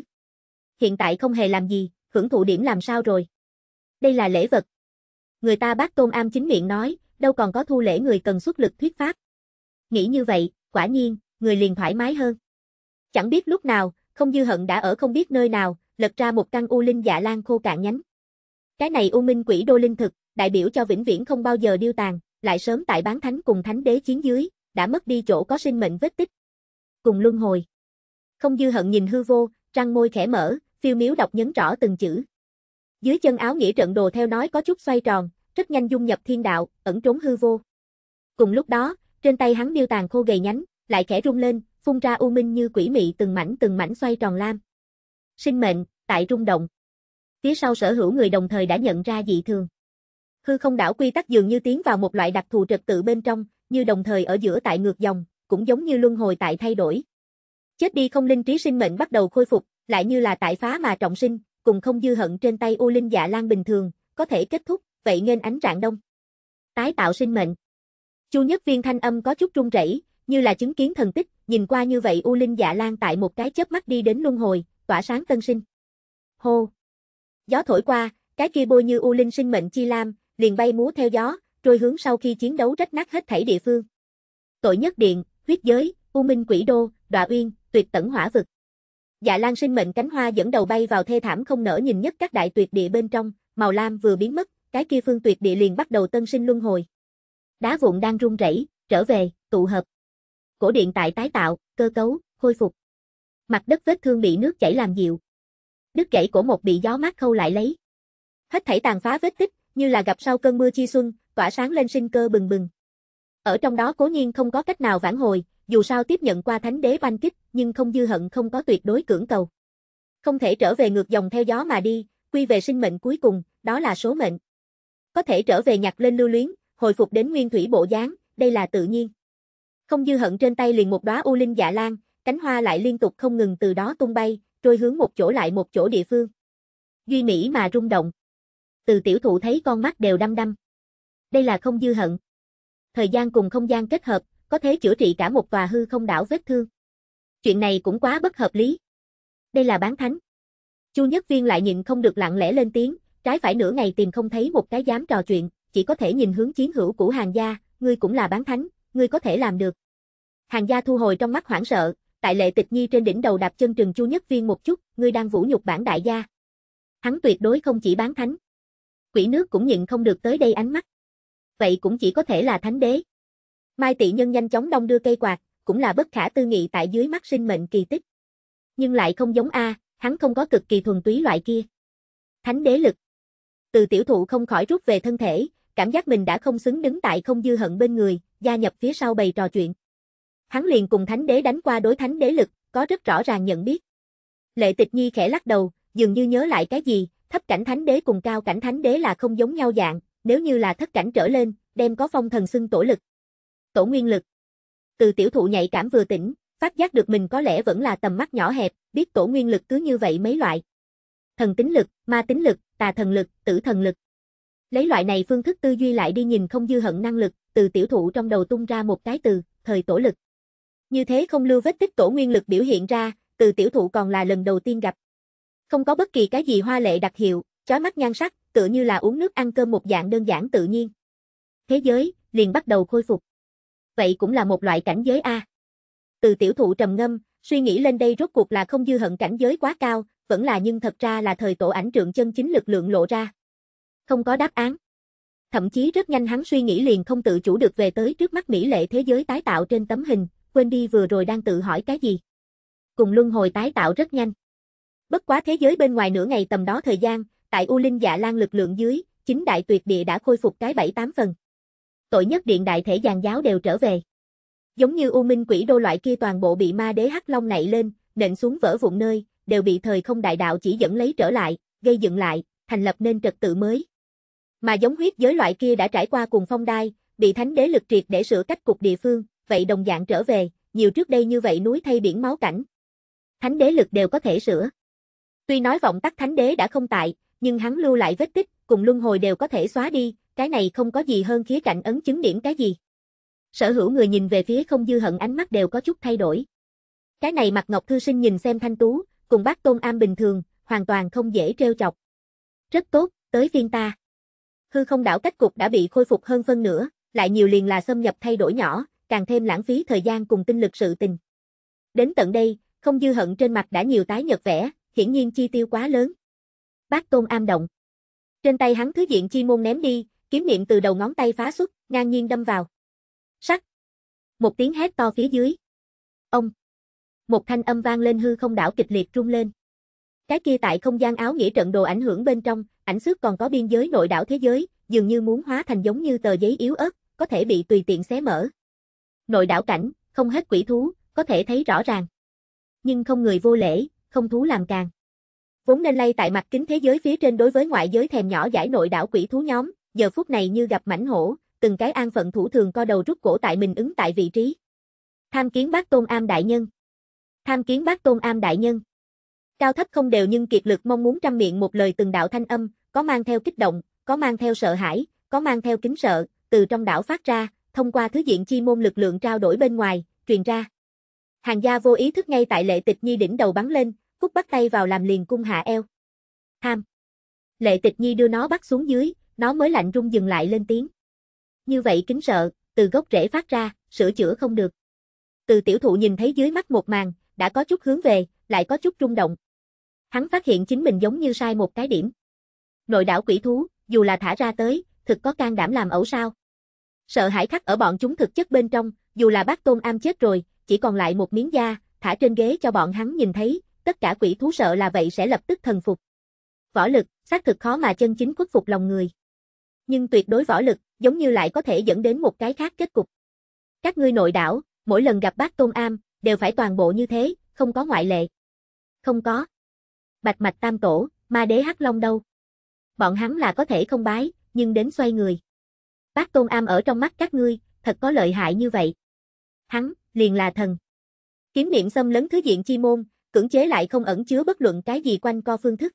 Hiện tại không hề làm gì, hưởng thụ điểm làm sao rồi. Đây là lễ vật. Người ta bác tôn am chính miệng nói, đâu còn có thu lễ người cần xuất lực thuyết pháp. Nghĩ như vậy, quả nhiên, người liền thoải mái hơn. Chẳng biết lúc nào, không dư hận đã ở không biết nơi nào, lật ra một căn u linh dạ lan khô cạn nhánh. Cái này U Minh Quỷ Đô linh thực, đại biểu cho vĩnh viễn không bao giờ điêu tàn, lại sớm tại bán thánh cùng thánh đế chiến dưới, đã mất đi chỗ có sinh mệnh vết tích. Cùng luân hồi. Không dư hận nhìn hư vô, răng môi khẽ mở, phiêu miếu đọc nhấn rõ từng chữ. Dưới chân áo nghĩa trận đồ theo nói có chút xoay tròn, rất nhanh dung nhập thiên đạo, ẩn trốn hư vô. Cùng lúc đó, trên tay hắn điêu tàn khô gầy nhánh, lại khẽ rung lên, phun ra u minh như quỷ mị từng mảnh từng mảnh xoay tròn lam. Sinh mệnh, tại rung động phía sau sở hữu người đồng thời đã nhận ra dị thường. Hư không đảo quy tắc dường như tiến vào một loại đặc thù trật tự bên trong, như đồng thời ở giữa tại ngược dòng, cũng giống như luân hồi tại thay đổi. Chết đi không linh trí sinh mệnh bắt đầu khôi phục, lại như là tại phá mà trọng sinh, cùng không dư hận trên tay U Linh Dạ Lan bình thường, có thể kết thúc, vậy nên ánh trạng đông. Tái tạo sinh mệnh. Chu Nhất Viên thanh âm có chút run rẩy, như là chứng kiến thần tích, nhìn qua như vậy U Linh Dạ Lan tại một cái chớp mắt đi đến luân hồi, tỏa sáng tân sinh. Hô, Gió thổi qua, cái kia bôi như u linh sinh mệnh chi lam, liền bay múa theo gió, trôi hướng sau khi chiến đấu rách nát hết thảy địa phương. Tội nhất điện, huyết giới, u minh quỷ đô, đọa uyên, tuyệt tẩn hỏa vực. Dạ lan sinh mệnh cánh hoa dẫn đầu bay vào thê thảm không nở nhìn nhất các đại tuyệt địa bên trong, màu lam vừa biến mất, cái kia phương tuyệt địa liền bắt đầu tân sinh luân hồi. Đá vụn đang rung rẩy, trở về, tụ hợp. Cổ điện tại tái tạo, cơ cấu, khôi phục. Mặt đất vết thương bị nước chảy làm dịu, đứt gãy cổ một bị gió mát khâu lại lấy. Hết thảy tàn phá vết tích, như là gặp sau cơn mưa chi xuân, tỏa sáng lên sinh cơ bừng bừng. Ở trong đó cố nhiên không có cách nào vãn hồi, dù sao tiếp nhận qua thánh đế oanh kích, nhưng không dư hận không có tuyệt đối cưỡng cầu. Không thể trở về ngược dòng theo gió mà đi, quy về sinh mệnh cuối cùng, đó là số mệnh. Có thể trở về nhặt lên lưu luyến, hồi phục đến nguyên thủy bộ dáng, đây là tự nhiên. Không dư hận trên tay liền một đóa u linh dạ lan, cánh hoa lại liên tục không ngừng từ đó tung bay, trôi hướng một chỗ lại một chỗ địa phương. Duy Mỹ mà rung động. Từ tiểu thụ thấy con mắt đều đăm đăm. Đây là không dư hận. Thời gian cùng không gian kết hợp, có thể chữa trị cả một tòa hư không đảo vết thương. Chuyện này cũng quá bất hợp lý. Đây là bán thánh. Chu Nhất Viên lại nhìn không được lặng lẽ lên tiếng, trái phải nửa ngày tìm không thấy một cái dám trò chuyện, chỉ có thể nhìn hướng chiến hữu của hàng gia, ngươi cũng là bán thánh, ngươi có thể làm được. Hàng gia thu hồi trong mắt hoảng sợ, tại lệ tịch nhi trên đỉnh đầu đạp chân trừng chu nhất viên một chút, ngươi đang vũ nhục bản đại gia. Hắn tuyệt đối không chỉ bán thánh. Quỷ nước cũng nhịn không được tới đây ánh mắt. Vậy cũng chỉ có thể là thánh đế. Mai tị nhân nhanh chóng đông đưa cây quạt, cũng là bất khả tư nghị tại dưới mắt sinh mệnh kỳ tích. Nhưng lại không giống A, hắn không có cực kỳ thuần túy loại kia. Thánh đế lực. Từ tiểu thụ không khỏi rút về thân thể, cảm giác mình đã không xứng đứng tại không dư hận bên người, gia nhập phía sau bày trò chuyện. Hắn liền cùng thánh đế đánh qua đối thánh đế lực, có rất rõ ràng nhận biết. Lệ tịch nhi khẽ lắc đầu, dường như nhớ lại cái gì, thấp cảnh thánh đế cùng cao cảnh thánh đế là không giống nhau dạng, nếu như là thất cảnh trở lên, đem có phong thần xưng tổ lực. Tổ nguyên lực. Từ tiểu thụ nhạy cảm vừa tỉnh, phát giác được mình có lẽ vẫn là tầm mắt nhỏ hẹp, biết tổ nguyên lực cứ như vậy mấy loại. Thần tính lực, ma tính lực, tà thần lực, tử thần lực. Lấy loại này phương thức tư duy lại đi nhìn không dư hận năng lực, từ tiểu thụ trong đầu tung ra một cái từ, thời tổ lực. Như thế không lưu vết tích tổ nguyên lực biểu hiện ra, từ tiểu thụ còn là lần đầu tiên gặp. Không có bất kỳ cái gì hoa lệ đặc hiệu, chói mắt nhan sắc, tựa như là uống nước ăn cơm một dạng đơn giản tự nhiên. Thế giới, liền bắt đầu khôi phục. Vậy cũng là một loại cảnh giới A. Từ tiểu thụ trầm ngâm, suy nghĩ lên đây rốt cuộc là không dư hận cảnh giới quá cao, vẫn là nhưng thật ra là thời tổ ảnh trượng chân chính lực lượng lộ ra. Không có đáp án. Thậm chí rất nhanh hắn suy nghĩ liền không tự chủ được về tới trước mắt mỹ lệ thế giới tái tạo trên tấm hình, quên đi vừa rồi đang tự hỏi cái gì. Cùng luân hồi tái tạo rất nhanh. Bất quá thế giới bên ngoài nửa ngày tầm đó thời gian, tại U Linh Dạ Lan lực lượng dưới, chính đại tuyệt địa đã khôi phục cái bảy tám phần. Tội nhất điện đại thể giàn giáo đều trở về. Giống như U Minh quỷ đô loại kia toàn bộ bị ma đế hắc long nảy lên, nện xuống vỡ vụn nơi, đều bị thời không đại đạo chỉ dẫn lấy trở lại, gây dựng lại, thành lập nên trật tự mới. Mà giống huyết giới loại kia đã trải qua cùng phong đai, bị thánh đế lực triệt để sửa cách cục địa phương, vậy đồng dạng trở về, nhiều trước đây như vậy núi thay biển máu cảnh. Thánh đế lực đều có thể sửa. Tuy nói vọng tắc thánh đế đã không tại, nhưng hắn lưu lại vết tích, cùng luân hồi đều có thể xóa đi, cái này không có gì hơn khía cạnh ấn chứng điểm cái gì. Sở hữu người nhìn về phía không dư hận ánh mắt đều có chút thay đổi. Cái này mặt Ngọc Thư Sinh nhìn xem thanh tú, cùng bác Tôn Am bình thường, hoàn toàn không dễ treo chọc. Rất tốt, tới phiên ta. Hư không đảo cách cục đã bị khôi phục hơn phân nữa lại nhiều liền là xâm nhập thay đổi nhỏ, càng thêm lãng phí thời gian cùng tinh lực sự tình. Đến tận đây, không dư hận trên mặt đã nhiều tái nhật vẻ, hiển nhiên chi tiêu quá lớn. Bác Tôn am động. Trên tay hắn thứ diện chi môn ném đi, kiếm niệm từ đầu ngón tay phá xuất, ngang nhiên đâm vào. Sắc. Một tiếng hét to phía dưới. Ông. Một thanh âm vang lên hư không đảo kịch liệt trung lên. Cái kia tại không gian áo nghĩa trận đồ ảnh hưởng bên trong, ảnh xước còn có biên giới nội đảo thế giới, dường như muốn hóa thành giống như tờ giấy yếu ớt, có thể bị tùy tiện xé mở nội đảo cảnh, không hết quỷ thú, có thể thấy rõ ràng. Nhưng không người vô lễ, không thú làm càng. Vốn nên lay tại mặt kính thế giới phía trên đối với ngoại giới thèm nhỏ giải nội đảo quỷ thú nhóm, giờ phút này như gặp mảnh hổ, từng cái an phận thủ thường co đầu rút cổ tại mình ứng tại vị trí. Tham kiến bác Tôn Am Đại Nhân Tham kiến bác Tôn Am Đại Nhân Cao thấp không đều nhưng kiệt lực mong muốn trăm miệng một lời từng đạo thanh âm, có mang theo kích động, có mang theo sợ hãi, có mang theo kính sợ, từ trong đảo phát ra, thông qua thứ diện chi môn lực lượng trao đổi bên ngoài, truyền ra. Hàng gia vô ý thức ngay tại lệ tịch nhi đỉnh đầu bắn lên, Phúc bắt tay vào làm liền cung hạ eo. Tham Lệ tịch nhi đưa nó bắt xuống dưới, nó mới lạnh rung dừng lại lên tiếng. Như vậy kính sợ, từ gốc rễ phát ra, sửa chữa không được. Từ tiểu thụ nhìn thấy dưới mắt một màn, đã có chút hướng về, lại có chút rung động. Hắn phát hiện chính mình giống như sai một cái điểm. Nội đảo quỷ thú, dù là thả ra tới, thực có can đảm làm ẩu sao. Sợ hãi khắc ở bọn chúng thực chất bên trong, dù là bác tôn am chết rồi, chỉ còn lại một miếng da, thả trên ghế cho bọn hắn nhìn thấy, tất cả quỷ thú sợ là vậy sẽ lập tức thần phục. Võ lực, xác thực khó mà chân chính khuất phục lòng người. Nhưng tuyệt đối võ lực, giống như lại có thể dẫn đến một cái khác kết cục. Các ngươi nội đảo, mỗi lần gặp bác Tôn Am, đều phải toàn bộ như thế, không có ngoại lệ. Không có. Bạch Mạch Tam Tổ, Ma Đế Hắc Long đâu? Bọn hắn là có thể không bái, nhưng đến xoay người. Bác Tôn Am ở trong mắt các ngươi, thật có lợi hại như vậy. Hắn, liền là thần. Kiếm niệm xâm lấn thứ diện chi môn, cưỡng chế lại không ẩn chứa bất luận cái gì quanh co phương thức.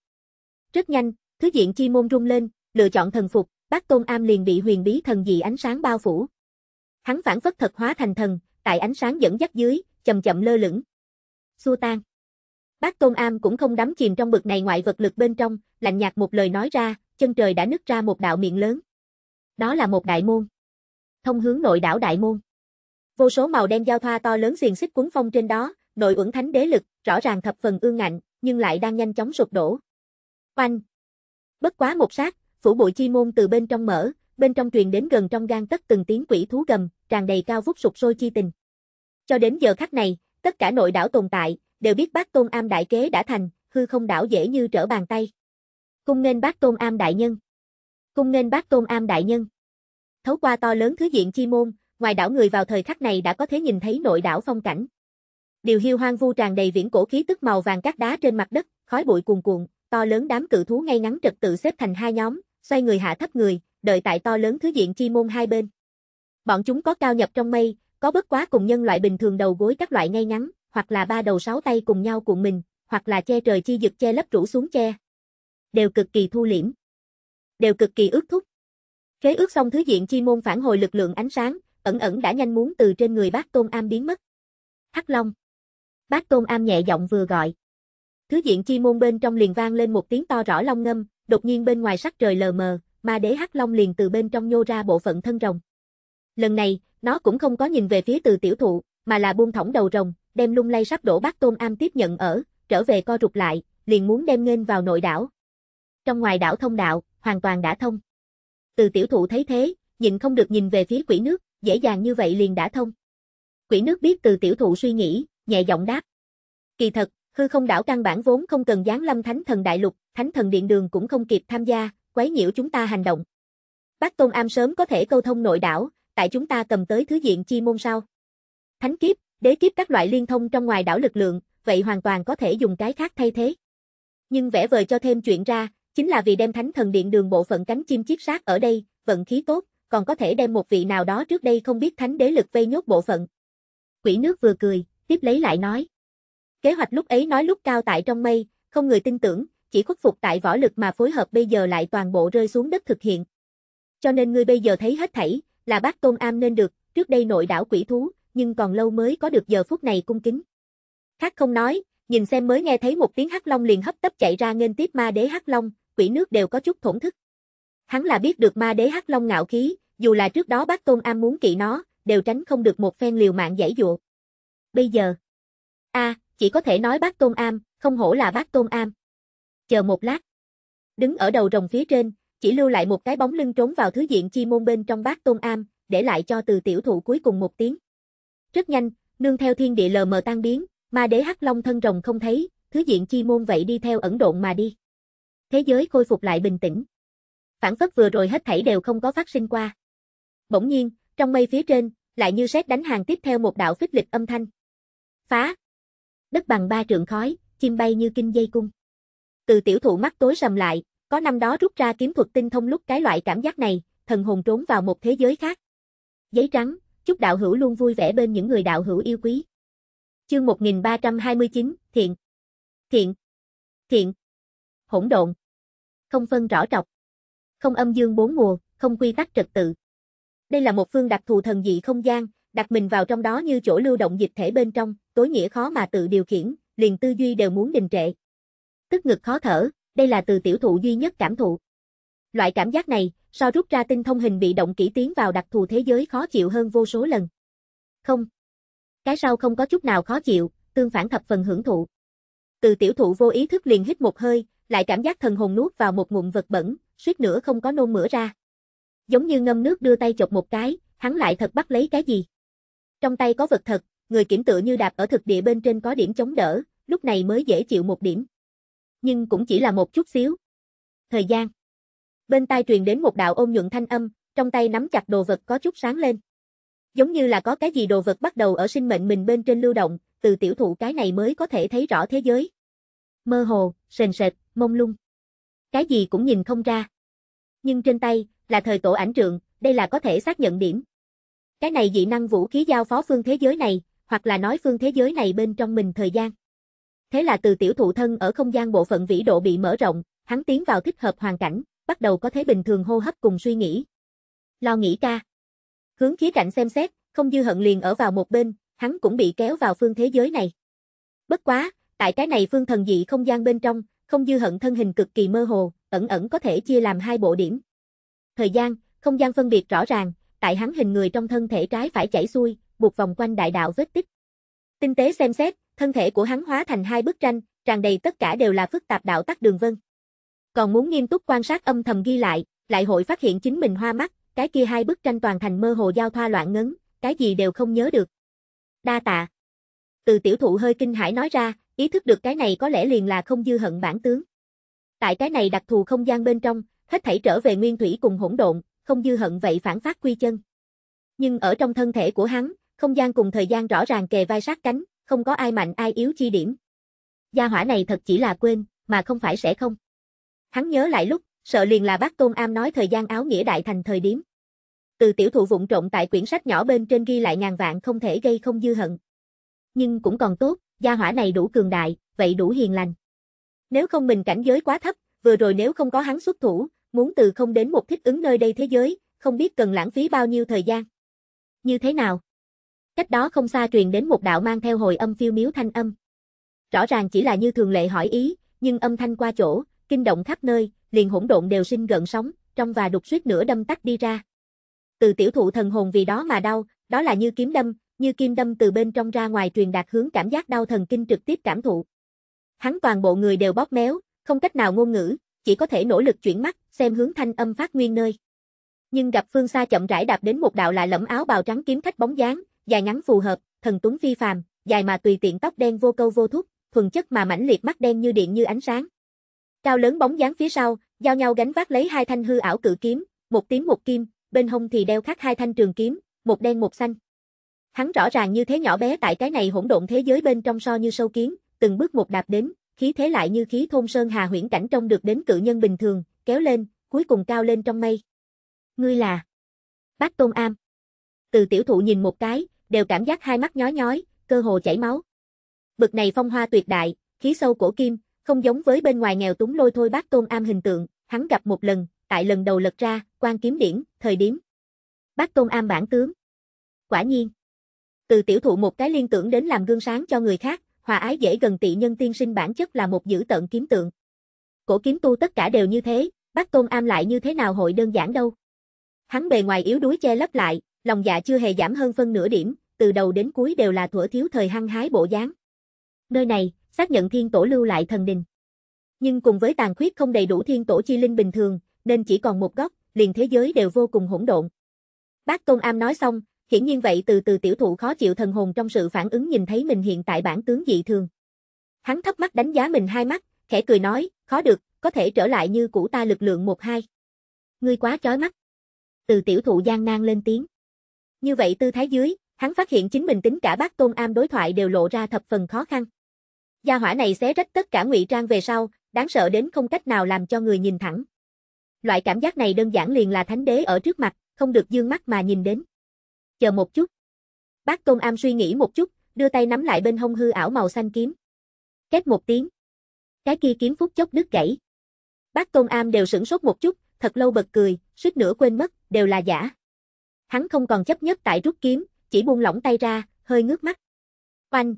Rất nhanh, thứ diện chi môn rung lên, lựa chọn thần phục, bác Tôn Am liền bị huyền bí thần dị ánh sáng bao phủ. Hắn phản phất thật hóa thành thần, tại ánh sáng dẫn dắt dưới, chậm chậm lơ lửng. Xua tan. Bác Tôn Am cũng không đắm chìm trong bực này ngoại vật lực bên trong, lạnh nhạt một lời nói ra, chân trời đã nứt ra một đạo miệng lớn. Đó là một đại môn. Thông hướng nội đảo đại môn. Vô số màu đen giao thoa to lớn xiềng xích cuốn phong trên đó, nội uẩn thánh đế lực, rõ ràng thập phần ương ngạnh, nhưng lại đang nhanh chóng sụp đổ. Oanh! Bất quá một sát, phủ bụi chi môn từ bên trong mở, bên trong truyền đến gần trong gan tất từng tiếng quỷ thú gầm, tràn đầy cao vút sụp sôi chi tình. Cho đến giờ khắc này, tất cả nội đảo tồn tại, đều biết bác Tôn Am Đại Kế đã thành, hư không đảo dễ như trở bàn tay. Cung nên bác Tôn Am Đại Nhân cung nên bác Tôn Am đại nhân. Thấu qua to lớn thứ diện chi môn, ngoài đảo người vào thời khắc này đã có thể nhìn thấy nội đảo phong cảnh. Điều hiu hoang vu tràn đầy viễn cổ khí tức màu vàng cát đá trên mặt đất, khói bụi cuồn cuộn, to lớn đám cự thú ngay ngắn trật tự xếp thành hai nhóm, xoay người hạ thấp người, đợi tại to lớn thứ diện chi môn hai bên. Bọn chúng có cao nhập trong mây, có bất quá cùng nhân loại bình thường đầu gối các loại ngay ngắn, hoặc là ba đầu sáu tay cùng nhau cuộn mình, hoặc là che trời chi dực che lấp rủ xuống che. Đều cực kỳ thu liễm đều cực kỳ ước thúc. Khế ước xong thứ diện chi môn phản hồi lực lượng ánh sáng, ẩn ẩn đã nhanh muốn từ trên người bác Tôn Am biến mất. Hắc Long. Bác Tôn Am nhẹ giọng vừa gọi. Thứ diện chi môn bên trong liền vang lên một tiếng to rõ long ngâm, đột nhiên bên ngoài sắc trời lờ mờ, ma đế Hắc Long liền từ bên trong nhô ra bộ phận thân rồng. Lần này, nó cũng không có nhìn về phía từ tiểu thụ, mà là buông thõng đầu rồng, đem lung lay sắp đổ bác tôn am tiếp nhận ở, trở về co rụt lại, liền muốn đem nghênh vào nội đảo. Trong ngoài đảo thông đạo, hoàn toàn đã thông. Từ tiểu thụ thấy thế, nhìn không được nhìn về phía quỷ nước, dễ dàng như vậy liền đã thông. Quỷ nước biết từ tiểu thụ suy nghĩ, nhẹ giọng đáp. Kỳ thật, hư không đảo căn bản vốn không cần gián lâm thánh thần đại lục, thánh thần điện đường cũng không kịp tham gia, quấy nhiễu chúng ta hành động. Bác Tôn Am sớm có thể câu thông nội đảo, tại chúng ta cầm tới thứ diện chi môn sao? Thánh kiếp, đế kiếp các loại liên thông trong ngoài đảo lực lượng, vậy hoàn toàn có thể dùng cái khác thay thế. Nhưng vẽ vời cho thêm chuyện ra, Chính là vì đem thánh thần điện đường bộ phận cánh chim chiếp sát ở đây, vận khí tốt, còn có thể đem một vị nào đó trước đây không biết thánh đế lực vây nhốt bộ phận. Quỷ nước vừa cười, tiếp lấy lại nói. Kế hoạch lúc ấy nói lúc cao tại trong mây, không người tin tưởng, chỉ khuất phục tại võ lực mà phối hợp bây giờ lại toàn bộ rơi xuống đất thực hiện. Cho nên ngươi bây giờ thấy hết thảy, là bác Tôn Am nên được, trước đây nội đảo quỷ thú, nhưng còn lâu mới có được giờ phút này cung kính. Khác không nói, nhìn xem mới nghe thấy một tiếng hắc long liền hấp tấp chạy ra nghênh tiếp ma đế hắc long, quỷ nước đều có chút thổn thức. Hắn là biết được ma đế hắc long ngạo khí, dù là trước đó bác Tôn Am muốn kỵ nó, đều tránh không được một phen liều mạng giải dụa. Bây giờ, a, chỉ có thể nói bác Tôn Am, không hổ là bác Tôn Am. Chờ một lát. Đứng ở đầu rồng phía trên, chỉ lưu lại một cái bóng lưng trốn vào thứ diện chi môn bên trong bác tôn am, để lại cho từ tiểu thụ cuối cùng một tiếng. Rất nhanh, nương theo thiên địa lờ mờ tan biến, ma đế hắc long thân rồng không thấy, thứ diện chi môn vậy đi theo ẩn độn mà đi thế giới khôi phục lại bình tĩnh. Phản phất vừa rồi hết thảy đều không có phát sinh qua. Bỗng nhiên, trong mây phía trên, lại như sét đánh hàng tiếp theo một đạo phích lịch âm thanh. Phá! Đất bằng ba trượng khói, chim bay như kinh dây cung. Từ tiểu thụ mắt tối sầm lại, có năm đó rút ra kiếm thuật tinh thông lúc cái loại cảm giác này, thần hồn trốn vào một thế giới khác. Giấy trắng, chúc đạo hữu luôn vui vẻ bên những người đạo hữu yêu quý. Chương 1329, thiện. Thiện. Thiện. Hỗn độn không phân rõ trọc. Không âm dương bốn mùa, không quy tắc trật tự. Đây là một phương đặc thù thần dị không gian, đặt mình vào trong đó như chỗ lưu động dịch thể bên trong, tối nghĩa khó mà tự điều khiển, liền tư duy đều muốn đình trệ. Tức ngực khó thở, đây là từ tiểu thụ duy nhất cảm thụ. Loại cảm giác này, so rút ra tinh thông hình bị động kỹ tiến vào đặc thù thế giới khó chịu hơn vô số lần. Không. Cái sau không có chút nào khó chịu, tương phản thập phần hưởng thụ. Từ tiểu thụ vô ý thức liền hít một hơi, lại cảm giác thần hồn nuốt vào một ngụm vật bẩn, suýt nữa không có nôn mửa ra. Giống như ngâm nước đưa tay chọc một cái, hắn lại thật bắt lấy cái gì. Trong tay có vật thật, người kiểm tựa như đạp ở thực địa bên trên có điểm chống đỡ, lúc này mới dễ chịu một điểm. Nhưng cũng chỉ là một chút xíu. Thời gian. Bên tai truyền đến một đạo ôn nhuận thanh âm, trong tay nắm chặt đồ vật có chút sáng lên. Giống như là có cái gì đồ vật bắt đầu ở sinh mệnh mình bên trên lưu động, từ tiểu thụ cái này mới có thể thấy rõ thế giới mơ hồ, sền sệt, mông lung. Cái gì cũng nhìn không ra. Nhưng trên tay, là thời tổ ảnh trượng, đây là có thể xác nhận điểm. Cái này dị năng vũ khí giao phó phương thế giới này, hoặc là nói phương thế giới này bên trong mình thời gian. Thế là từ tiểu thụ thân ở không gian bộ phận vĩ độ bị mở rộng, hắn tiến vào thích hợp hoàn cảnh, bắt đầu có thế bình thường hô hấp cùng suy nghĩ. Lo nghĩ ca. Hướng khí cảnh xem xét, không dư hận liền ở vào một bên, hắn cũng bị kéo vào phương thế giới này. Bất quá, Tại cái này phương thần dị không gian bên trong, không dư hận thân hình cực kỳ mơ hồ, ẩn ẩn có thể chia làm hai bộ điểm. Thời gian, không gian phân biệt rõ ràng, tại hắn hình người trong thân thể trái phải chảy xuôi, buộc vòng quanh đại đạo vết tích. Tinh tế xem xét, thân thể của hắn hóa thành hai bức tranh, tràn đầy tất cả đều là phức tạp đạo tắc đường vân. Còn muốn nghiêm túc quan sát âm thầm ghi lại, lại hội phát hiện chính mình hoa mắt, cái kia hai bức tranh toàn thành mơ hồ giao thoa loạn ngấn, cái gì đều không nhớ được. Đa tạ. Từ tiểu thụ hơi kinh hãi nói ra, ý thức được cái này có lẽ liền là không dư hận bản tướng. Tại cái này đặc thù không gian bên trong, hết thảy trở về nguyên thủy cùng hỗn độn, không dư hận vậy phản phát quy chân. Nhưng ở trong thân thể của hắn, không gian cùng thời gian rõ ràng kề vai sát cánh, không có ai mạnh ai yếu chi điểm. Gia hỏa này thật chỉ là quên, mà không phải sẽ không. Hắn nhớ lại lúc, sợ liền là bác Tôn Am nói thời gian áo nghĩa đại thành thời điểm. Từ tiểu thụ vụng trộn tại quyển sách nhỏ bên trên ghi lại ngàn vạn không thể gây không dư hận. Nhưng cũng còn tốt, gia hỏa này đủ cường đại, vậy đủ hiền lành. Nếu không mình cảnh giới quá thấp, vừa rồi nếu không có hắn xuất thủ, muốn từ không đến một thích ứng nơi đây thế giới, không biết cần lãng phí bao nhiêu thời gian. Như thế nào? Cách đó không xa truyền đến một đạo mang theo hồi âm phiêu miếu thanh âm. Rõ ràng chỉ là như thường lệ hỏi ý, nhưng âm thanh qua chỗ, kinh động khắp nơi, liền hỗn độn đều sinh gần sóng, trong và đục suýt nữa đâm tắt đi ra. Từ tiểu thụ thần hồn vì đó mà đau, đó là như kiếm đâm, như kim đâm từ bên trong ra ngoài truyền đạt hướng cảm giác đau thần kinh trực tiếp cảm thụ. Hắn toàn bộ người đều bóp méo, không cách nào ngôn ngữ, chỉ có thể nỗ lực chuyển mắt, xem hướng thanh âm phát nguyên nơi. Nhưng gặp phương xa chậm rãi đạp đến một đạo lạ lẫm áo bào trắng kiếm khách bóng dáng, dài ngắn phù hợp, thần tuấn phi phàm, dài mà tùy tiện tóc đen vô câu vô thúc, thuần chất mà mãnh liệt mắt đen như điện như ánh sáng. Cao lớn bóng dáng phía sau, giao nhau gánh vác lấy hai thanh hư ảo cự kiếm, một tím một kim, bên hông thì đeo khắc hai thanh trường kiếm, một đen một xanh. Hắn rõ ràng như thế nhỏ bé tại cái này hỗn độn thế giới bên trong so như sâu kiến, từng bước một đạp đến, khí thế lại như khí thôn sơn hà huyễn cảnh trong được đến cự nhân bình thường, kéo lên, cuối cùng cao lên trong mây. Ngươi là Bác Tôn Am. Từ tiểu thụ nhìn một cái, đều cảm giác hai mắt nhói nhói, cơ hồ chảy máu. Bực này phong hoa tuyệt đại, khí sâu cổ kim, không giống với bên ngoài nghèo túng lôi thôi bác Tôn Am hình tượng, hắn gặp một lần, tại lần đầu lật ra, quan kiếm điển, thời điểm. Bác Tôn Am bản tướng. Quả nhiên. Từ tiểu thụ một cái liên tưởng đến làm gương sáng cho người khác, hòa ái dễ gần tị nhân tiên sinh bản chất là một dữ tận kiếm tượng. Cổ kiếm tu tất cả đều như thế, bác Tôn Am lại như thế nào hội đơn giản đâu. Hắn bề ngoài yếu đuối che lấp lại, lòng dạ chưa hề giảm hơn phân nửa điểm, từ đầu đến cuối đều là thuở thiếu thời hăng hái bộ dáng. Nơi này, xác nhận thiên tổ lưu lại thần đình. Nhưng cùng với tàn khuyết không đầy đủ thiên tổ chi linh bình thường, nên chỉ còn một góc, liền thế giới đều vô cùng hỗn độn. Bác Tôn Am nói xong, Hiển nhiên vậy từ từ tiểu thụ khó chịu thần hồn trong sự phản ứng nhìn thấy mình hiện tại bản tướng dị thường. Hắn thấp mắt đánh giá mình hai mắt, khẽ cười nói, khó được, có thể trở lại như cũ ta lực lượng một hai. Ngươi quá chói mắt. Từ tiểu thụ gian nan lên tiếng. Như vậy tư thái dưới, hắn phát hiện chính mình tính cả bác tôn am đối thoại đều lộ ra thập phần khó khăn. Gia hỏa này xé rách tất cả ngụy trang về sau, đáng sợ đến không cách nào làm cho người nhìn thẳng. Loại cảm giác này đơn giản liền là thánh đế ở trước mặt, không được dương mắt mà nhìn đến chờ một chút. Bác Công Am suy nghĩ một chút, đưa tay nắm lại bên hông hư ảo màu xanh kiếm. kết một tiếng. Cái kia kiếm phút chốc đứt gãy. Bác Công Am đều sửng sốt một chút, thật lâu bật cười, suýt nữa quên mất, đều là giả. Hắn không còn chấp nhất tại rút kiếm, chỉ buông lỏng tay ra, hơi ngước mắt. Oanh!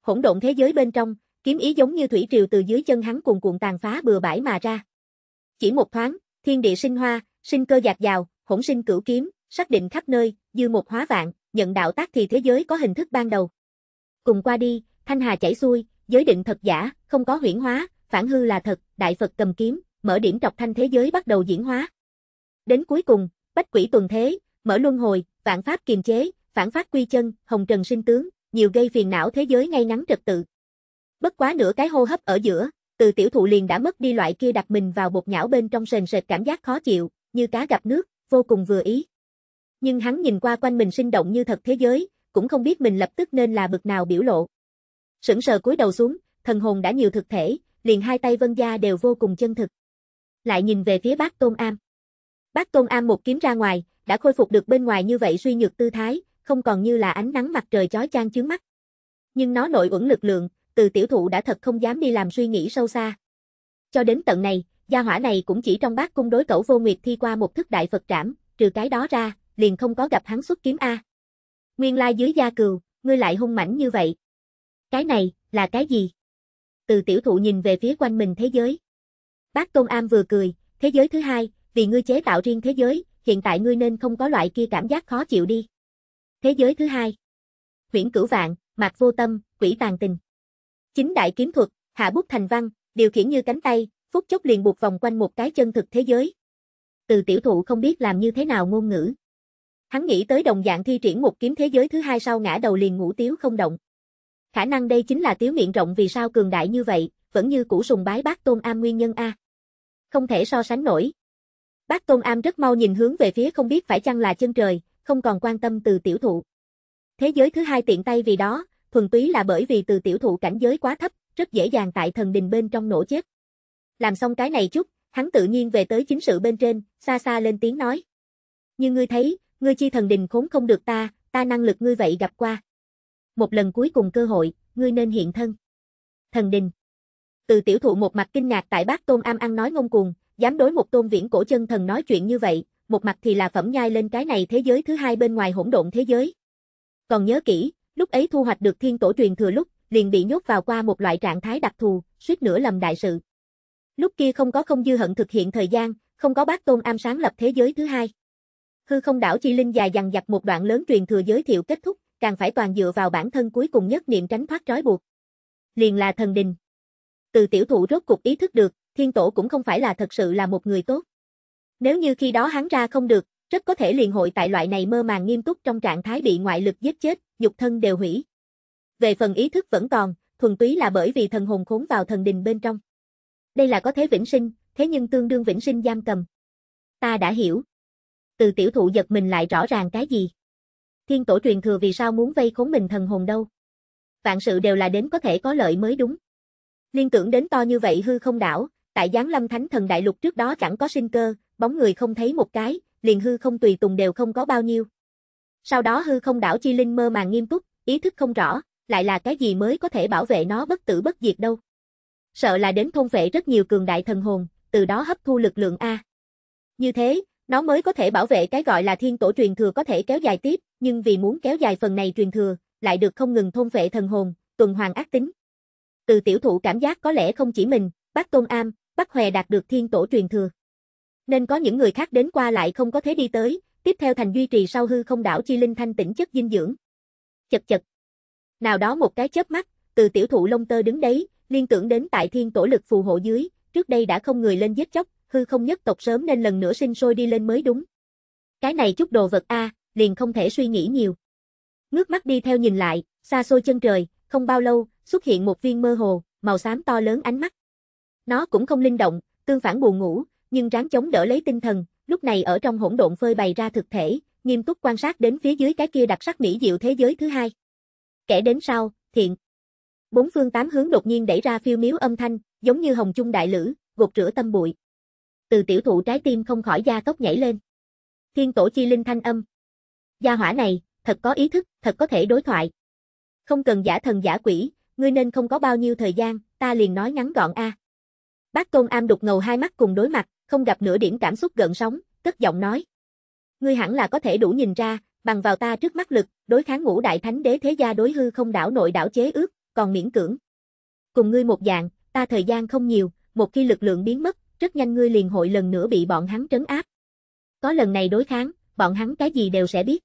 Hỗn độn thế giới bên trong, kiếm ý giống như thủy triều từ dưới chân hắn cuồn cuộn tàn phá bừa bãi mà ra. Chỉ một thoáng, thiên địa sinh hoa, sinh cơ dạt dào, hỗn sinh cửu kiếm, xác định khắp nơi, dư một hóa vạn, nhận đạo tác thì thế giới có hình thức ban đầu. Cùng qua đi, thanh hà chảy xuôi, giới định thật giả, không có huyễn hóa, phản hư là thật, đại Phật cầm kiếm, mở điểm trọc thanh thế giới bắt đầu diễn hóa. Đến cuối cùng, bách quỷ tuần thế, mở luân hồi, vạn pháp kiềm chế, phản phát quy chân, hồng trần sinh tướng, nhiều gây phiền não thế giới ngay ngắn trật tự. Bất quá nửa cái hô hấp ở giữa, từ tiểu thụ liền đã mất đi loại kia đặt mình vào bột nhão bên trong sền sệt cảm giác khó chịu, như cá gặp nước, vô cùng vừa ý nhưng hắn nhìn qua quanh mình sinh động như thật thế giới, cũng không biết mình lập tức nên là bực nào biểu lộ. Sững sờ cúi đầu xuống, thần hồn đã nhiều thực thể, liền hai tay Vân Gia đều vô cùng chân thực. Lại nhìn về phía bác Tôn Am. Bác Tôn Am một kiếm ra ngoài, đã khôi phục được bên ngoài như vậy suy nhược tư thái, không còn như là ánh nắng mặt trời chói chang chướng mắt. Nhưng nó nội uẩn lực lượng, từ tiểu thụ đã thật không dám đi làm suy nghĩ sâu xa. Cho đến tận này, gia hỏa này cũng chỉ trong bác cung đối cẩu vô nguyệt thi qua một thức đại Phật trảm, trừ cái đó ra, liền không có gặp hắn xuất kiếm A. Nguyên lai dưới da cừu, ngươi lại hung mãnh như vậy. Cái này, là cái gì? Từ tiểu thụ nhìn về phía quanh mình thế giới. Bác Tôn Am vừa cười, thế giới thứ hai, vì ngươi chế tạo riêng thế giới, hiện tại ngươi nên không có loại kia cảm giác khó chịu đi. Thế giới thứ hai. Huyễn Cửu Vạn, Mạc Vô Tâm, Quỷ Tàn Tình. Chính đại kiếm thuật, hạ bút thành văn, điều khiển như cánh tay, phút chốc liền buộc vòng quanh một cái chân thực thế giới. Từ tiểu thụ không biết làm như thế nào ngôn ngữ. Hắn nghĩ tới đồng dạng thi triển một kiếm thế giới thứ hai sau ngã đầu liền ngủ tiếu không động. Khả năng đây chính là tiếu miệng rộng vì sao cường đại như vậy, vẫn như cũ sùng bái bác Tôn Am nguyên nhân A. Không thể so sánh nổi. Bác Tôn Am rất mau nhìn hướng về phía không biết phải chăng là chân trời, không còn quan tâm từ tiểu thụ. Thế giới thứ hai tiện tay vì đó, thuần túy là bởi vì từ tiểu thụ cảnh giới quá thấp, rất dễ dàng tại thần đình bên trong nổ chết. Làm xong cái này chút, hắn tự nhiên về tới chính sự bên trên, xa xa lên tiếng nói. Như ngươi thấy, ngươi chi thần đình khốn không được ta, ta năng lực ngươi vậy gặp qua. Một lần cuối cùng cơ hội, ngươi nên hiện thân. Thần đình. Từ tiểu thụ một mặt kinh ngạc tại bác tôn am ăn nói ngông cuồng, dám đối một tôn viễn cổ chân thần nói chuyện như vậy, một mặt thì là phẩm nhai lên cái này thế giới thứ hai bên ngoài hỗn độn thế giới. Còn nhớ kỹ, lúc ấy thu hoạch được thiên tổ truyền thừa lúc, liền bị nhốt vào qua một loại trạng thái đặc thù, suýt nữa lầm đại sự. Lúc kia không có không dư hận thực hiện thời gian, không có bác tôn am sáng lập thế giới thứ hai. Hư không đảo chi linh dài dằng dặc một đoạn lớn truyền thừa giới thiệu kết thúc, càng phải toàn dựa vào bản thân cuối cùng nhất niệm tránh thoát trói buộc. Liền là thần đình. Từ tiểu thụ rốt cục ý thức được, thiên tổ cũng không phải là thật sự là một người tốt. Nếu như khi đó hắn ra không được, rất có thể liền hội tại loại này mơ màng nghiêm túc trong trạng thái bị ngoại lực giết chết, dục thân đều hủy. Về phần ý thức vẫn còn, thuần túy là bởi vì thần hồn khốn vào thần đình bên trong. Đây là có thế vĩnh sinh, thế nhưng tương đương vĩnh sinh giam cầm. Ta đã hiểu, từ tiểu thụ giật mình lại rõ ràng cái gì. Thiên tổ truyền thừa vì sao muốn vây khốn mình thần hồn đâu. Vạn sự đều là đến có thể có lợi mới đúng. Liên tưởng đến to như vậy hư không đảo, tại gián Lâm Thánh Thần Đại Lục trước đó chẳng có sinh cơ, bóng người không thấy một cái, liền hư không tùy tùng đều không có bao nhiêu. Sau đó hư không đảo chi linh mơ màng nghiêm túc, ý thức không rõ, lại là cái gì mới có thể bảo vệ nó bất tử bất diệt đâu. Sợ là đến thôn vệ rất nhiều cường đại thần hồn, từ đó hấp thu lực lượng A. Như thế, nó mới có thể bảo vệ cái gọi là thiên tổ truyền thừa có thể kéo dài tiếp, nhưng vì muốn kéo dài phần này truyền thừa, lại được không ngừng thôn vệ thần hồn, tuần hoàn ác tính. Từ tiểu thụ cảm giác có lẽ không chỉ mình, bác Tôn Am, bác Hòe đạt được thiên tổ truyền thừa. Nên có những người khác đến qua lại không có thế đi tới, tiếp theo thành duy trì sau hư không đảo chi linh thanh tĩnh chất dinh dưỡng. Chật chật. Nào đó một cái chớp mắt, từ tiểu thụ lông tơ đứng đấy, liên tưởng đến tại thiên tổ lực phù hộ dưới, trước đây đã không người lên giết chóc, hư không nhất tộc sớm nên lần nữa sinh sôi đi lên mới đúng. Cái này chút đồ vật a, liền không thể suy nghĩ nhiều. Ngước mắt đi theo nhìn lại, xa xôi chân trời, không bao lâu, xuất hiện một viên mơ hồ, màu xám to lớn ánh mắt. Nó cũng không linh động, tương phản buồn ngủ, nhưng ráng chống đỡ lấy tinh thần, lúc này ở trong hỗn độn phơi bày ra thực thể, nghiêm túc quan sát đến phía dưới cái kia đặc sắc mỹ diệu thế giới thứ hai. kể đến sau, thiện. Bốn phương tám hướng đột nhiên đẩy ra phiêu miếu âm thanh, giống như hồng trung đại lữ, gột rửa tâm bụi từ tiểu thụ trái tim không khỏi da tốc nhảy lên. Thiên tổ chi linh thanh âm. Gia hỏa này, thật có ý thức, thật có thể đối thoại. Không cần giả thần giả quỷ, ngươi nên không có bao nhiêu thời gian, ta liền nói ngắn gọn a. À. Bác Tôn Am đục ngầu hai mắt cùng đối mặt, không gặp nửa điểm cảm xúc gợn sóng, cất giọng nói. Ngươi hẳn là có thể đủ nhìn ra, bằng vào ta trước mắt lực, đối kháng ngũ đại thánh đế thế gia đối hư không đảo nội đảo chế ước, còn miễn cưỡng. Cùng ngươi một dạng, ta thời gian không nhiều, một khi lực lượng biến mất, rất nhanh ngươi liền hội lần nữa bị bọn hắn trấn áp. Có lần này đối kháng, bọn hắn cái gì đều sẽ biết.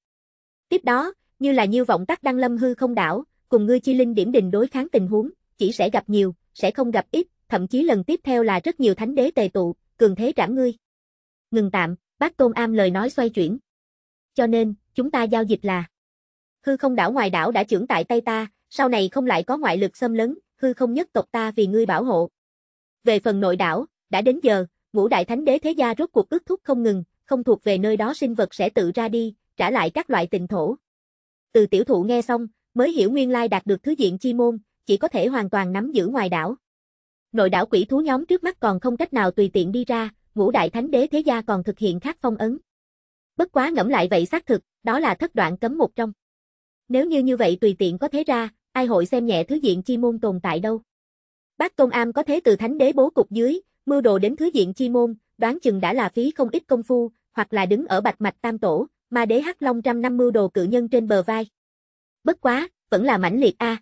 Tiếp đó, như là nhiêu vọng tắc đăng lâm hư không đảo, cùng ngươi chi linh điểm đình đối kháng tình huống, chỉ sẽ gặp nhiều, sẽ không gặp ít, thậm chí lần tiếp theo là rất nhiều thánh đế tề tụ, cường thế trảm ngươi. Ngừng tạm, bác Tôn Am lời nói xoay chuyển. Cho nên, chúng ta giao dịch là Hư không đảo ngoài đảo đã trưởng tại tay ta, sau này không lại có ngoại lực xâm lấn, hư không nhất tộc ta vì ngươi bảo hộ. Về phần nội đảo, đã đến giờ, ngũ đại thánh đế thế gia rốt cuộc ước thúc không ngừng, không thuộc về nơi đó sinh vật sẽ tự ra đi, trả lại các loại tình thổ. Từ tiểu thụ nghe xong, mới hiểu nguyên lai đạt được thứ diện chi môn, chỉ có thể hoàn toàn nắm giữ ngoài đảo. Nội đảo quỷ thú nhóm trước mắt còn không cách nào tùy tiện đi ra, ngũ đại thánh đế thế gia còn thực hiện khác phong ấn. Bất quá ngẫm lại vậy xác thực, đó là thất đoạn cấm một trong. Nếu như như vậy tùy tiện có thế ra, ai hội xem nhẹ thứ diện chi môn tồn tại đâu. Bác Tôn Am có thế từ thánh đế bố cục dưới, mưu đồ đến thứ diện chi môn, đoán chừng đã là phí không ít công phu, hoặc là đứng ở bạch mạch tam tổ, mà đế hắc long trăm năm mưu đồ cự nhân trên bờ vai. Bất quá, vẫn là mãnh liệt a.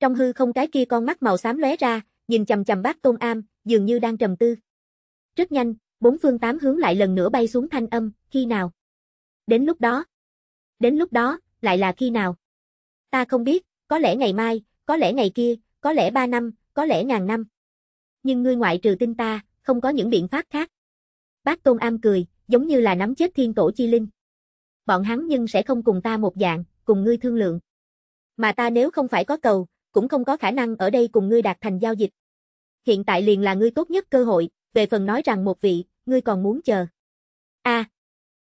Trong hư không cái kia con mắt màu xám lóe ra, nhìn chằm chằm bác Tôn Am, dường như đang trầm tư. Rất nhanh, bốn phương tám hướng lại lần nữa bay xuống thanh âm, khi nào? Đến lúc đó. Đến lúc đó, lại là khi nào? Ta không biết, có lẽ ngày mai, có lẽ ngày kia, có lẽ ba năm, có lẽ ngàn năm nhưng ngươi ngoại trừ tin ta, không có những biện pháp khác. Bác Tôn Am cười, giống như là nắm chết thiên tổ chi linh. Bọn hắn nhưng sẽ không cùng ta một dạng, cùng ngươi thương lượng. Mà ta nếu không phải có cầu, cũng không có khả năng ở đây cùng ngươi đạt thành giao dịch. Hiện tại liền là ngươi tốt nhất cơ hội, về phần nói rằng một vị, ngươi còn muốn chờ. a à,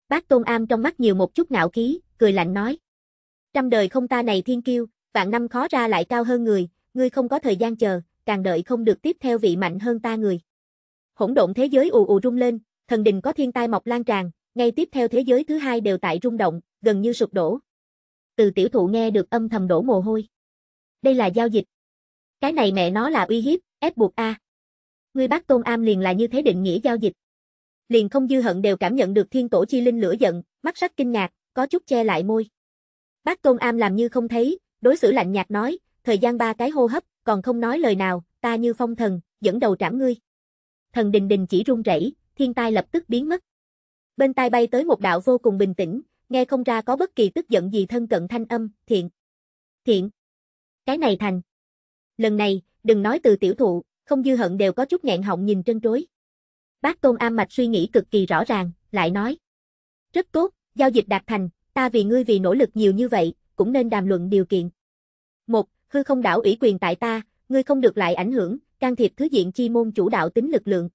Bác Tôn Am trong mắt nhiều một chút ngạo khí, cười lạnh nói. Trăm đời không ta này thiên kiêu, vạn năm khó ra lại cao hơn người, ngươi không có thời gian chờ, càng đợi không được tiếp theo vị mạnh hơn ta người. Hỗn độn thế giới ù ù rung lên, thần đình có thiên tai mọc lan tràn, ngay tiếp theo thế giới thứ hai đều tại rung động, gần như sụp đổ. Từ tiểu thụ nghe được âm thầm đổ mồ hôi. Đây là giao dịch. Cái này mẹ nó là uy hiếp, ép buộc a. Ngươi bác Tôn Am liền là như thế định nghĩa giao dịch. Liền không dư hận đều cảm nhận được thiên tổ chi linh lửa giận, mắt sắc kinh ngạc, có chút che lại môi. Bác Tôn Am làm như không thấy, đối xử lạnh nhạt nói, thời gian ba cái hô hấp, còn không nói lời nào, ta như phong thần, dẫn đầu trảm ngươi. Thần đình đình chỉ run rẩy, thiên tai lập tức biến mất. Bên tai bay tới một đạo vô cùng bình tĩnh, nghe không ra có bất kỳ tức giận gì thân cận thanh âm, thiện. Thiện. Cái này thành. Lần này, đừng nói từ tiểu thụ, không dư hận đều có chút nghẹn họng nhìn trân trối. Bác Tôn Am Mạch suy nghĩ cực kỳ rõ ràng, lại nói. Rất tốt, giao dịch đạt thành, ta vì ngươi vì nỗ lực nhiều như vậy, cũng nên đàm luận điều kiện. Một, hư không đảo ủy quyền tại ta, ngươi không được lại ảnh hưởng, can thiệp thứ diện chi môn chủ đạo tính lực lượng.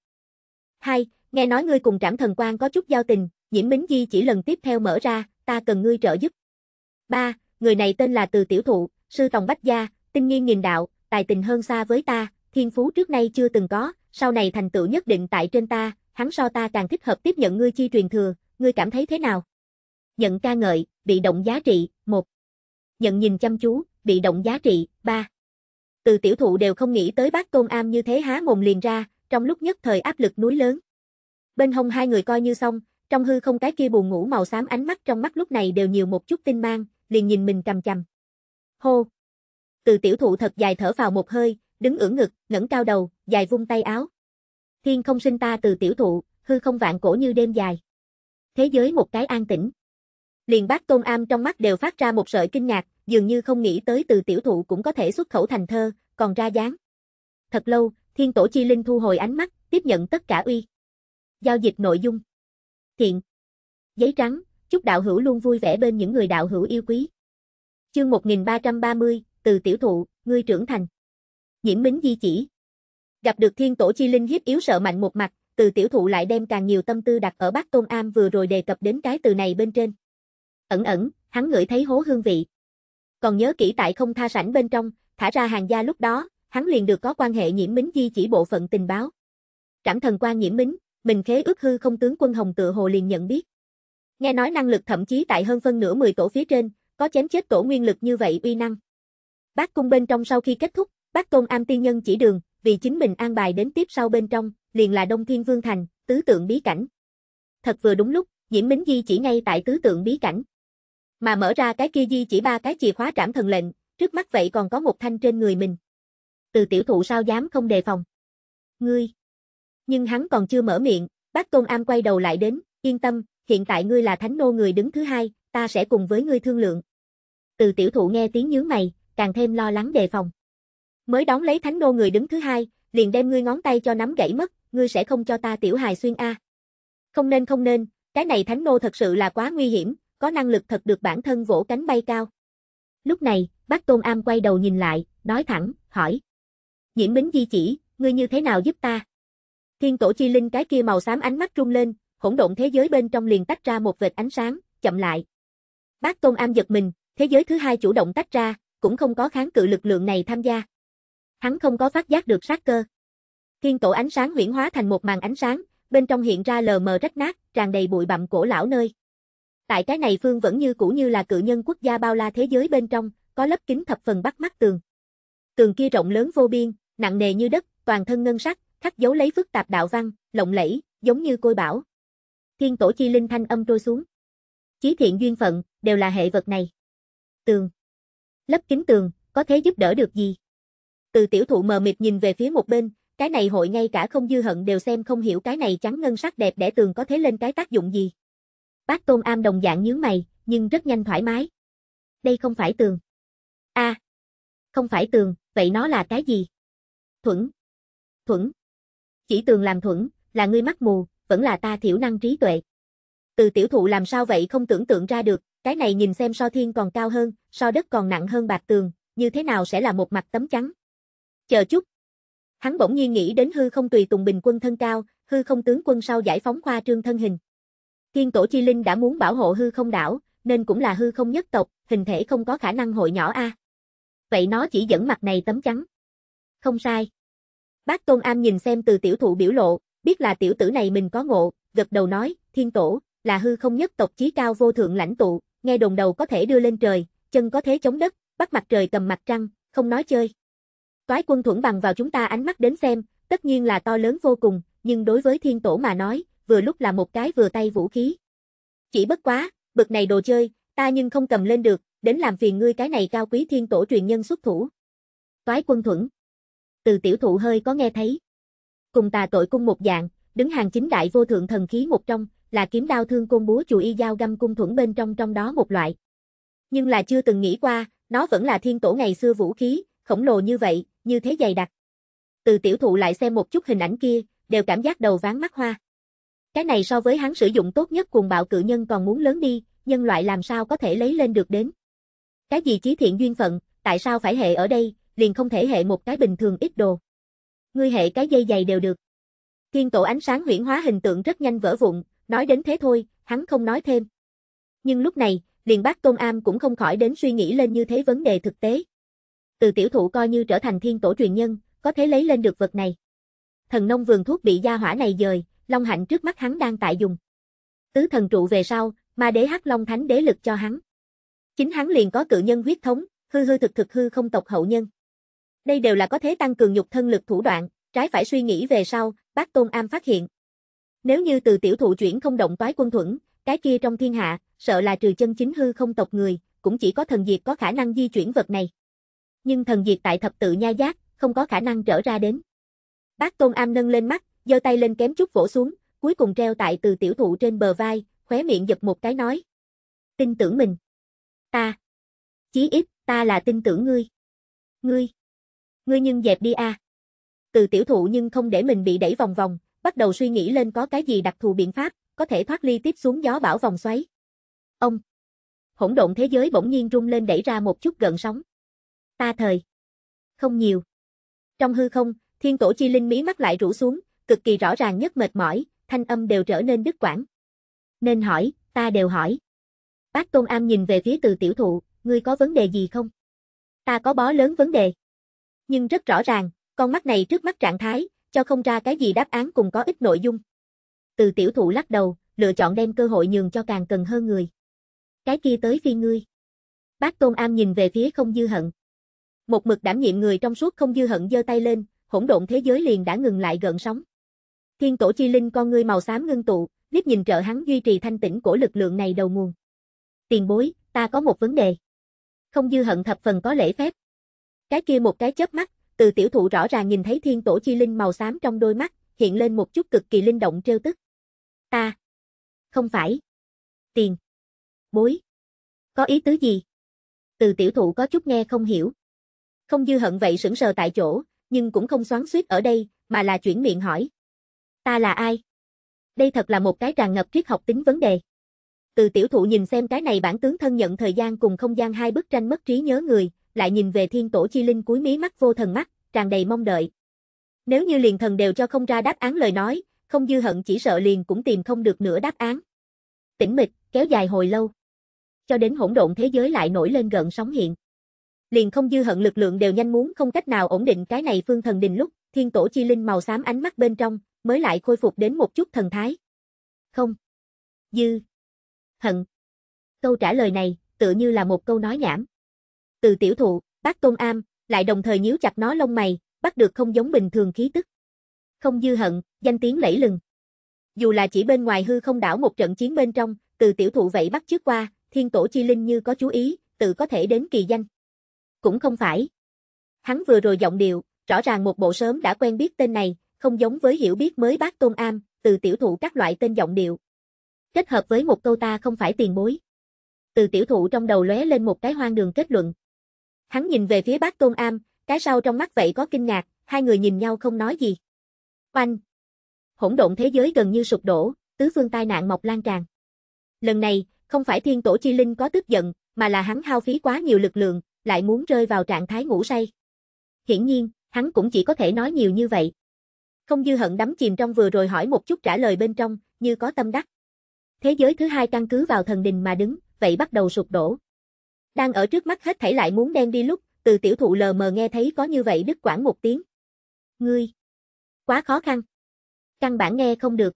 2. Nghe nói ngươi cùng trảm thần quan có chút giao tình, nhiễm bính di chỉ lần tiếp theo mở ra, ta cần ngươi trợ giúp. 3. Người này tên là Từ Tiểu Thụ, sư Tòng Bách Gia, tinh nghiên nghìn đạo, tài tình hơn xa với ta, thiên phú trước nay chưa từng có, sau này thành tựu nhất định tại trên ta, hắn so ta càng thích hợp tiếp nhận ngươi chi truyền thừa, ngươi cảm thấy thế nào? Nhận ca ngợi, bị động giá trị, 1. Nhận nhìn chăm chú, bị động giá trị, 3. Từ tiểu thụ đều không nghĩ tới bác Tôn Am như thế há mồm liền ra, trong lúc nhất thời áp lực núi lớn. Bên hông hai người coi như xong, trong hư không cái kia buồn ngủ màu xám ánh mắt trong mắt lúc này đều nhiều một chút tinh mang, liền nhìn mình chằm chằm. Hô! Từ tiểu thụ thật dài thở vào một hơi, đứng ưỡn ngực, ngẩng cao đầu, dài vung tay áo. Thiên không sinh ta từ tiểu thụ, hư không vạn cổ như đêm dài. Thế giới một cái an tĩnh. Liền bác Tôn Am trong mắt đều phát ra một sợi kinh ngạc, dường như không nghĩ tới từ tiểu thụ cũng có thể xuất khẩu thành thơ, còn ra dáng. Thật lâu, thiên tổ chi linh thu hồi ánh mắt, tiếp nhận tất cả uy. Giao dịch nội dung. Thiện. Giấy trắng, chúc đạo hữu luôn vui vẻ bên những người đạo hữu yêu quý. Chương 1330, từ tiểu thụ, ngươi trưởng thành. Nhiễm Mính Di chỉ. Gặp được thiên tổ chi linh hiếp yếu sợ mạnh một mặt, từ tiểu thụ lại đem càng nhiều tâm tư đặt ở bác Tôn Am vừa rồi đề cập đến cái từ này bên trên. Ẩn ẩn, hắn ngửi thấy hố hương vị. Còn nhớ kỹ tại không tha sảnh bên trong, thả ra hàng gia lúc đó, hắn liền được có quan hệ nhiễm mính di chỉ bộ phận tình báo. Trảm thần quan nhiễm mính, mình khế ước hư không tướng quân Hồng Tự Hồ liền nhận biết. Nghe nói năng lực thậm chí tại hơn phân nửa 10 tổ phía trên, có chém chết tổ nguyên lực như vậy uy năng. Bác cung bên trong sau khi kết thúc, bác tôn am tiên nhân chỉ đường, vì chính mình an bài đến tiếp sau bên trong, liền là Đông Thiên Vương Thành, tứ tượng bí cảnh. Thật vừa đúng lúc, Diễm Mính Di chỉ ngay tại tứ tượng bí cảnh. Mà mở ra cái kia di chỉ ba cái chìa khóa trảm thần lệnh, trước mắt vậy còn có một thanh trên người mình. Từ tiểu thụ sao dám không đề phòng. Ngươi. Nhưng hắn còn chưa mở miệng, bác Tôn Am quay đầu lại đến, yên tâm, hiện tại ngươi là thánh nô người đứng thứ hai, ta sẽ cùng với ngươi thương lượng. Từ tiểu thụ nghe tiếng nhướng mày, càng thêm lo lắng đề phòng. Mới đón lấy thánh nô người đứng thứ hai, liền đem ngươi ngón tay cho nắm gãy mất, ngươi sẽ không cho ta tiểu hài xuyên a. Không nên không nên, cái này thánh nô thật sự là quá nguy hiểm, có năng lực thật được bản thân vỗ cánh bay cao. Lúc này, bác Tôn Am quay đầu nhìn lại, nói thẳng, hỏi. Nhiễm Bính Di chỉ, ngươi như thế nào giúp ta? Thiên tổ chi linh cái kia màu xám ánh mắt trung lên, hỗn độn thế giới bên trong liền tách ra một vệt ánh sáng, chậm lại. Bác Tôn Am giật mình, thế giới thứ hai chủ động tách ra, cũng không có kháng cự lực lượng này tham gia. Hắn không có phát giác được sát cơ. Thiên tổ ánh sáng huyển hóa thành một màn ánh sáng, bên trong hiện ra lờ mờ rách nát, tràn đầy bụi bặm cổ lão nơi. Tại cái này phương vẫn như cũ như là cự nhân quốc gia bao la thế giới bên trong, có lớp kính thập phần bắt mắt tường. Tường kia rộng lớn vô biên, nặng nề như đất, toàn thân ngân sắc, khắc dấu lấy phức tạp đạo văn, lộng lẫy, giống như côi bảo. Thiên tổ chi linh thanh âm trôi xuống. Chí thiện duyên phận, đều là hệ vật này. Tường. lớp kính tường, có thể giúp đỡ được gì? Từ tiểu thụ mờ mịt nhìn về phía một bên, cái này hội ngay cả không dư hận đều xem không hiểu cái này trắng ngân sắc đẹp để tường có thể lên cái tác dụng gì. Bác Tôn Am đồng dạng nhướng mày, nhưng rất nhanh thoải mái. Đây không phải tường. a à, Không phải tường, vậy nó là cái gì? Thuẫn. Thuẫn. Chỉ tường làm thuẫn, là ngươi mắt mù, vẫn là ta thiểu năng trí tuệ. Từ tiểu thụ làm sao vậy không tưởng tượng ra được, cái này nhìn xem so thiên còn cao hơn, so đất còn nặng hơn bạc tường, như thế nào sẽ là một mặt tấm trắng. Chờ chút. Hắn bỗng nhiên nghĩ đến hư không tùy tùng bình quân thân cao, hư không tướng quân sau giải phóng khoa trương thân hình, Thiên tổ chi linh đã muốn bảo hộ hư không đảo, nên cũng là hư không nhất tộc, hình thể không có khả năng hội nhỏ a. Vậy nó chỉ dẫn mặt này tấm trắng. Không sai. Bác Tôn Am nhìn xem từ tiểu thụ biểu lộ, biết là tiểu tử này mình có ngộ, gật đầu nói, thiên tổ, là hư không nhất tộc chí cao vô thượng lãnh tụ, nghe đồn đầu có thể đưa lên trời, chân có thế chống đất, bắt mặt trời cầm mặt trăng, không nói chơi. Toái quân thuẫn bằng vào chúng ta ánh mắt đến xem, tất nhiên là to lớn vô cùng, nhưng đối với thiên tổ mà nói, vừa lúc là một cái vừa tay vũ khí. Chỉ bất quá, bực này đồ chơi, ta nhưng không cầm lên được, đến làm phiền ngươi cái này cao quý thiên tổ truyền nhân xuất thủ. Toái quân thuẫn. Từ tiểu thụ hơi có nghe thấy. Cùng tà tội cung một dạng, đứng hàng chính đại vô thượng thần khí một trong, là kiếm đao thương côn búa chùi y dao găm cung thuẫn bên trong trong đó một loại. Nhưng là chưa từng nghĩ qua, nó vẫn là thiên tổ ngày xưa vũ khí, khổng lồ như vậy, như thế dày đặc. Từ tiểu thụ lại xem một chút hình ảnh kia, đều cảm giác đầu ván mắt hoa. Cái này so với hắn sử dụng tốt nhất cuồng bạo cự nhân còn muốn lớn đi, nhân loại làm sao có thể lấy lên được đến. Cái gì chí thiện duyên phận, tại sao phải hệ ở đây, liền không thể hệ một cái bình thường ít đồ. Ngươi hệ cái dây dày đều được. Thiên tổ ánh sáng huyển hóa hình tượng rất nhanh vỡ vụn, nói đến thế thôi, hắn không nói thêm. Nhưng lúc này, liền bác Tôn Am cũng không khỏi đến suy nghĩ lên như thế vấn đề thực tế. Từ tiểu thụ coi như trở thành thiên tổ truyền nhân, có thể lấy lên được vật này. Thần nông vườn thuốc bị gia hỏa này dời, Long Hạnh trước mắt hắn đang tại dùng. Tứ thần trụ về sau, ma đế hắc Long Thánh đế lực cho hắn. Chính hắn liền có cự nhân huyết thống, hư hư thực thực hư không tộc hậu nhân. Đây đều là có thể tăng cường nhục thân lực thủ đoạn, trái phải suy nghĩ về sau, bác Tôn Am phát hiện. Nếu như từ tiểu thụ chuyển không động toái quân thuẫn, cái kia trong thiên hạ, sợ là trừ chân chính hư không tộc người, cũng chỉ có thần diệt có khả năng di chuyển vật này. Nhưng thần diệt tại thập tự nha giác, không có khả năng trở ra đến. Bác Tôn Am nâng lên mắt, giơ tay lên kém chút vỗ xuống, cuối cùng treo tại từ tiểu thụ trên bờ vai, khóe miệng giật một cái nói. Tin tưởng mình. Ta. Chí ít, ta là tin tưởng ngươi. Ngươi. Ngươi nhưng dẹp đi a. À. Từ tiểu thụ nhưng không để mình bị đẩy vòng vòng, bắt đầu suy nghĩ lên có cái gì đặc thù biện pháp, có thể thoát ly tiếp xuống gió bão vòng xoáy. Ông. Hỗn độn thế giới bỗng nhiên rung lên đẩy ra một chút gần sóng. Ta thời. Không nhiều. Trong hư không, thiên tổ chi linh mí mắt lại rủ xuống, cực kỳ rõ ràng nhất mệt mỏi, thanh âm đều trở nên đứt quãng. Nên hỏi, ta đều hỏi. Bác Tôn Am nhìn về phía từ tiểu thụ, ngươi có vấn đề gì không? Ta có bó lớn vấn đề. Nhưng rất rõ ràng, con mắt này trước mắt trạng thái, cho không ra cái gì đáp án cùng có ít nội dung. Từ tiểu thụ lắc đầu, lựa chọn đem cơ hội nhường cho càng cần hơn người. Cái kia tới phi ngươi. Bác Tôn Am nhìn về phía không dư hận. Một mực đảm nhiệm người trong suốt không dư hận giơ tay lên, hỗn độn thế giới liền đã ngừng lại gợn sóng. Thiên tổ chi linh con ngươi màu xám ngưng tụ, liếc nhìn trợ hắn duy trì thanh tĩnh của lực lượng này đầu nguồn. Tiền bối, ta có một vấn đề. Không dư hận thập phần có lễ phép. Cái kia một cái chớp mắt, từ tiểu thụ rõ ràng nhìn thấy thiên tổ chi linh màu xám trong đôi mắt, hiện lên một chút cực kỳ linh động trêu tức. Ta. Không phải. Tiền. Bối. Có ý tứ gì? Từ tiểu thụ có chút nghe không hiểu. Không dư hận vậy sững sờ tại chỗ, nhưng cũng không xoắn suýt ở đây, mà là chuyển miệng hỏi. Ta là ai? Đây thật là một cái tràn ngập triết học tính vấn đề. Từ tiểu thụ nhìn xem cái này bản tướng thân nhận thời gian cùng không gian hai bức tranh mất trí nhớ người, lại nhìn về thiên tổ chi linh cuối mí mắt vô thần mắt, tràn đầy mong đợi. Nếu như liền thần đều cho không ra đáp án lời nói, không dư hận chỉ sợ liền cũng tìm không được nửa đáp án. Tĩnh mịch, kéo dài hồi lâu. Cho đến hỗn độn thế giới lại nổi lên gần sóng hiện. Liền không dư hận lực lượng đều nhanh muốn không cách nào ổn định cái này phương thần đình lúc, thiên tổ chi linh màu xám ánh mắt bên trong, mới lại khôi phục đến một chút thần thái. Không. Dư. Hận. Câu trả lời này, tựa như là một câu nói nhảm. Từ tiểu thụ, bác tôn am, lại đồng thời nhíu chặt nó lông mày, bắt được không giống bình thường khí tức. Không dư hận, danh tiếng lẫy lừng. Dù là chỉ bên ngoài hư không đảo một trận chiến bên trong, từ tiểu thụ vậy bắt trước qua, thiên tổ chi linh như có chú ý, tự có thể đến kỳ danh. Cũng không phải. Hắn vừa rồi giọng điệu, rõ ràng một bộ sớm đã quen biết tên này, không giống với hiểu biết mới bác tôn am, từ tiểu thụ các loại tên giọng điệu. Kết hợp với một câu ta không phải tiền bối. Từ tiểu thụ trong đầu lóe lên một cái hoang đường kết luận. Hắn nhìn về phía bác tôn am, cái sau trong mắt vậy có kinh ngạc, hai người nhìn nhau không nói gì. Oanh! Hỗn độn thế giới gần như sụp đổ, tứ phương tai nạn mọc lan tràn. Lần này, không phải thiên tổ chi linh có tức giận, mà là hắn hao phí quá nhiều lực lượng, lại muốn rơi vào trạng thái ngủ say. Hiển nhiên, hắn cũng chỉ có thể nói nhiều như vậy. Không dư hận đắm chìm trong vừa rồi hỏi một chút trả lời bên trong, như có tâm đắc. Thế giới thứ hai căn cứ vào thần đình mà đứng, vậy bắt đầu sụp đổ. Đang ở trước mắt hết thảy lại muốn đen đi lúc, từ tiểu thụ lờ mờ nghe thấy có như vậy đứt quãng một tiếng. Ngươi! Quá khó khăn! Căn bản nghe không được.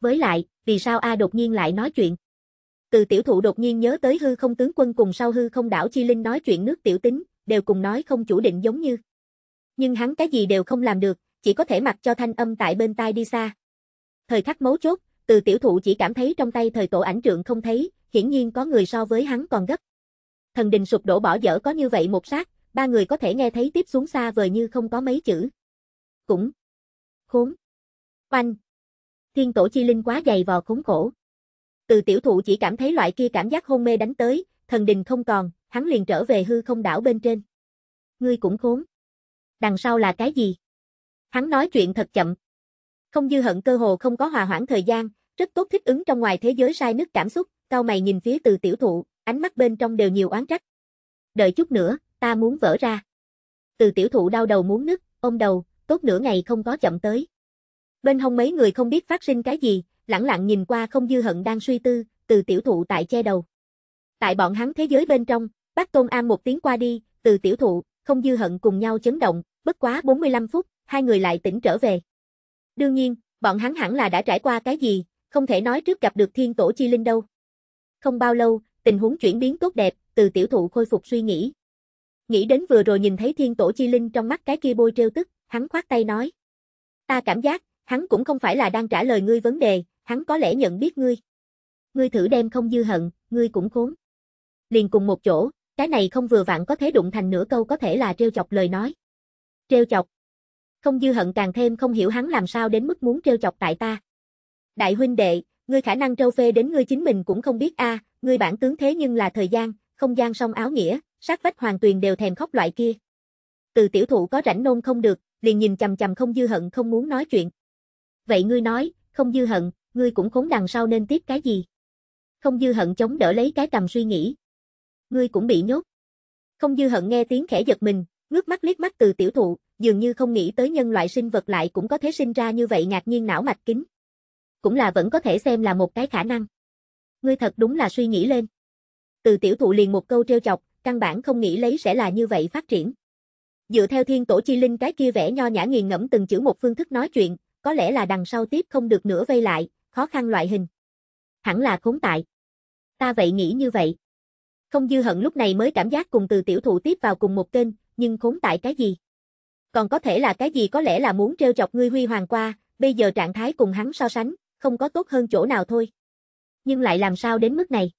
Với lại, vì sao A đột nhiên lại nói chuyện? Từ tiểu thụ đột nhiên nhớ tới hư không tướng quân cùng sau hư không đảo Chi Linh nói chuyện nước tiểu tính, đều cùng nói không chủ định giống như. Nhưng hắn cái gì đều không làm được, chỉ có thể mặc cho thanh âm tại bên tai đi xa. Thời khắc mấu chốt, từ tiểu thụ chỉ cảm thấy trong tay thời tổ ảnh trượng không thấy, hiển nhiên có người so với hắn còn gấp. Thần đình sụp đổ bỏ dở có như vậy một sát, ba người có thể nghe thấy tiếp xuống xa vời như không có mấy chữ. Cũng. Khốn. Oanh. Thiên tổ chi linh quá dày vò khốn khổ. Từ tiểu thụ chỉ cảm thấy loại kia cảm giác hôn mê đánh tới, thần đình không còn, hắn liền trở về hư không đảo bên trên. Ngươi cũng khốn. Đằng sau là cái gì? Hắn nói chuyện thật chậm. Không dư hận cơ hồ không có hòa hoãn thời gian, rất tốt thích ứng trong ngoài thế giới sai nước cảm xúc, cao mày nhìn phía từ tiểu thụ, ánh mắt bên trong đều nhiều oán trách. Đợi chút nữa, ta muốn vỡ ra. Từ tiểu thụ đau đầu muốn nứt, ôm đầu, tốt nửa ngày không có chậm tới. Bên hông mấy người không biết phát sinh cái gì, lẳng lặng nhìn qua không dư hận đang suy tư, từ tiểu thụ tại che đầu. Tại bọn hắn thế giới bên trong, bác Tôn an một tiếng qua đi, từ tiểu thụ, không dư hận cùng nhau chấn động, bất quá 45 phút, hai người lại tỉnh trở về. Đương nhiên, bọn hắn hẳn là đã trải qua cái gì, không thể nói trước gặp được thiên tổ chi linh đâu. Không bao lâu, tình huống chuyển biến tốt đẹp, từ tiểu thụ khôi phục suy nghĩ. Nghĩ đến vừa rồi nhìn thấy thiên tổ chi linh trong mắt cái kia bôi trêu tức, hắn khoát tay nói. Ta cảm giác, hắn cũng không phải là đang trả lời ngươi vấn đề, hắn có lẽ nhận biết ngươi. Ngươi thử đem không dư hận, ngươi cũng khốn. Liền cùng một chỗ, cái này không vừa vặn có thể đụng thành nửa câu có thể là trêu chọc lời nói. Trêu chọc, không dư hận càng thêm không hiểu hắn làm sao đến mức muốn trêu chọc tại ta. Đại huynh đệ, ngươi khả năng trâu phê đến ngươi chính mình cũng không biết a, à, ngươi bản tướng thế nhưng là thời gian, không gian song áo nghĩa, sát vách hoàng tuyền đều thèm khóc loại kia. Từ tiểu thụ có rảnh nôn không được, liền nhìn chằm chằm không dư hận không muốn nói chuyện. Vậy ngươi nói, không dư hận, ngươi cũng khốn đằng sau nên tiếp cái gì? Không dư hận chống đỡ lấy cái cầm suy nghĩ. Ngươi cũng bị nhốt. Không dư hận nghe tiếng khẽ giật mình, ngước mắt liếc mắt từ tiểu thụ, dường như không nghĩ tới nhân loại sinh vật lại cũng có thể sinh ra như vậy ngạc nhiên não mạch kính. Cũng là vẫn có thể xem là một cái khả năng. Ngươi thật đúng là suy nghĩ lên. Từ tiểu thụ liền một câu trêu chọc, căn bản không nghĩ lấy sẽ là như vậy phát triển. Dựa theo thiên tổ chi linh cái kia vẽ nho nhã nghiền ngẫm từng chữ một phương thức nói chuyện, có lẽ là đằng sau tiếp không được nữa vây lại, khó khăn loại hình. Hẳn là khốn tại. Ta vậy nghĩ như vậy. Không dư hận lúc này mới cảm giác cùng từ tiểu thụ tiếp vào cùng một kênh, nhưng khốn tại cái gì? còn có thể là cái gì có lẽ là muốn treo chọc ngươi huy hoàng qua, bây giờ trạng thái cùng hắn so sánh, không có tốt hơn chỗ nào thôi. Nhưng lại làm sao đến mức này?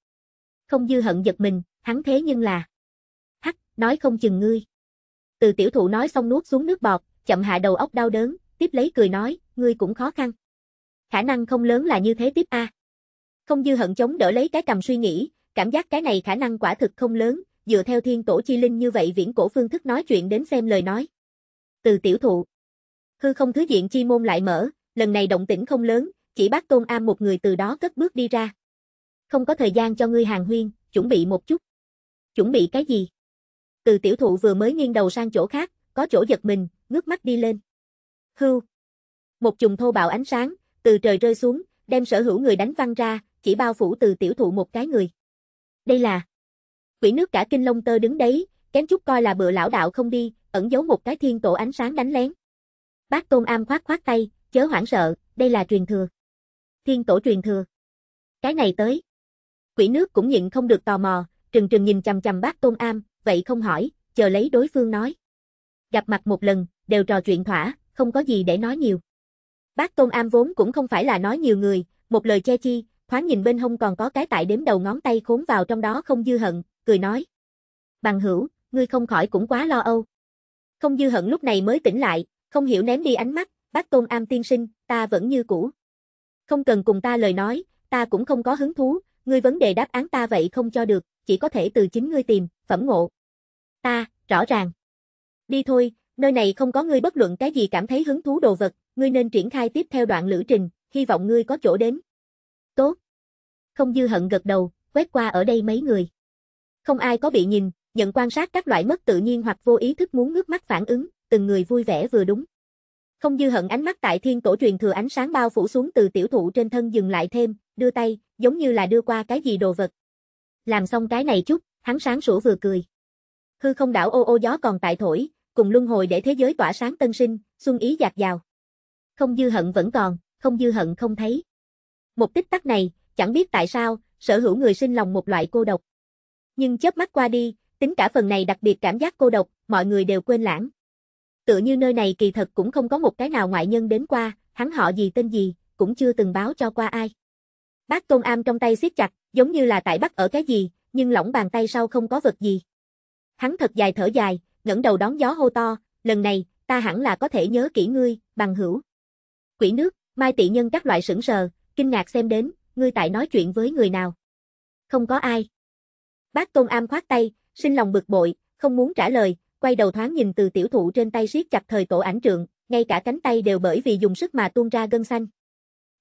Không dư hận giật mình, hắn thế nhưng là... Hắc, nói không chừng ngươi. Từ tiểu thụ nói xong nuốt xuống nước bọt, chậm hạ đầu óc đau đớn, tiếp lấy cười nói, ngươi cũng khó khăn. Khả năng không lớn là như thế tiếp a. Không dư hận chống đỡ lấy cái cầm suy nghĩ, cảm giác cái này khả năng quả thực không lớn, dựa theo thiên tổ chi linh như vậy viễn cổ phương thức nói chuyện đến xem lời nói từ tiểu thụ. Hư không thứ diện chi môn lại mở, lần này động tĩnh không lớn, chỉ bác Tôn Am một người từ đó cất bước đi ra. Không có thời gian cho ngươi hàng huyên, chuẩn bị một chút. Chuẩn bị cái gì? Từ tiểu thụ vừa mới nghiêng đầu sang chỗ khác, có chỗ giật mình, ngước mắt đi lên. hư Một chùm thô bạo ánh sáng, từ trời rơi xuống, đem sở hữu người đánh văng ra, chỉ bao phủ từ tiểu thụ một cái người. Đây là... Quỷ nước cả kinh long tơ đứng đấy, kém chút coi là bựa lão đạo không đi, ẩn giấu một cái thiên tổ ánh sáng đánh lén. Bác Tôn Am khoát khoát tay, chớ hoảng sợ, đây là truyền thừa. Thiên tổ truyền thừa. Cái này tới. Quỷ nước cũng nhịn không được tò mò, trừng trừng nhìn chằm chằm bác Tôn Am, vậy không hỏi, chờ lấy đối phương nói. Gặp mặt một lần, đều trò chuyện thỏa, không có gì để nói nhiều. Bác Tôn Am vốn cũng không phải là nói nhiều người, một lời che chi, thoáng nhìn bên hông còn có cái tại đếm đầu ngón tay khốn vào trong đó không dư hận, cười nói. Bằng hữu, ngươi không khỏi cũng quá lo âu, không dư hận lúc này mới tỉnh lại, không hiểu ném đi ánh mắt, bác tôn am tiên sinh, ta vẫn như cũ. Không cần cùng ta lời nói, ta cũng không có hứng thú, ngươi vấn đề đáp án ta vậy không cho được, chỉ có thể từ chính ngươi tìm, phẩm ngộ. Ta, rõ ràng. Đi thôi, nơi này không có ngươi bất luận cái gì cảm thấy hứng thú đồ vật, ngươi nên triển khai tiếp theo đoạn lữ trình, hy vọng ngươi có chỗ đến. Tốt. Không dư hận gật đầu, quét qua ở đây mấy người. Không ai có bị nhìn, Nhận quan sát các loại mất tự nhiên hoặc vô ý thức muốn ngước mắt phản ứng, từng người vui vẻ vừa đúng. Không dư hận ánh mắt tại thiên tổ truyền thừa ánh sáng bao phủ xuống từ tiểu thụ trên thân dừng lại thêm, đưa tay, giống như là đưa qua cái gì đồ vật. Làm xong cái này chút, hắn sáng sủa vừa cười. Hư không đảo ô ô gió còn tại thổi, cùng luân hồi để thế giới tỏa sáng tân sinh, xuân ý giạt dào. Không dư hận vẫn còn, không dư hận không thấy. Một tích tắc này, chẳng biết tại sao, sở hữu người sinh lòng một loại cô độc. Nhưng chớp mắt qua đi, tính cả phần này đặc biệt cảm giác cô độc, mọi người đều quên lãng. Tựa như nơi này kỳ thật cũng không có một cái nào ngoại nhân đến qua, hắn họ gì tên gì, cũng chưa từng báo cho qua ai. Bác Tôn Am trong tay siết chặt, giống như là tại bắt ở cái gì, nhưng lỏng bàn tay sau không có vật gì. Hắn thật dài thở dài, ngẩng đầu đón gió hô to, lần này, ta hẳn là có thể nhớ kỹ ngươi, bằng hữu. Quỷ nước, Mai Tị Nhân các loại sững sờ, kinh ngạc xem đến, ngươi tại nói chuyện với người nào. Không có ai. Bác Tôn Am khoát tay, sinh lòng bực bội, không muốn trả lời, quay đầu thoáng nhìn từ tiểu thụ trên tay siết chặt thời tổ ảnh trượng, ngay cả cánh tay đều bởi vì dùng sức mà tuôn ra gân xanh.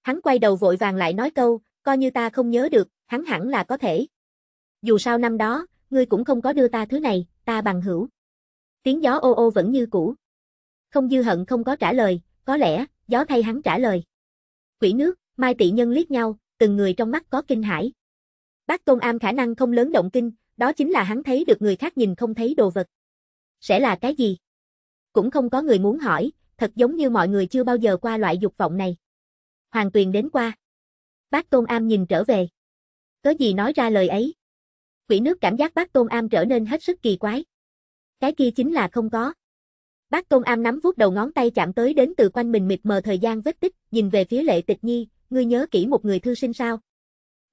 Hắn quay đầu vội vàng lại nói câu, coi như ta không nhớ được, hắn hẳn là có thể. Dù sao năm đó, ngươi cũng không có đưa ta thứ này, ta bằng hữu. Tiếng gió ô ô vẫn như cũ. Không dư hận không có trả lời, có lẽ, gió thay hắn trả lời. Quỷ nước, Mai Tị Nhân liếc nhau, từng người trong mắt có kinh hãi. Bác Tôn Am khả năng không lớn động kinh, đó chính là hắn thấy được người khác nhìn không thấy đồ vật. Sẽ là cái gì? Cũng không có người muốn hỏi, thật giống như mọi người chưa bao giờ qua loại dục vọng này. Hoàng Tuyền đến qua. Bác Tôn Am nhìn trở về. có gì nói ra lời ấy? Quỷ nước cảm giác bác Tôn Am trở nên hết sức kỳ quái. Cái kia chính là không có. Bác Tôn Am nắm vuốt đầu ngón tay chạm tới đến từ quanh mình mịt mờ thời gian vết tích, nhìn về phía Lệ Tịch Nhi, ngươi nhớ kỹ một người thư sinh sao?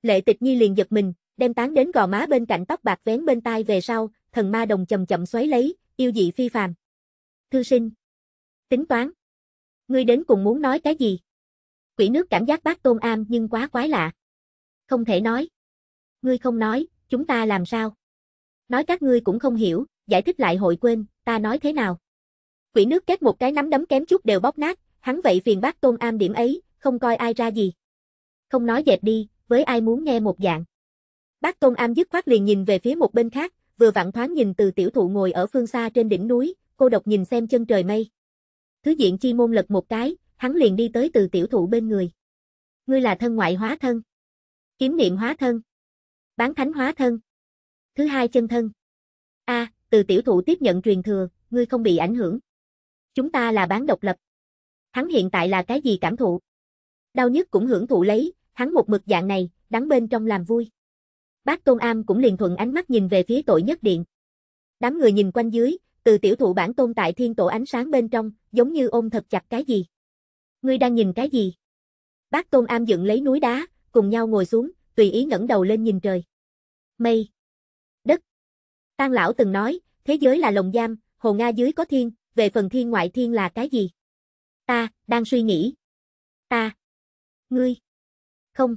Lệ Tịch Nhi liền giật mình, đem tán đến gò má bên cạnh tóc bạc vén bên tai về sau, thần ma đồng chậm chậm xoáy lấy, yêu dị phi phàm. Thư sinh. Tính toán. Ngươi đến cùng muốn nói cái gì? Quỷ nước cảm giác bác tôn am nhưng quá quái lạ. Không thể nói. Ngươi không nói, chúng ta làm sao? Nói các ngươi cũng không hiểu, giải thích lại hội quên, ta nói thế nào? Quỷ nước kết một cái nắm đấm kém chút đều bóp nát, hắn vậy phiền bác tôn am điểm ấy, không coi ai ra gì. Không nói dẹp đi, với ai muốn nghe một dạng. Bác Tôn Am dứt khoát liền nhìn về phía một bên khác, vừa vặn thoáng nhìn từ tiểu thụ ngồi ở phương xa trên đỉnh núi, cô độc nhìn xem chân trời mây. Thứ diện chi môn lật một cái, hắn liền đi tới từ tiểu thụ bên người. Ngươi là thân ngoại hóa thân. Kiếm niệm hóa thân. Bán thánh hóa thân. Thứ hai chân thân. A, à, từ tiểu thụ tiếp nhận truyền thừa, ngươi không bị ảnh hưởng. Chúng ta là bán độc lập. Hắn hiện tại là cái gì cảm thụ? Đau nhất cũng hưởng thụ lấy, hắn một mực dạng này, đắng bên trong làm vui bác Tôn Am cũng liền thuận ánh mắt nhìn về phía tội nhất điện. Đám người nhìn quanh dưới, từ tiểu thụ bản tôn tại thiên tổ ánh sáng bên trong, giống như ôm thật chặt cái gì. Ngươi đang nhìn cái gì? Bác Tôn Am dựng lấy núi đá, cùng nhau ngồi xuống, tùy ý ngẩng đầu lên nhìn trời. Mây. Đất. Tang lão từng nói, thế giới là lồng giam, hồ Nga dưới có thiên, về phần thiên ngoại thiên là cái gì? Ta, đang suy nghĩ. Ta. Ngươi. Không.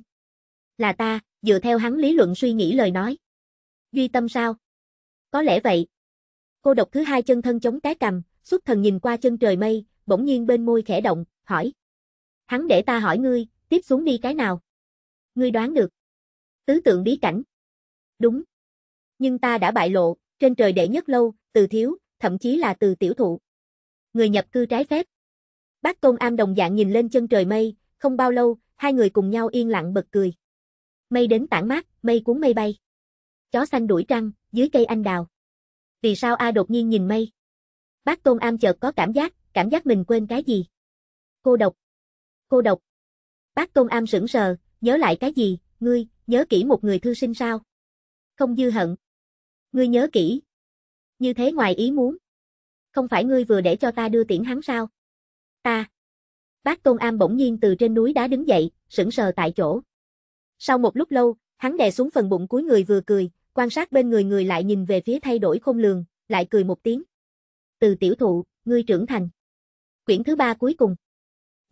Là ta dựa theo hắn lý luận suy nghĩ lời nói. Duy tâm sao? Có lẽ vậy. Cô độc thứ hai chân thân chống cái cầm, xuất thần nhìn qua chân trời mây, bỗng nhiên bên môi khẽ động, hỏi. Hắn để ta hỏi ngươi, tiếp xuống đi cái nào? Ngươi đoán được. Tứ tượng bí cảnh. Đúng. Nhưng ta đã bại lộ, trên trời đệ nhất lâu, từ thiếu, thậm chí là từ tiểu thụ. Người nhập cư trái phép. Bác công Am đồng dạng nhìn lên chân trời mây, không bao lâu, hai người cùng nhau yên lặng bật cười mây đến tản mát, mây cuốn mây bay. Chó xanh đuổi trăng, dưới cây anh đào. Vì sao A đột nhiên nhìn mây? Bác Tôn Am chợt có cảm giác, cảm giác mình quên cái gì? Cô độc. Cô độc. Bác Tôn Am sững sờ, nhớ lại cái gì, ngươi, nhớ kỹ một người thư sinh sao? Không dư hận. Ngươi nhớ kỹ. Như thế ngoài ý muốn. Không phải ngươi vừa để cho ta đưa tiễn hắn sao? Ta. Bác Tôn Am bỗng nhiên từ trên núi đá đứng dậy, sững sờ tại chỗ. Sau một lúc lâu, hắn đè xuống phần bụng cuối người vừa cười, quan sát bên người người lại nhìn về phía thay đổi khôn lường, lại cười một tiếng. Từ tiểu thụ, ngươi trưởng thành. Quyển thứ ba cuối cùng.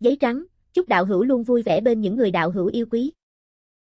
Giấy trắng, chúc đạo hữu luôn vui vẻ bên những người đạo hữu yêu quý.